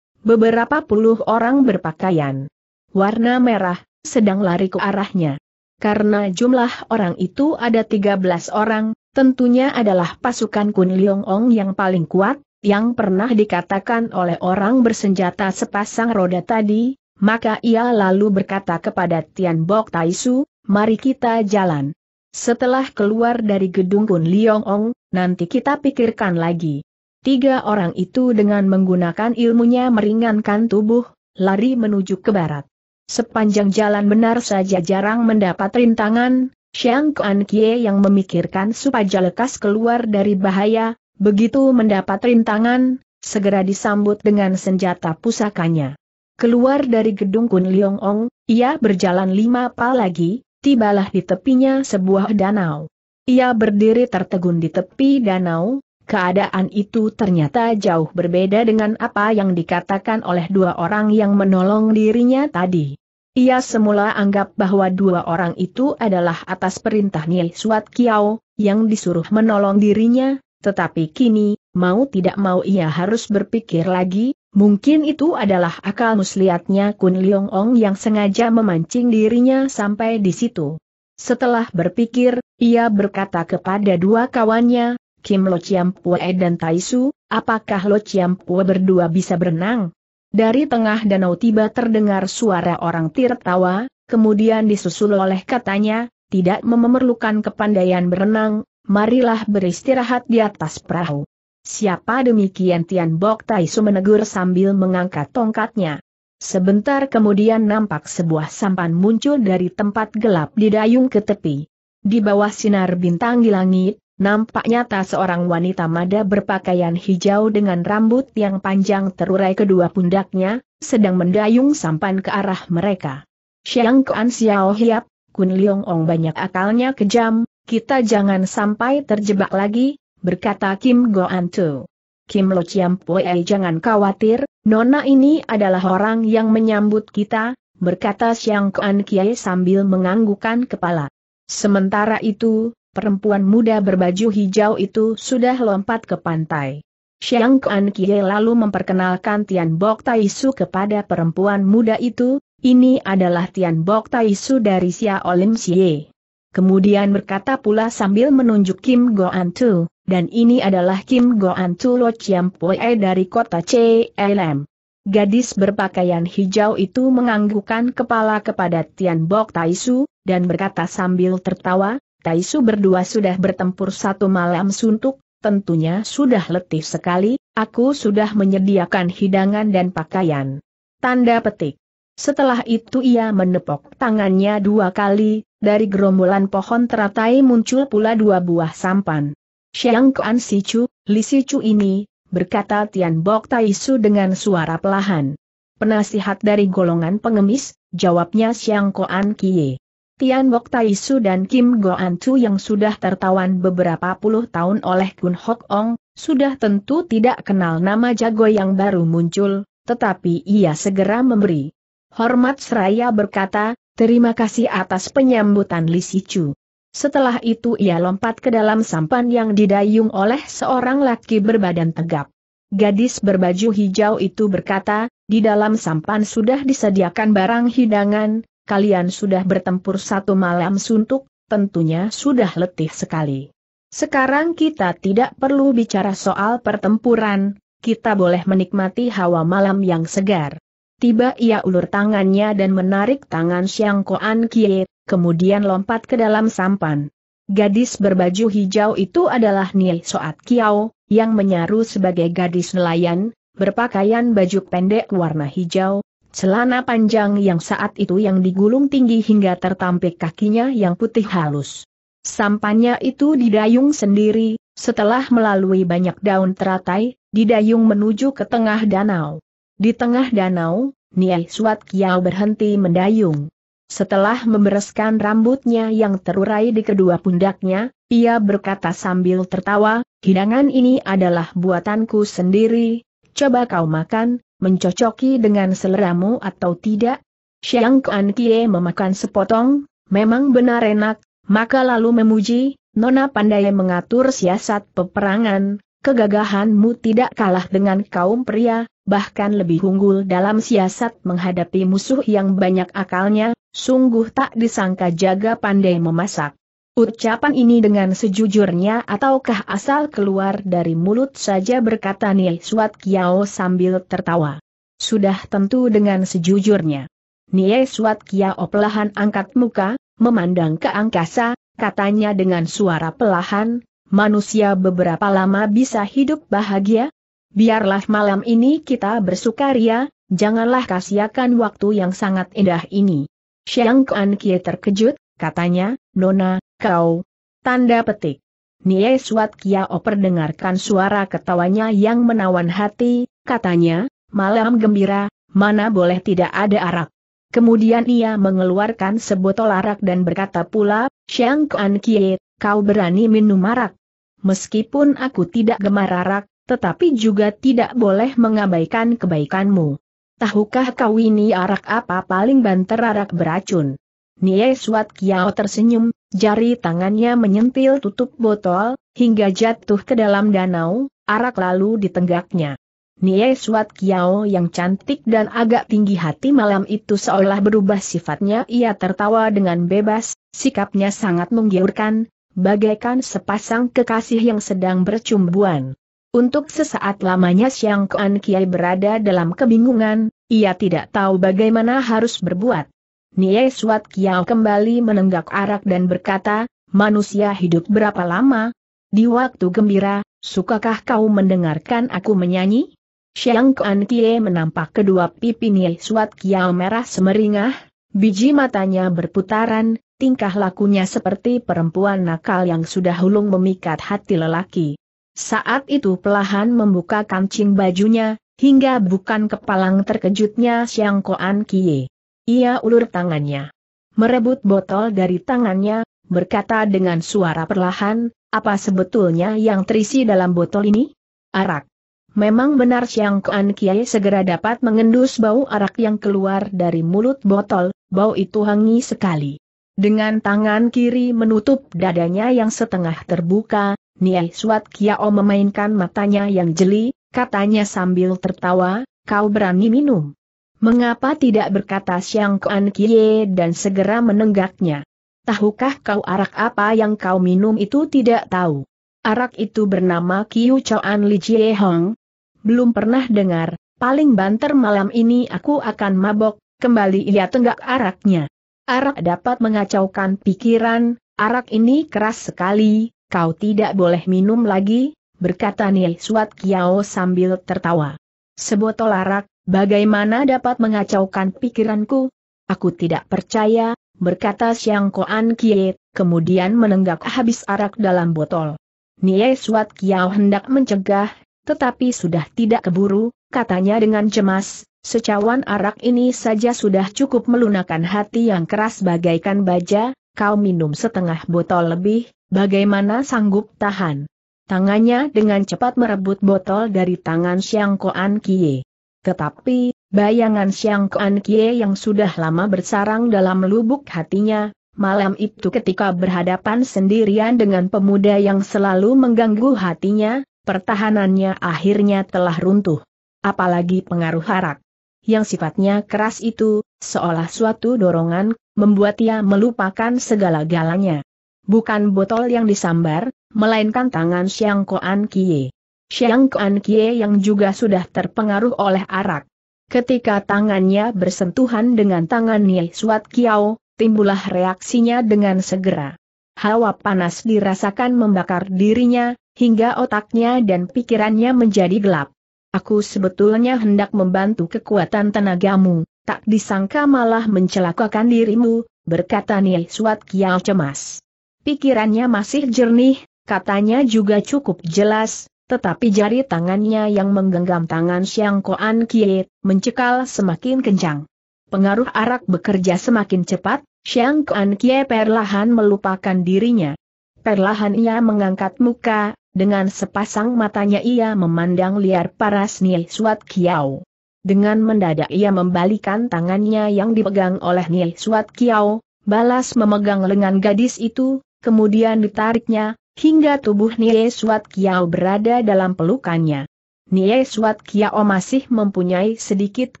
Beberapa puluh orang berpakaian warna merah, sedang lari ke arahnya. Karena jumlah orang itu ada tiga belas orang, tentunya adalah pasukan Kun Leong Ong yang paling kuat, yang pernah dikatakan oleh orang bersenjata sepasang roda tadi, maka ia lalu berkata kepada Tian Bok Taisu, mari kita jalan. Setelah keluar dari gedung Kun Liong Ong, nanti kita pikirkan lagi. Tiga orang itu dengan menggunakan ilmunya meringankan tubuh, lari menuju ke barat. Sepanjang jalan benar saja jarang mendapat rintangan, Xiang Kuan Kie yang memikirkan supaya lekas keluar dari bahaya, Begitu mendapat rintangan, segera disambut dengan senjata pusakanya. Keluar dari gedung Kun Liong Ong, ia berjalan lima pa lagi, tibalah di tepinya sebuah danau. Ia berdiri tertegun di tepi danau, keadaan itu ternyata jauh berbeda dengan apa yang dikatakan oleh dua orang yang menolong dirinya tadi. Ia semula anggap bahwa dua orang itu adalah atas perintah Nil Suat Kiao, yang disuruh menolong dirinya, tetapi kini, mau tidak mau ia harus berpikir lagi, mungkin itu adalah akal muslihatnya Kun Leong Ong yang sengaja memancing dirinya sampai di situ. Setelah berpikir, ia berkata kepada dua kawannya, Kim Lo Chiam Pue dan Su, apakah Lo Chiam Pue berdua bisa berenang? Dari tengah danau tiba terdengar suara orang tertawa, kemudian disusul oleh katanya, tidak memerlukan kepandaian berenang, marilah beristirahat di atas perahu. Siapa demikian Tian Bok Taisu menegur sambil mengangkat tongkatnya. Sebentar kemudian nampak sebuah sampan muncul dari tempat gelap di dayung ke tepi. Di bawah sinar bintang di langit, nampak nyata seorang wanita mada berpakaian hijau dengan rambut yang panjang terurai kedua pundaknya, sedang mendayung sampan ke arah mereka. Xiang Kuan Xiao Hiap, Kun Liong Ong banyak akalnya kejam, kita jangan sampai terjebak lagi, berkata Kim Goan Tu. Kim Lo Chiam Pue jangan khawatir, Nona ini adalah orang yang menyambut kita, berkata Xiang Kuan Kiai sambil menganggukan kepala. Sementara itu, perempuan muda berbaju hijau itu sudah lompat ke pantai. Xiang Kuan Kiai lalu memperkenalkan Tian Bok Su kepada perempuan muda itu, ini adalah Tian Bok Su dari Xia Olim Xie kemudian berkata pula sambil menunjuk Kim Go An Tu, dan ini adalah Kim Go An Tu Lo Chiam Pue dari kota CLM. Gadis berpakaian hijau itu menganggukkan kepala kepada Tian Bok Taisu, dan berkata sambil tertawa, Taisu berdua sudah bertempur satu malam suntuk, tentunya sudah letih sekali, aku sudah menyediakan hidangan dan pakaian. Tanda petik. Setelah itu ia menepok tangannya dua kali, dari gerombolan pohon teratai muncul pula dua buah sampan. Siang Kuan Sichu, Li ini, berkata Tian Bok Taisu dengan suara pelahan. Penasihat dari golongan pengemis, jawabnya Siang Kuan Kie. Tian Bok Taisu dan Kim Goan Tu yang sudah tertawan beberapa puluh tahun oleh Kun Hok Ong, sudah tentu tidak kenal nama jago yang baru muncul, tetapi ia segera memberi Hormat seraya berkata, terima kasih atas penyambutan Li Sicu. Setelah itu ia lompat ke dalam sampan yang didayung oleh seorang laki berbadan tegap. Gadis berbaju hijau itu berkata, di dalam sampan sudah disediakan barang hidangan, kalian sudah bertempur satu malam suntuk, tentunya sudah letih sekali. Sekarang kita tidak perlu bicara soal pertempuran, kita boleh menikmati hawa malam yang segar. Tiba ia ulur tangannya dan menarik tangan Xiang Koan Kie, kemudian lompat ke dalam sampan. Gadis berbaju hijau itu adalah Nil Soat Kiao, yang menyaru sebagai gadis nelayan, berpakaian baju pendek warna hijau, celana panjang yang saat itu yang digulung tinggi hingga tertampik kakinya yang putih halus. Sampannya itu didayung sendiri, setelah melalui banyak daun teratai, didayung menuju ke tengah danau. Di tengah danau, Niai Suat Kiao berhenti mendayung. Setelah membereskan rambutnya yang terurai di kedua pundaknya, ia berkata sambil tertawa, hidangan ini adalah buatanku sendiri, coba kau makan, mencocoki dengan seleramu atau tidak? Xiang Kuan Kie memakan sepotong, memang benar enak, maka lalu memuji, Nona pandai mengatur siasat peperangan, kegagahanmu tidak kalah dengan kaum pria, bahkan lebih unggul dalam siasat menghadapi musuh yang banyak akalnya, sungguh tak disangka jaga pandai memasak. Ucapan ini dengan sejujurnya ataukah asal keluar dari mulut saja berkata Niai Suat Kiao sambil tertawa. Sudah tentu dengan sejujurnya. Nie Suat Kiao pelahan angkat muka, memandang ke angkasa, katanya dengan suara pelahan, manusia beberapa lama bisa hidup bahagia? Biarlah malam ini kita bersukaria, janganlah kasihakan waktu yang sangat indah ini. Xiang Kuan Kie terkejut, katanya, Nona, kau. Tanda petik. Nie Suat Oper dengarkan suara ketawanya yang menawan hati, katanya, malam gembira, mana boleh tidak ada arak. Kemudian ia mengeluarkan sebotol arak dan berkata pula, Xiang Kuan Kie, kau berani minum arak meskipun aku tidak gemar arak, tetapi juga tidak boleh mengabaikan kebaikanmu. Tahukah kau ini arak apa paling banter arak beracun? Nie Suat Kiao tersenyum, jari tangannya menyentil tutup botol, hingga jatuh ke dalam danau, arak lalu ditenggaknya. Nie Suat Kiao yang cantik dan agak tinggi hati malam itu seolah berubah sifatnya ia tertawa dengan bebas, sikapnya sangat menggiurkan, bagaikan sepasang kekasih yang sedang bercumbuan. Untuk sesaat lamanya Siang Kuan Kiai berada dalam kebingungan, ia tidak tahu bagaimana harus berbuat. Nie Suat Kiao kembali menenggak arak dan berkata, manusia hidup berapa lama? Di waktu gembira, sukakah kau mendengarkan aku menyanyi? Siang Kuan Kie menampak kedua pipi Nie Suat Kiao merah semeringah, biji matanya berputaran, tingkah lakunya seperti perempuan nakal yang sudah hulung memikat hati lelaki. Saat itu pelahan membuka kancing bajunya, hingga bukan kepalang terkejutnya Siang Koan Kie. Ia ulur tangannya. Merebut botol dari tangannya, berkata dengan suara perlahan, apa sebetulnya yang terisi dalam botol ini? Arak. Memang benar Siang Koan Kie segera dapat mengendus bau arak yang keluar dari mulut botol, bau itu hangi sekali. Dengan tangan kiri menutup dadanya yang setengah terbuka, Niai Suat Kiao memainkan matanya yang jeli, katanya sambil tertawa, kau berani minum. Mengapa tidak berkata Siang Kuan Kie dan segera menenggaknya? Tahukah kau arak apa yang kau minum itu tidak tahu? Arak itu bernama Kiu Chuan Li Jie Hong. Belum pernah dengar, paling banter malam ini aku akan mabok, kembali ia tenggak araknya. Arak dapat mengacaukan pikiran, arak ini keras sekali, kau tidak boleh minum lagi, berkata Nia Suat Kiao sambil tertawa. Sebotol arak, bagaimana dapat mengacaukan pikiranku? Aku tidak percaya, berkata Siang Koan Kie, kemudian menenggak habis arak dalam botol. Nia Suat Kiao hendak mencegah, tetapi sudah tidak keburu, katanya dengan cemas, Secawan arak ini saja sudah cukup melunakan hati yang keras bagaikan baja, kau minum setengah botol lebih, bagaimana sanggup tahan? Tangannya dengan cepat merebut botol dari tangan Xiang Koan Kie. Tetapi, bayangan Xiang Koan Kie yang sudah lama bersarang dalam lubuk hatinya, malam itu ketika berhadapan sendirian dengan pemuda yang selalu mengganggu hatinya, pertahanannya akhirnya telah runtuh. Apalagi pengaruh arak yang sifatnya keras itu, seolah suatu dorongan, membuat ia melupakan segala-galanya. Bukan botol yang disambar, melainkan tangan Xiang Koan Kie. Xiang Koan Kie yang juga sudah terpengaruh oleh arak. Ketika tangannya bersentuhan dengan tangan Nye Suat Kiao, timbullah reaksinya dengan segera. Hawa panas dirasakan membakar dirinya, hingga otaknya dan pikirannya menjadi gelap. Aku sebetulnya hendak membantu kekuatan tenagamu, tak disangka malah mencelakakan dirimu, berkata Nia Suat Kiao cemas. Pikirannya masih jernih, katanya juga cukup jelas, tetapi jari tangannya yang menggenggam tangan Xiang Koan Kie, mencekal semakin kencang. Pengaruh arak bekerja semakin cepat, Xiang Koan Kie perlahan melupakan dirinya. Perlahan ia mengangkat muka, dengan sepasang matanya ia memandang liar paras Nie Suat Kiao. Dengan mendadak ia membalikan tangannya yang dipegang oleh Nie Suat Kiao, balas memegang lengan gadis itu, kemudian ditariknya, hingga tubuh Nie Suat Kiao berada dalam pelukannya. Nie Suat Kiao masih mempunyai sedikit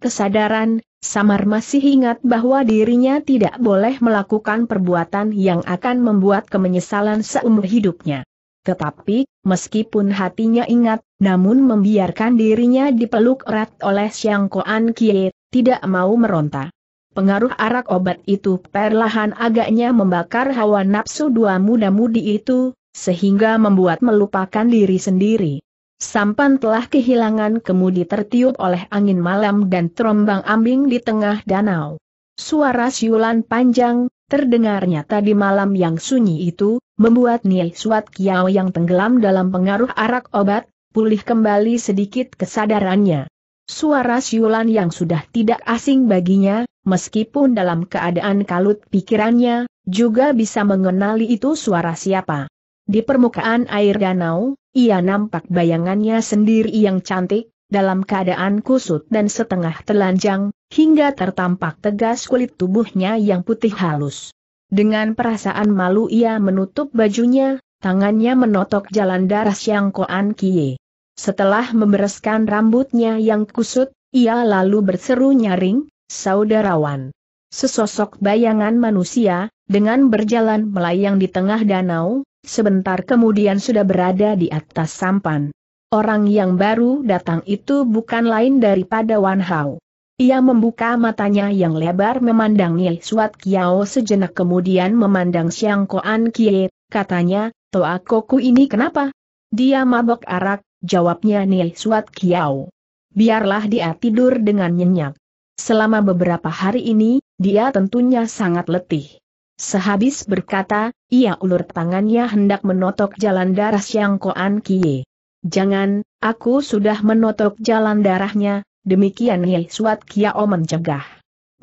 kesadaran, Samar masih ingat bahwa dirinya tidak boleh melakukan perbuatan yang akan membuat kemenyesalan seumur hidupnya. Tetapi, meskipun hatinya ingat, namun membiarkan dirinya dipeluk erat oleh Siang Koan Kie, tidak mau meronta. Pengaruh arak obat itu perlahan agaknya membakar hawa nafsu dua muda-mudi itu, sehingga membuat melupakan diri sendiri. Sampan telah kehilangan kemudi tertiup oleh angin malam dan terombang ambing di tengah danau. Suara siulan panjang, terdengar nyata di malam yang sunyi itu, membuat Niai Suat Kiao yang tenggelam dalam pengaruh arak obat, pulih kembali sedikit kesadarannya. Suara siulan yang sudah tidak asing baginya, meskipun dalam keadaan kalut pikirannya, juga bisa mengenali itu suara siapa. Di permukaan air danau, ia nampak bayangannya sendiri yang cantik, dalam keadaan kusut dan setengah telanjang, hingga tertampak tegas kulit tubuhnya yang putih halus. Dengan perasaan malu ia menutup bajunya, tangannya menotok jalan darah Siang Koan Kie. Setelah membereskan rambutnya yang kusut, ia lalu berseru nyaring, saudarawan. Sesosok bayangan manusia, dengan berjalan melayang di tengah danau, sebentar kemudian sudah berada di atas sampan. Orang yang baru datang itu bukan lain daripada Wan Hao. Ia membuka matanya yang lebar memandang Suat Kiao sejenak kemudian memandang Siang Koan Kie, katanya, Toa Koku ini kenapa? Dia mabok arak, jawabnya Suat Kiao. Biarlah dia tidur dengan nyenyak. Selama beberapa hari ini, dia tentunya sangat letih. Sehabis berkata, ia ulur tangannya hendak menotok jalan darah Siang Koan Kie. Jangan, aku sudah menotok jalan darahnya, Demikian Ye Suat Kiao mencegah.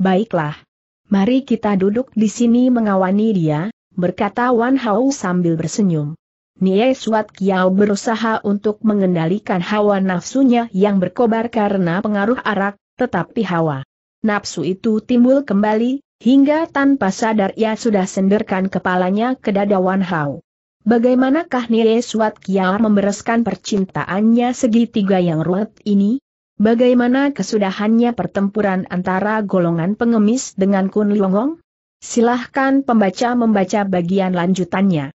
Baiklah. Mari kita duduk di sini mengawani dia, berkata Wan Hao sambil bersenyum. Nie Suat Kiao berusaha untuk mengendalikan hawa nafsunya yang berkobar karena pengaruh arak, tetapi hawa nafsu itu timbul kembali, hingga tanpa sadar ia sudah senderkan kepalanya ke dada Wan Hao. Bagaimanakah Nie Suat Kiao membereskan percintaannya segitiga yang ruwet ini? Bagaimana kesudahannya pertempuran antara golongan pengemis dengan Kun Liongong? Silahkan pembaca membaca bagian lanjutannya.